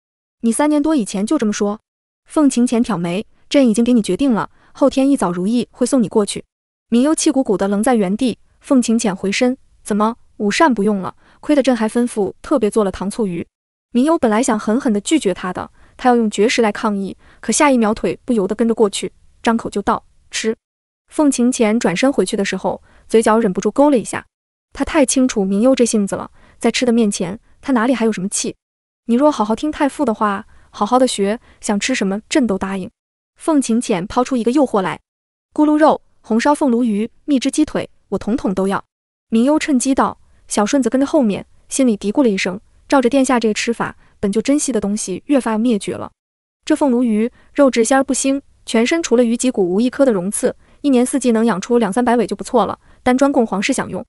你三年多以前就这么说。凤晴浅挑眉，朕已经给你决定了，后天一早，如意会送你过去。明幽气鼓鼓的愣在原地。凤晴浅回身，怎么午膳不用了？亏得朕还吩咐特别做了糖醋鱼。明幽本来想狠狠地拒绝他的。他要用绝食来抗议，可下一秒腿不由得跟着过去，张口就道：“吃。”凤晴浅转身回去的时候，嘴角忍不住勾了一下。他太清楚明佑这性子了，在吃的面前，他哪里还有什么气？你若好好听太傅的话，好好的学，想吃什么朕都答应。凤晴浅抛出一个诱惑来：咕噜肉、红烧凤鲈鱼、蜜汁鸡腿，我统统都要。明佑趁机道：“小顺子跟着后面，心里嘀咕了一声，照着殿下这个吃法。”本就珍惜的东西越发灭绝了。这凤鲈鱼肉质鲜而不腥，全身除了鱼脊骨无一颗的绒刺，一年四季能养出两三百尾就不错了，但专供皇室享用。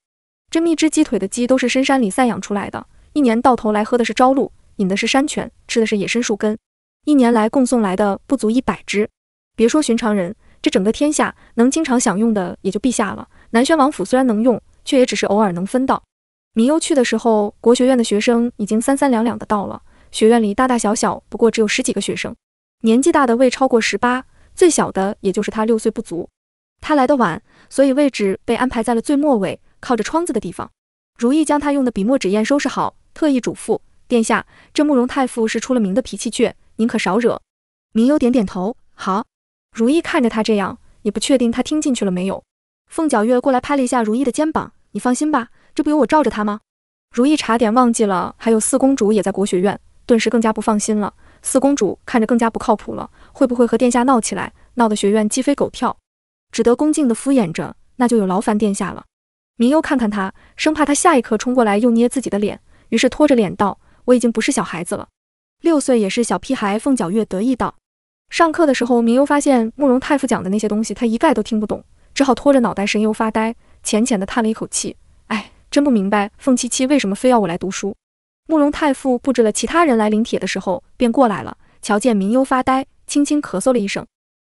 这蜜汁鸡腿的鸡都是深山里散养出来的，一年到头来喝的是朝露，饮的是山泉，吃的是野生树根，一年来共送来的不足一百只。别说寻常人，这整个天下能经常享用的也就陛下了。南宣王府虽然能用，却也只是偶尔能分到。明优去的时候，国学院的学生已经三三两两的到了。学院里大大小小不过只有十几个学生，年纪大的未超过十八，最小的也就是他六岁不足。他来的晚，所以位置被安排在了最末尾，靠着窗子的地方。如意将他用的笔墨纸砚收拾好，特意嘱咐：“殿下，这慕容太傅是出了名的脾气倔，您可少惹。”明悠点点头，好。如意看着他这样，也不确定他听进去了没有。凤皎月过来拍了一下如意的肩膀：“你放心吧，这不有我罩着他吗？”如意差点忘记了，还有四公主也在国学院。顿时更加不放心了，四公主看着更加不靠谱了，会不会和殿下闹起来，闹得学院鸡飞狗跳？只得恭敬地敷衍着，那就有劳烦殿下了。明幽看看他，生怕他下一刻冲过来又捏自己的脸，于是拖着脸道：“我已经不是小孩子了，六岁也是小屁孩。”凤角月得意道：“上课的时候，明幽发现慕容太傅讲的那些东西，他一概都听不懂，只好拖着脑袋神游发呆，浅浅地叹了一口气，哎，真不明白凤七七为什么非要我来读书。”慕容太傅布置了其他人来领帖的时候，便过来了。瞧见明幽发呆，轻轻咳嗽了一声。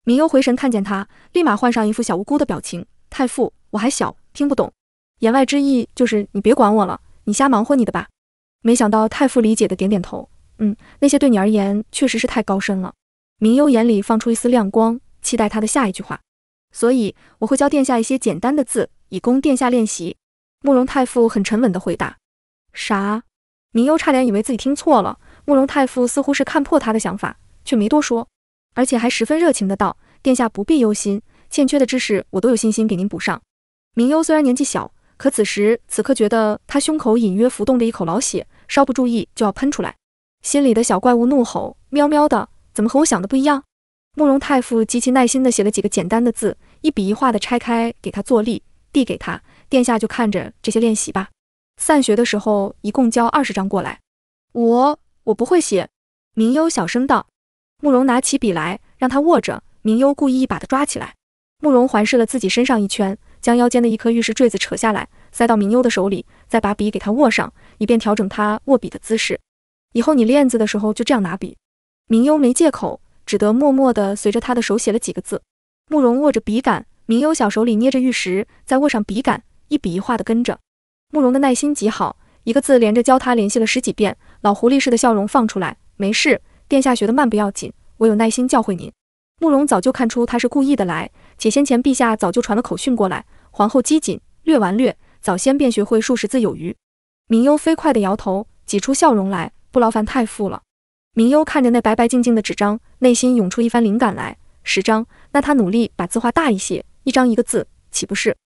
明幽回神，看见他，立马换上一副小无辜的表情。太傅，我还小，听不懂。言外之意就是你别管我了，你瞎忙活你的吧。没想到太傅理解的点点头，嗯，那些对你而言确实是太高深了。明幽眼里放出一丝亮光，期待他的下一句话。所以我会教殿下一些简单的字，以供殿下练习。慕容太傅很沉稳的回答。啥？明幽差点以为自己听错了，慕容太傅似乎是看破他的想法，却没多说，而且还十分热情的道：“殿下不必忧心，欠缺的知识我都有信心给您补上。”明幽虽然年纪小，可此时此刻觉得他胸口隐约浮动着一口老血，稍不注意就要喷出来，心里的小怪物怒吼：“喵喵的，怎么和我想的不一样？”慕容太傅极其耐心地写了几个简单的字，一笔一画地拆开给他作例，递给他，殿下就看着这些练习吧。散学的时候，一共交二十张过来。我我不会写。明优小声道。慕容拿起笔来，让他握着。明优故意一把的抓起来。慕容环视了自己身上一圈，将腰间的一颗玉石坠子扯下来，塞到明优的手里，再把笔给他握上，以便调整他握笔的姿势。以后你练字的时候就这样拿笔。明优没借口，只得默默的随着他的手写了几个字。慕容握着笔杆，明优小手里捏着玉石，再握上笔杆，一笔一画的跟着。慕容的耐心极好，一个字连着教他联系了十几遍。老狐狸似的笑容放出来，没事，殿下学的慢不要紧，我有耐心教诲您。慕容早就看出他是故意的来，且先前陛下早就传了口讯过来，皇后机警，略顽劣，早先便学会数十字有余。明幽飞快的摇头，挤出笑容来，不劳烦太傅了。明幽看着那白白净净的纸张，内心涌出一番灵感来。十张，那他努力把字画大一些，一张一个字，岂不是？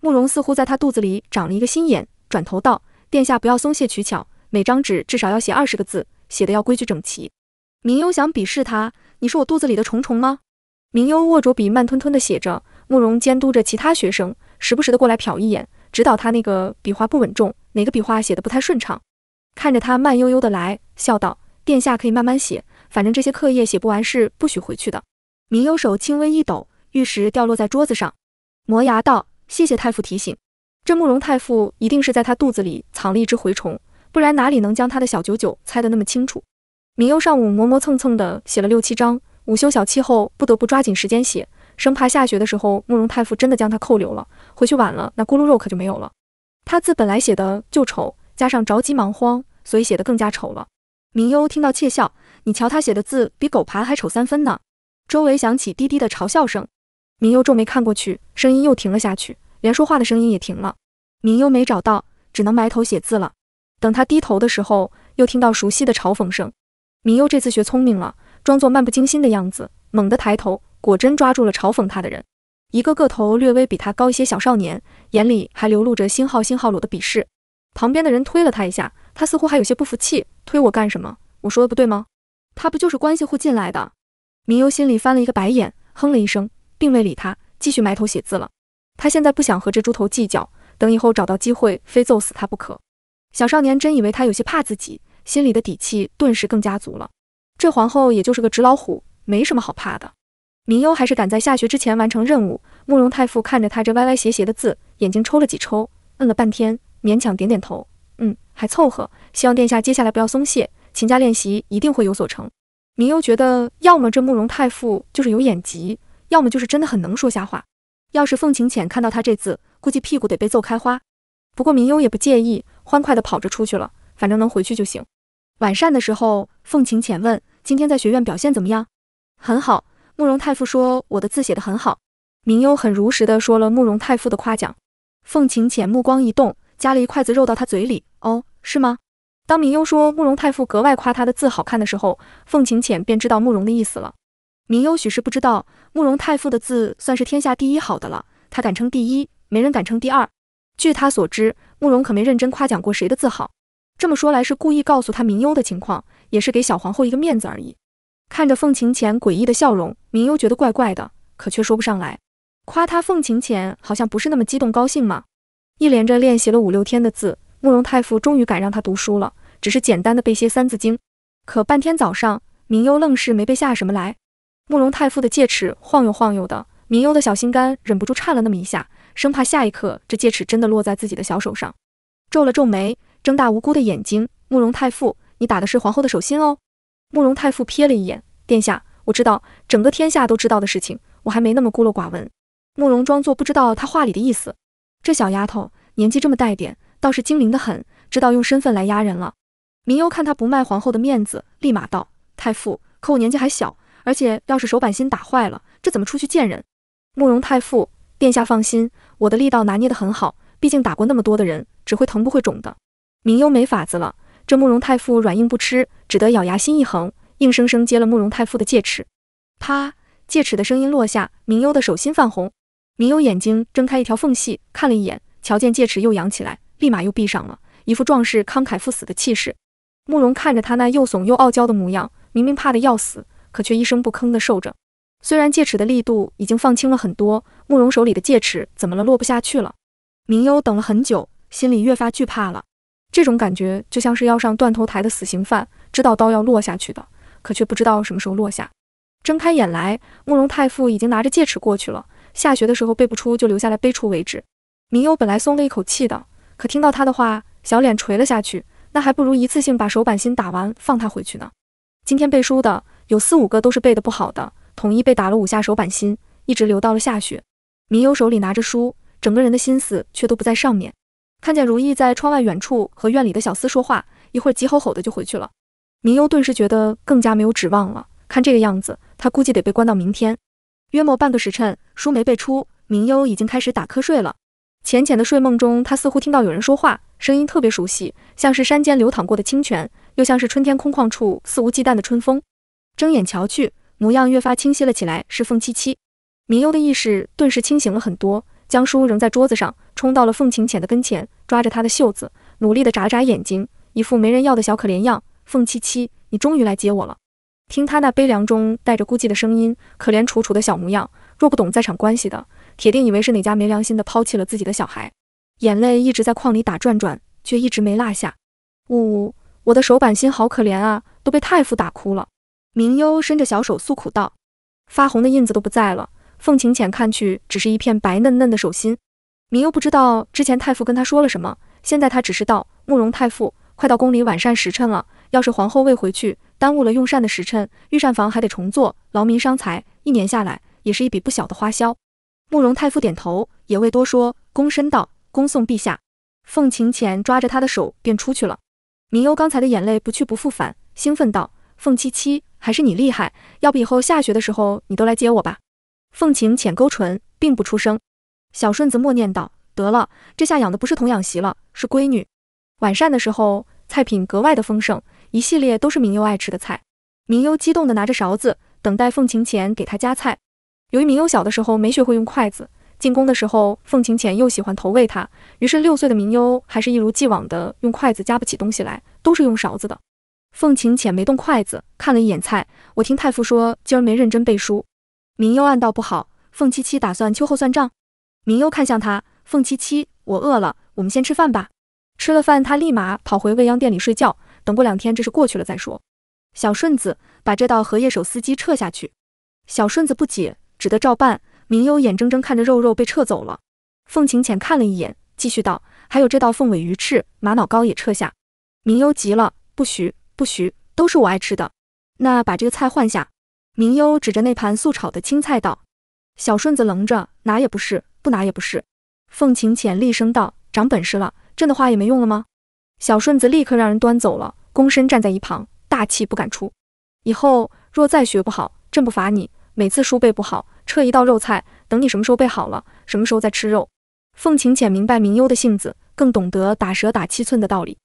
慕容似乎在他肚子里长了一个心眼。转头道：“殿下不要松懈取巧，每张纸至少要写二十个字，写的要规矩整齐。”明幽想鄙视他：“你是我肚子里的虫虫吗？”明幽握着笔，慢吞吞地写着。慕容监督着其他学生，时不时地过来瞟一眼，指导他那个笔画不稳重，哪个笔画写的不太顺畅。看着他慢悠悠地来，笑道：“殿下可以慢慢写，反正这些课业写不完是不许回去的。”明幽手轻微一抖，玉石掉落在桌子上，磨牙道：“谢谢太傅提醒。”这慕容太傅一定是在他肚子里藏了一只蛔虫，不然哪里能将他的小九九猜得那么清楚？明优上午磨磨蹭蹭的写了六七章，午休小憩后不得不抓紧时间写，生怕下学的时候慕容太傅真的将他扣留了，回去晚了那咕噜肉可就没有了。他字本来写的就丑，加上着急忙慌，所以写的更加丑了。明优听到窃笑，你瞧他写的字比狗爬还丑三分呢。周围响起低低的嘲笑声，明优皱眉看过去，声音又停了下去。连说话的声音也停了，明优没找到，只能埋头写字了。等他低头的时候，又听到熟悉的嘲讽声。明优这次学聪明了，装作漫不经心的样子，猛地抬头，果真抓住了嘲讽他的人。一个个头略微比他高一些小少年，眼里还流露着星号星号裸的鄙视。旁边的人推了他一下，他似乎还有些不服气：“推我干什么？我说的不对吗？他不就是关系户进来的？”明优心里翻了一个白眼，哼了一声，并未理他，继续埋头写字了。他现在不想和这猪头计较，等以后找到机会，非揍死他不可。小少年真以为他有些怕自己，心里的底气顿时更加足了。这皇后也就是个纸老虎，没什么好怕的。明幽还是赶在下学之前完成任务。慕容太傅看着他这歪歪斜斜的字，眼睛抽了几抽，摁了半天，勉强点点头，嗯，还凑合。希望殿下接下来不要松懈，勤加练习，一定会有所成。明幽觉得，要么这慕容太傅就是有眼疾，要么就是真的很能说瞎话。要是凤晴浅看到他这字，估计屁股得被揍开花。不过明幽也不介意，欢快的跑着出去了，反正能回去就行。晚膳的时候，凤晴浅问：“今天在学院表现怎么样？”“很好。”慕容太傅说：“我的字写得很好。”明幽很如实的说了慕容太傅的夸奖。凤晴浅目光一动，夹了一筷子肉到他嘴里。“哦，是吗？”当明幽说慕容太傅格外夸他的字好看的时候，凤晴浅便知道慕容的意思了。明优许是不知道，慕容太傅的字算是天下第一好的了。他敢称第一，没人敢称第二。据他所知，慕容可没认真夸奖过谁的字好。这么说来，是故意告诉他明优的情况，也是给小皇后一个面子而已。看着凤晴浅诡异的笑容，明优觉得怪怪的，可却说不上来。夸他凤晴浅，好像不是那么激动高兴吗？一连着练习了五六天的字，慕容太傅终于敢让他读书了，只是简单的背些三字经。可半天早上，明优愣是没背下什么来。慕容太傅的戒尺晃悠晃悠的，明悠的小心肝忍不住颤了那么一下，生怕下一刻这戒尺真的落在自己的小手上。皱了皱眉，睁大无辜的眼睛。慕容太傅，你打的是皇后的手心哦。慕容太傅瞥了一眼，殿下，我知道整个天下都知道的事情，我还没那么孤陋寡闻。慕容装作不知道他话里的意思。这小丫头年纪这么大点，倒是精灵的很，知道用身份来压人了。明悠看他不卖皇后的面子，立马道：太傅，可我年纪还小。而且要是手板心打坏了，这怎么出去见人？慕容太傅，殿下放心，我的力道拿捏得很好，毕竟打过那么多的人，只会疼不会肿的。明悠没法子了，这慕容太傅软硬不吃，只得咬牙心一横，硬生生接了慕容太傅的戒尺。啪！戒尺的声音落下，明悠的手心泛红。明悠眼睛睁开一条缝隙，看了一眼，瞧见戒尺又扬起来，立马又闭上了，一副壮士慷慨赴死的气势。慕容看着他那又怂又傲娇的模样，明明怕得要死。可却一声不吭地受着，虽然戒尺的力度已经放轻了很多，慕容手里的戒尺怎么了？落不下去了。明幽等了很久，心里越发惧怕了。这种感觉就像是要上断头台的死刑犯，知道刀要落下去的，可却不知道什么时候落下。睁开眼来，慕容太傅已经拿着戒尺过去了。下学的时候背不出就留下来背出为止。明幽本来松了一口气的，可听到他的话，小脸垂了下去。那还不如一次性把手板心打完，放他回去呢。今天背书的。有四五个都是背的不好的，统一被打了五下手板心，一直留到了下雪。明悠手里拿着书，整个人的心思却都不在上面。看见如意在窗外远处和院里的小厮说话，一会儿急吼吼的就回去了。明悠顿时觉得更加没有指望了。看这个样子，他估计得被关到明天。约莫半个时辰，书没背出，明悠已经开始打瞌睡了。浅浅的睡梦中，他似乎听到有人说话，声音特别熟悉，像是山间流淌过的清泉，又像是春天空旷处肆无忌惮的春风。睁眼瞧去，模样越发清晰了起来，是凤七七。明幽的意识顿时清醒了很多，将书扔在桌子上，冲到了凤晴浅的跟前，抓着她的袖子，努力的眨眨眼睛，一副没人要的小可怜样。凤七七，你终于来接我了。听他那悲凉中带着孤寂的声音，可怜楚楚的小模样，若不懂在场关系的，铁定以为是哪家没良心的抛弃了自己的小孩。眼泪一直在眶里打转转，却一直没落下。呜呜，我的手板心好可怜啊，都被太傅打哭了。明幽伸着小手诉苦道：“发红的印子都不在了，凤晴浅看去只是一片白嫩嫩的手心。”明幽不知道之前太傅跟他说了什么，现在他只是道：“慕容太傅，快到宫里晚膳时辰了，要是皇后未回去，耽误了用膳的时辰，御膳房还得重做，劳民伤财，一年下来也是一笔不小的花销。”慕容太傅点头，也未多说，躬身道：“恭送陛下。”凤晴浅抓着他的手便出去了。明幽刚才的眼泪不去不复返，兴奋道：“凤七七。”还是你厉害，要不以后下学的时候你都来接我吧。凤晴浅勾唇，并不出声。小顺子默念道：“得了，这下养的不是童养媳了，是闺女。”晚膳的时候，菜品格外的丰盛，一系列都是明优爱吃的菜。明优激动地拿着勺子，等待凤晴浅给她夹菜。由于明优小的时候没学会用筷子，进宫的时候凤晴浅又喜欢投喂她，于是六岁的明优还是一如既往的用筷子夹不起东西来，都是用勺子的。凤晴浅没动筷子，看了一眼菜。我听太傅说，今儿没认真背书。明幽暗道不好，凤七七打算秋后算账。明幽看向他，凤七七，我饿了，我们先吃饭吧。吃了饭，他立马跑回未央店里睡觉。等过两天，这是过去了再说。小顺子，把这道荷叶手撕鸡撤下去。小顺子不解，只得照办。明幽眼睁睁看着肉肉被撤走了。凤晴浅看了一眼，继续道，还有这道凤尾鱼翅、玛瑙糕也撤下。明幽急了，不许。不许，都是我爱吃的。那把这个菜换下。明幽指着那盘素炒的青菜道：“小顺子，愣着，拿也不是，不拿也不是。”凤晴浅厉声道：“长本事了，朕的话也没用了吗？”小顺子立刻让人端走了，躬身站在一旁，大气不敢出。以后若再学不好，朕不罚你。每次书背不好，撤一道肉菜。等你什么时候背好了，什么时候再吃肉。凤晴浅明白明幽的性子，更懂得打蛇打七寸的道理。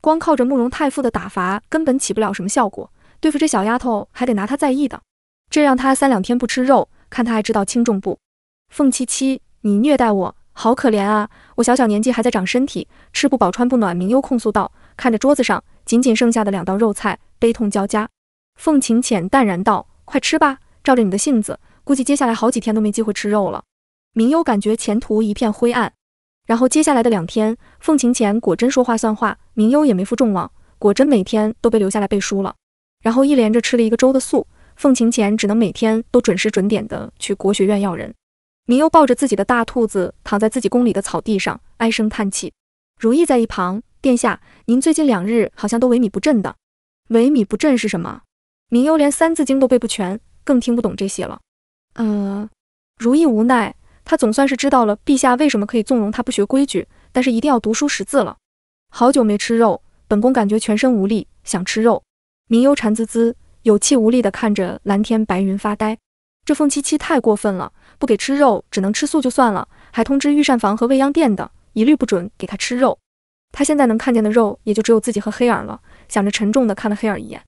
光靠着慕容太傅的打罚，根本起不了什么效果。对付这小丫头，还得拿她在意的，这让她三两天不吃肉，看她还知道轻重不？凤七七，你虐待我，好可怜啊！我小小年纪还在长身体，吃不饱穿不暖。明幽控诉道，看着桌子上仅仅剩下的两道肉菜，悲痛交加。凤晴浅淡然道：“快吃吧，照着你的性子，估计接下来好几天都没机会吃肉了。”明幽感觉前途一片灰暗。然后接下来的两天，凤晴前果真说话算话，明优也没负众望，果真每天都被留下来背书了。然后一连着吃了一个周的素，凤晴前只能每天都准时准点的去国学院要人。明优抱着自己的大兔子，躺在自己宫里的草地上，唉声叹气。如意在一旁，殿下，您最近两日好像都萎靡不振的。萎靡不振是什么？明优连三字经都背不全，更听不懂这些了。呃，如意无奈。他总算是知道了，陛下为什么可以纵容他不学规矩，但是一定要读书识字了。好久没吃肉，本宫感觉全身无力，想吃肉。明悠馋滋滋，有气无力的看着蓝天白云发呆。这凤七七太过分了，不给吃肉，只能吃素就算了，还通知御膳房和未央殿的，一律不准给他吃肉。他现在能看见的肉，也就只有自己和黑儿了。想着，沉重的看了黑儿一眼，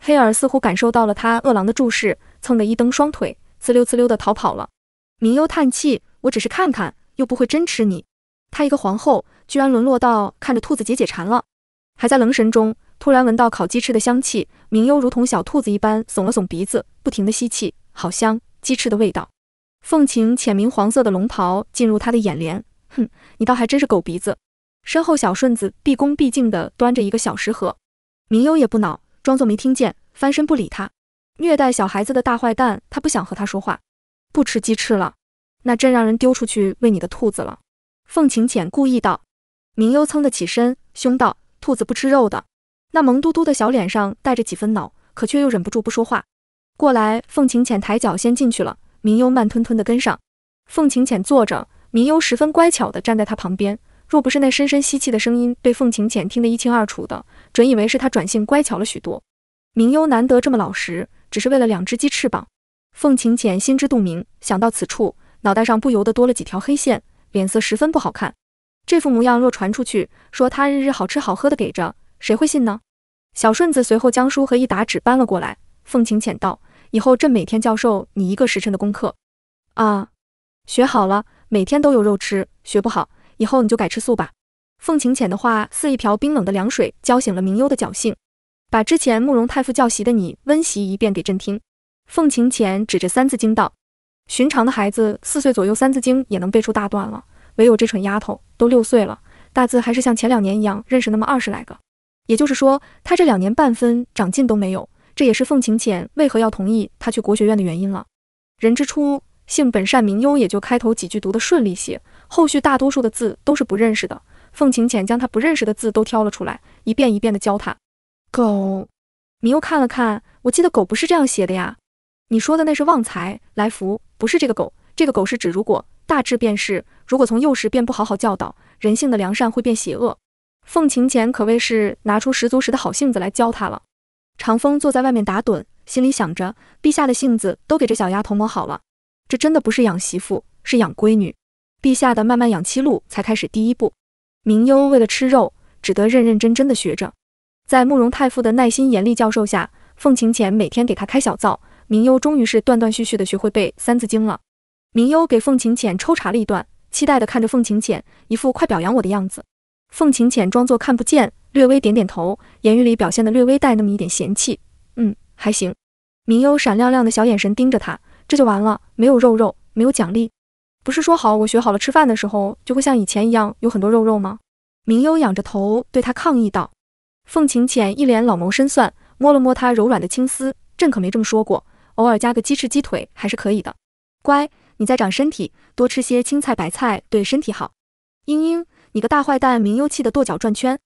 黑儿似乎感受到了他饿狼的注视，蹭的一蹬双腿，滋溜滋溜的逃跑了。明幽叹气，我只是看看，又不会真吃你。她一个皇后，居然沦落到看着兔子解解馋了。还在愣神中，突然闻到烤鸡翅的香气，明幽如同小兔子一般耸了耸鼻子，不停的吸气，好香，鸡翅的味道。凤晴浅明黄色的龙袍进入他的眼帘，哼，你倒还真是狗鼻子。身后小顺子毕恭毕敬的端着一个小食盒，明幽也不恼，装作没听见，翻身不理他。虐待小孩子的大坏蛋，他不想和他说话。不吃鸡翅了，那朕让人丢出去喂你的兔子了。”凤晴浅故意道。明幽噌的起身，凶道：“兔子不吃肉的。”那萌嘟嘟的小脸上带着几分恼，可却又忍不住不说话。过来，凤晴浅抬脚先进去了。明幽慢吞吞的跟上。凤晴浅坐着，明幽十分乖巧的站在他旁边。若不是那深深吸气的声音被凤晴浅听得一清二楚的，准以为是他转性乖巧了许多。明幽难得这么老实，只是为了两只鸡翅膀。凤晴浅心知肚明，想到此处，脑袋上不由得多了几条黑线，脸色十分不好看。这副模样若传出去，说他日日好吃好喝的给着，谁会信呢？小顺子随后将书和一沓纸搬了过来。凤晴浅道：“以后朕每天教授你一个时辰的功课，啊，学好了每天都有肉吃，学不好以后你就改吃素吧。”凤晴浅的话似一瓢冰冷的凉水，浇醒了明幽的侥幸，把之前慕容太傅教习的你温习一遍给朕听。凤晴浅指着《三字经》道：“寻常的孩子四岁左右，《三字经》也能背出大段了。唯有这蠢丫头，都六岁了，大字还是像前两年一样认识那么二十来个。也就是说，她这两年半分长进都没有。这也是凤晴浅为何要同意她去国学院的原因了。”人之初，性本善，名优，也就开头几句读得顺利些，后续大多数的字都是不认识的。凤晴浅将她不认识的字都挑了出来，一遍一遍地教她。狗，明悠看了看，我记得狗不是这样写的呀。你说的那是旺财来福，不是这个狗。这个狗是指如果大致便是，如果从幼时便不好好教导，人性的良善会变邪恶。凤晴浅可谓是拿出十足十的好性子来教他了。长风坐在外面打盹，心里想着，陛下的性子都给这小丫头磨好了。这真的不是养媳妇，是养闺女。陛下的慢慢养妻路才开始第一步。明幽为了吃肉，只得认认真真的学着，在慕容太傅的耐心严厉教授下，凤晴浅每天给他开小灶。明悠终于是断断续续的学会背《三字经》了。明悠给凤晴浅抽查了一段，期待的看着凤晴浅，一副快表扬我的样子。凤晴浅装作看不见，略微点点头，言语里表现的略微带那么一点嫌弃。嗯，还行。明悠闪亮亮的小眼神盯着他，这就完了，没有肉肉，没有奖励。不是说好我学好了，吃饭的时候就会像以前一样有很多肉肉吗？明悠仰着头对他抗议道。凤晴浅一脸老谋深算，摸了摸他柔软的青丝，朕可没这么说过。偶尔加个鸡翅鸡腿还是可以的，乖，你在长身体，多吃些青菜白菜对身体好。英英，你个大坏蛋，明悠气得跺脚转圈，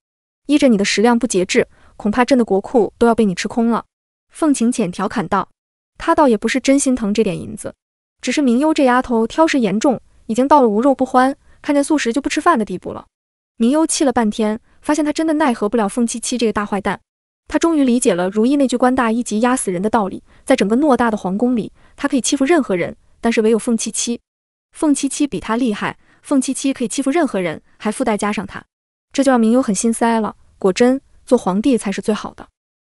依着你的食量不节制，恐怕朕的国库都要被你吃空了。凤晴浅调侃道，他倒也不是真心疼这点银子，只是明幽这丫头挑食严重，已经到了无肉不欢，看见素食就不吃饭的地步了。明幽气了半天，发现他真的奈何不了凤七七这个大坏蛋。他终于理解了如意那句“官大一级压死人的”道理，在整个偌大的皇宫里，他可以欺负任何人，但是唯有凤七七，凤七七比他厉害。凤七七可以欺负任何人，还附带加上他，这就让明悠很心塞了。果真，做皇帝才是最好的。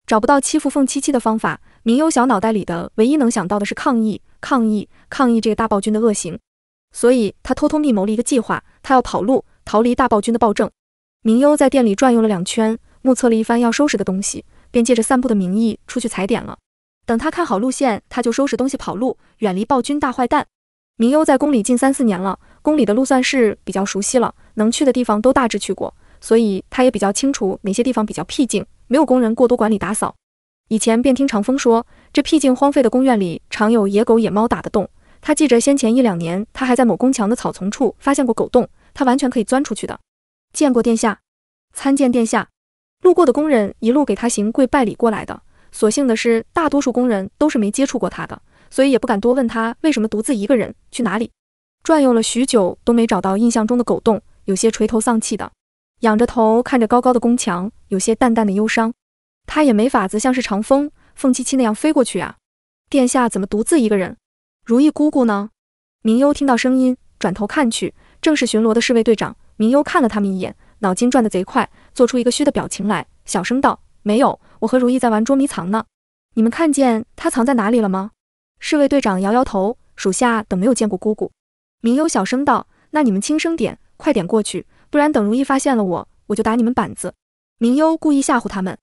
找不到欺负凤七七的方法，明悠小脑袋里的唯一能想到的是抗议，抗议，抗议这个大暴君的恶行。所以，他偷偷密谋了一个计划，他要跑路，逃离大暴君的暴政。明悠在店里转悠了两圈。目测了一番要收拾的东西，便借着散步的名义出去踩点了。等他看好路线，他就收拾东西跑路，远离暴君大坏蛋。明优在宫里近三四年了，宫里的路算是比较熟悉了，能去的地方都大致去过，所以他也比较清楚哪些地方比较僻静，没有宫人过多管理打扫。以前便听长风说，这僻静荒废的宫院里常有野狗野猫打的洞。他记着先前一两年，他还在某宫墙的草丛处发现过狗洞，他完全可以钻出去的。见过殿下，参见殿下。路过的工人一路给他行跪拜礼过来的。所幸的是，大多数工人都是没接触过他的，所以也不敢多问他为什么独自一个人去哪里转悠了许久都没找到印象中的狗洞，有些垂头丧气的仰着头看着高高的宫墙，有些淡淡的忧伤。他也没法子像是长风、凤七七那样飞过去啊。殿下怎么独自一个人？如意姑姑呢？明幽听到声音，转头看去，正是巡逻的侍卫队长。明幽看了他们一眼，脑筋转得贼快。做出一个虚的表情来，小声道：“没有，我和如意在玩捉迷藏呢。你们看见他藏在哪里了吗？”侍卫队长摇摇头：“属下等没有见过姑姑。”明悠小声道：“那你们轻声点，快点过去，不然等如意发现了我，我就打你们板子。”明悠故意吓唬他们。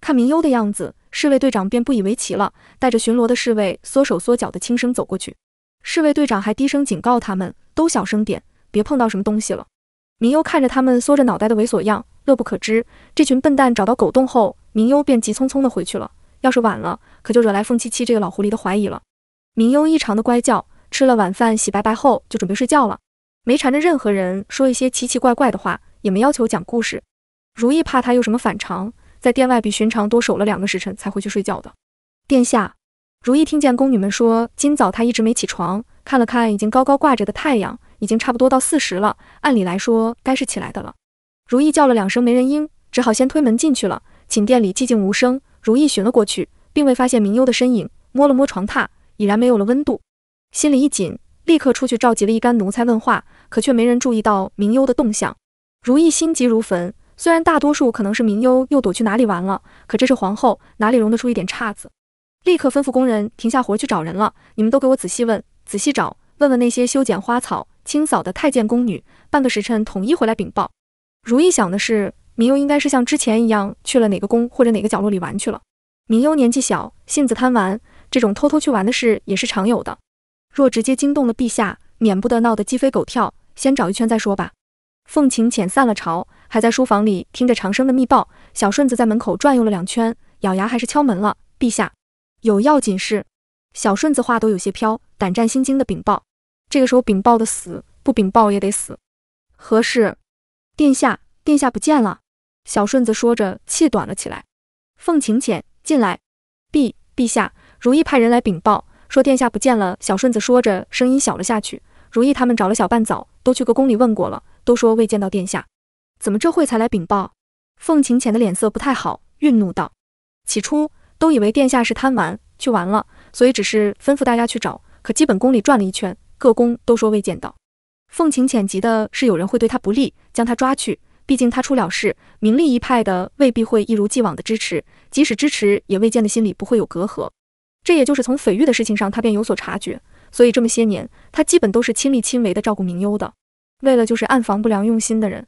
看明悠的样子，侍卫队长便不以为奇了，带着巡逻的侍卫缩手缩脚的轻声走过去。侍卫队长还低声警告他们：“都小声点，别碰到什么东西了。”明悠看着他们缩着脑袋的猥琐样。乐不可支，这群笨蛋找到狗洞后，明优便急匆匆地回去了。要是晚了，可就惹来凤七七这个老狐狸的怀疑了。明优异常的乖巧，吃了晚饭洗白白后就准备睡觉了，没缠着任何人说一些奇奇怪怪的话，也没要求讲故事。如意怕他有什么反常，在殿外比寻常多守了两个时辰才回去睡觉的。殿下，如意听见宫女们说今早她一直没起床，看了看已经高高挂着的太阳，已经差不多到四时了，按理来说该是起来的了。如意叫了两声，没人应，只好先推门进去了。寝殿里寂静无声，如意寻了过去，并未发现明幽的身影。摸了摸床榻，已然没有了温度，心里一紧，立刻出去召集了一干奴才问话，可却没人注意到明幽的动向。如意心急如焚，虽然大多数可能是明幽又躲去哪里玩了，可这是皇后，哪里容得出一点岔子？立刻吩咐工人停下活去找人了，你们都给我仔细问、仔细找，问问那些修剪花草、清扫的太监、宫女，半个时辰统一回来禀报。如意想的是，明优应该是像之前一样去了哪个宫或者哪个角落里玩去了。明优年纪小，性子贪玩，这种偷偷去玩的事也是常有的。若直接惊动了陛下，免不得闹得鸡飞狗跳。先找一圈再说吧。凤晴遣散了朝，还在书房里听着长生的密报。小顺子在门口转悠了两圈，咬牙还是敲门了。陛下，有要紧事。小顺子话都有些飘，胆战心惊的禀报。这个时候禀报的死，不禀报也得死。何事？殿下，殿下不见了。小顺子说着，气短了起来。凤晴浅进来，陛陛下，如意派人来禀报，说殿下不见了。小顺子说着，声音小了下去。如意他们找了小半早，都去各宫里问过了，都说未见到殿下，怎么这会才来禀报？凤晴浅的脸色不太好，愠怒道：起初都以为殿下是贪玩去玩了，所以只是吩咐大家去找，可基本宫里转了一圈，各宫都说未见到。凤情浅急的是有人会对他不利，将他抓去。毕竟他出了事，明丽一派的未必会一如既往的支持，即使支持，也未见的心里不会有隔阂。这也就是从匪玉的事情上，他便有所察觉。所以这么些年，他基本都是亲力亲为的照顾明悠的，为了就是暗防不良用心的人。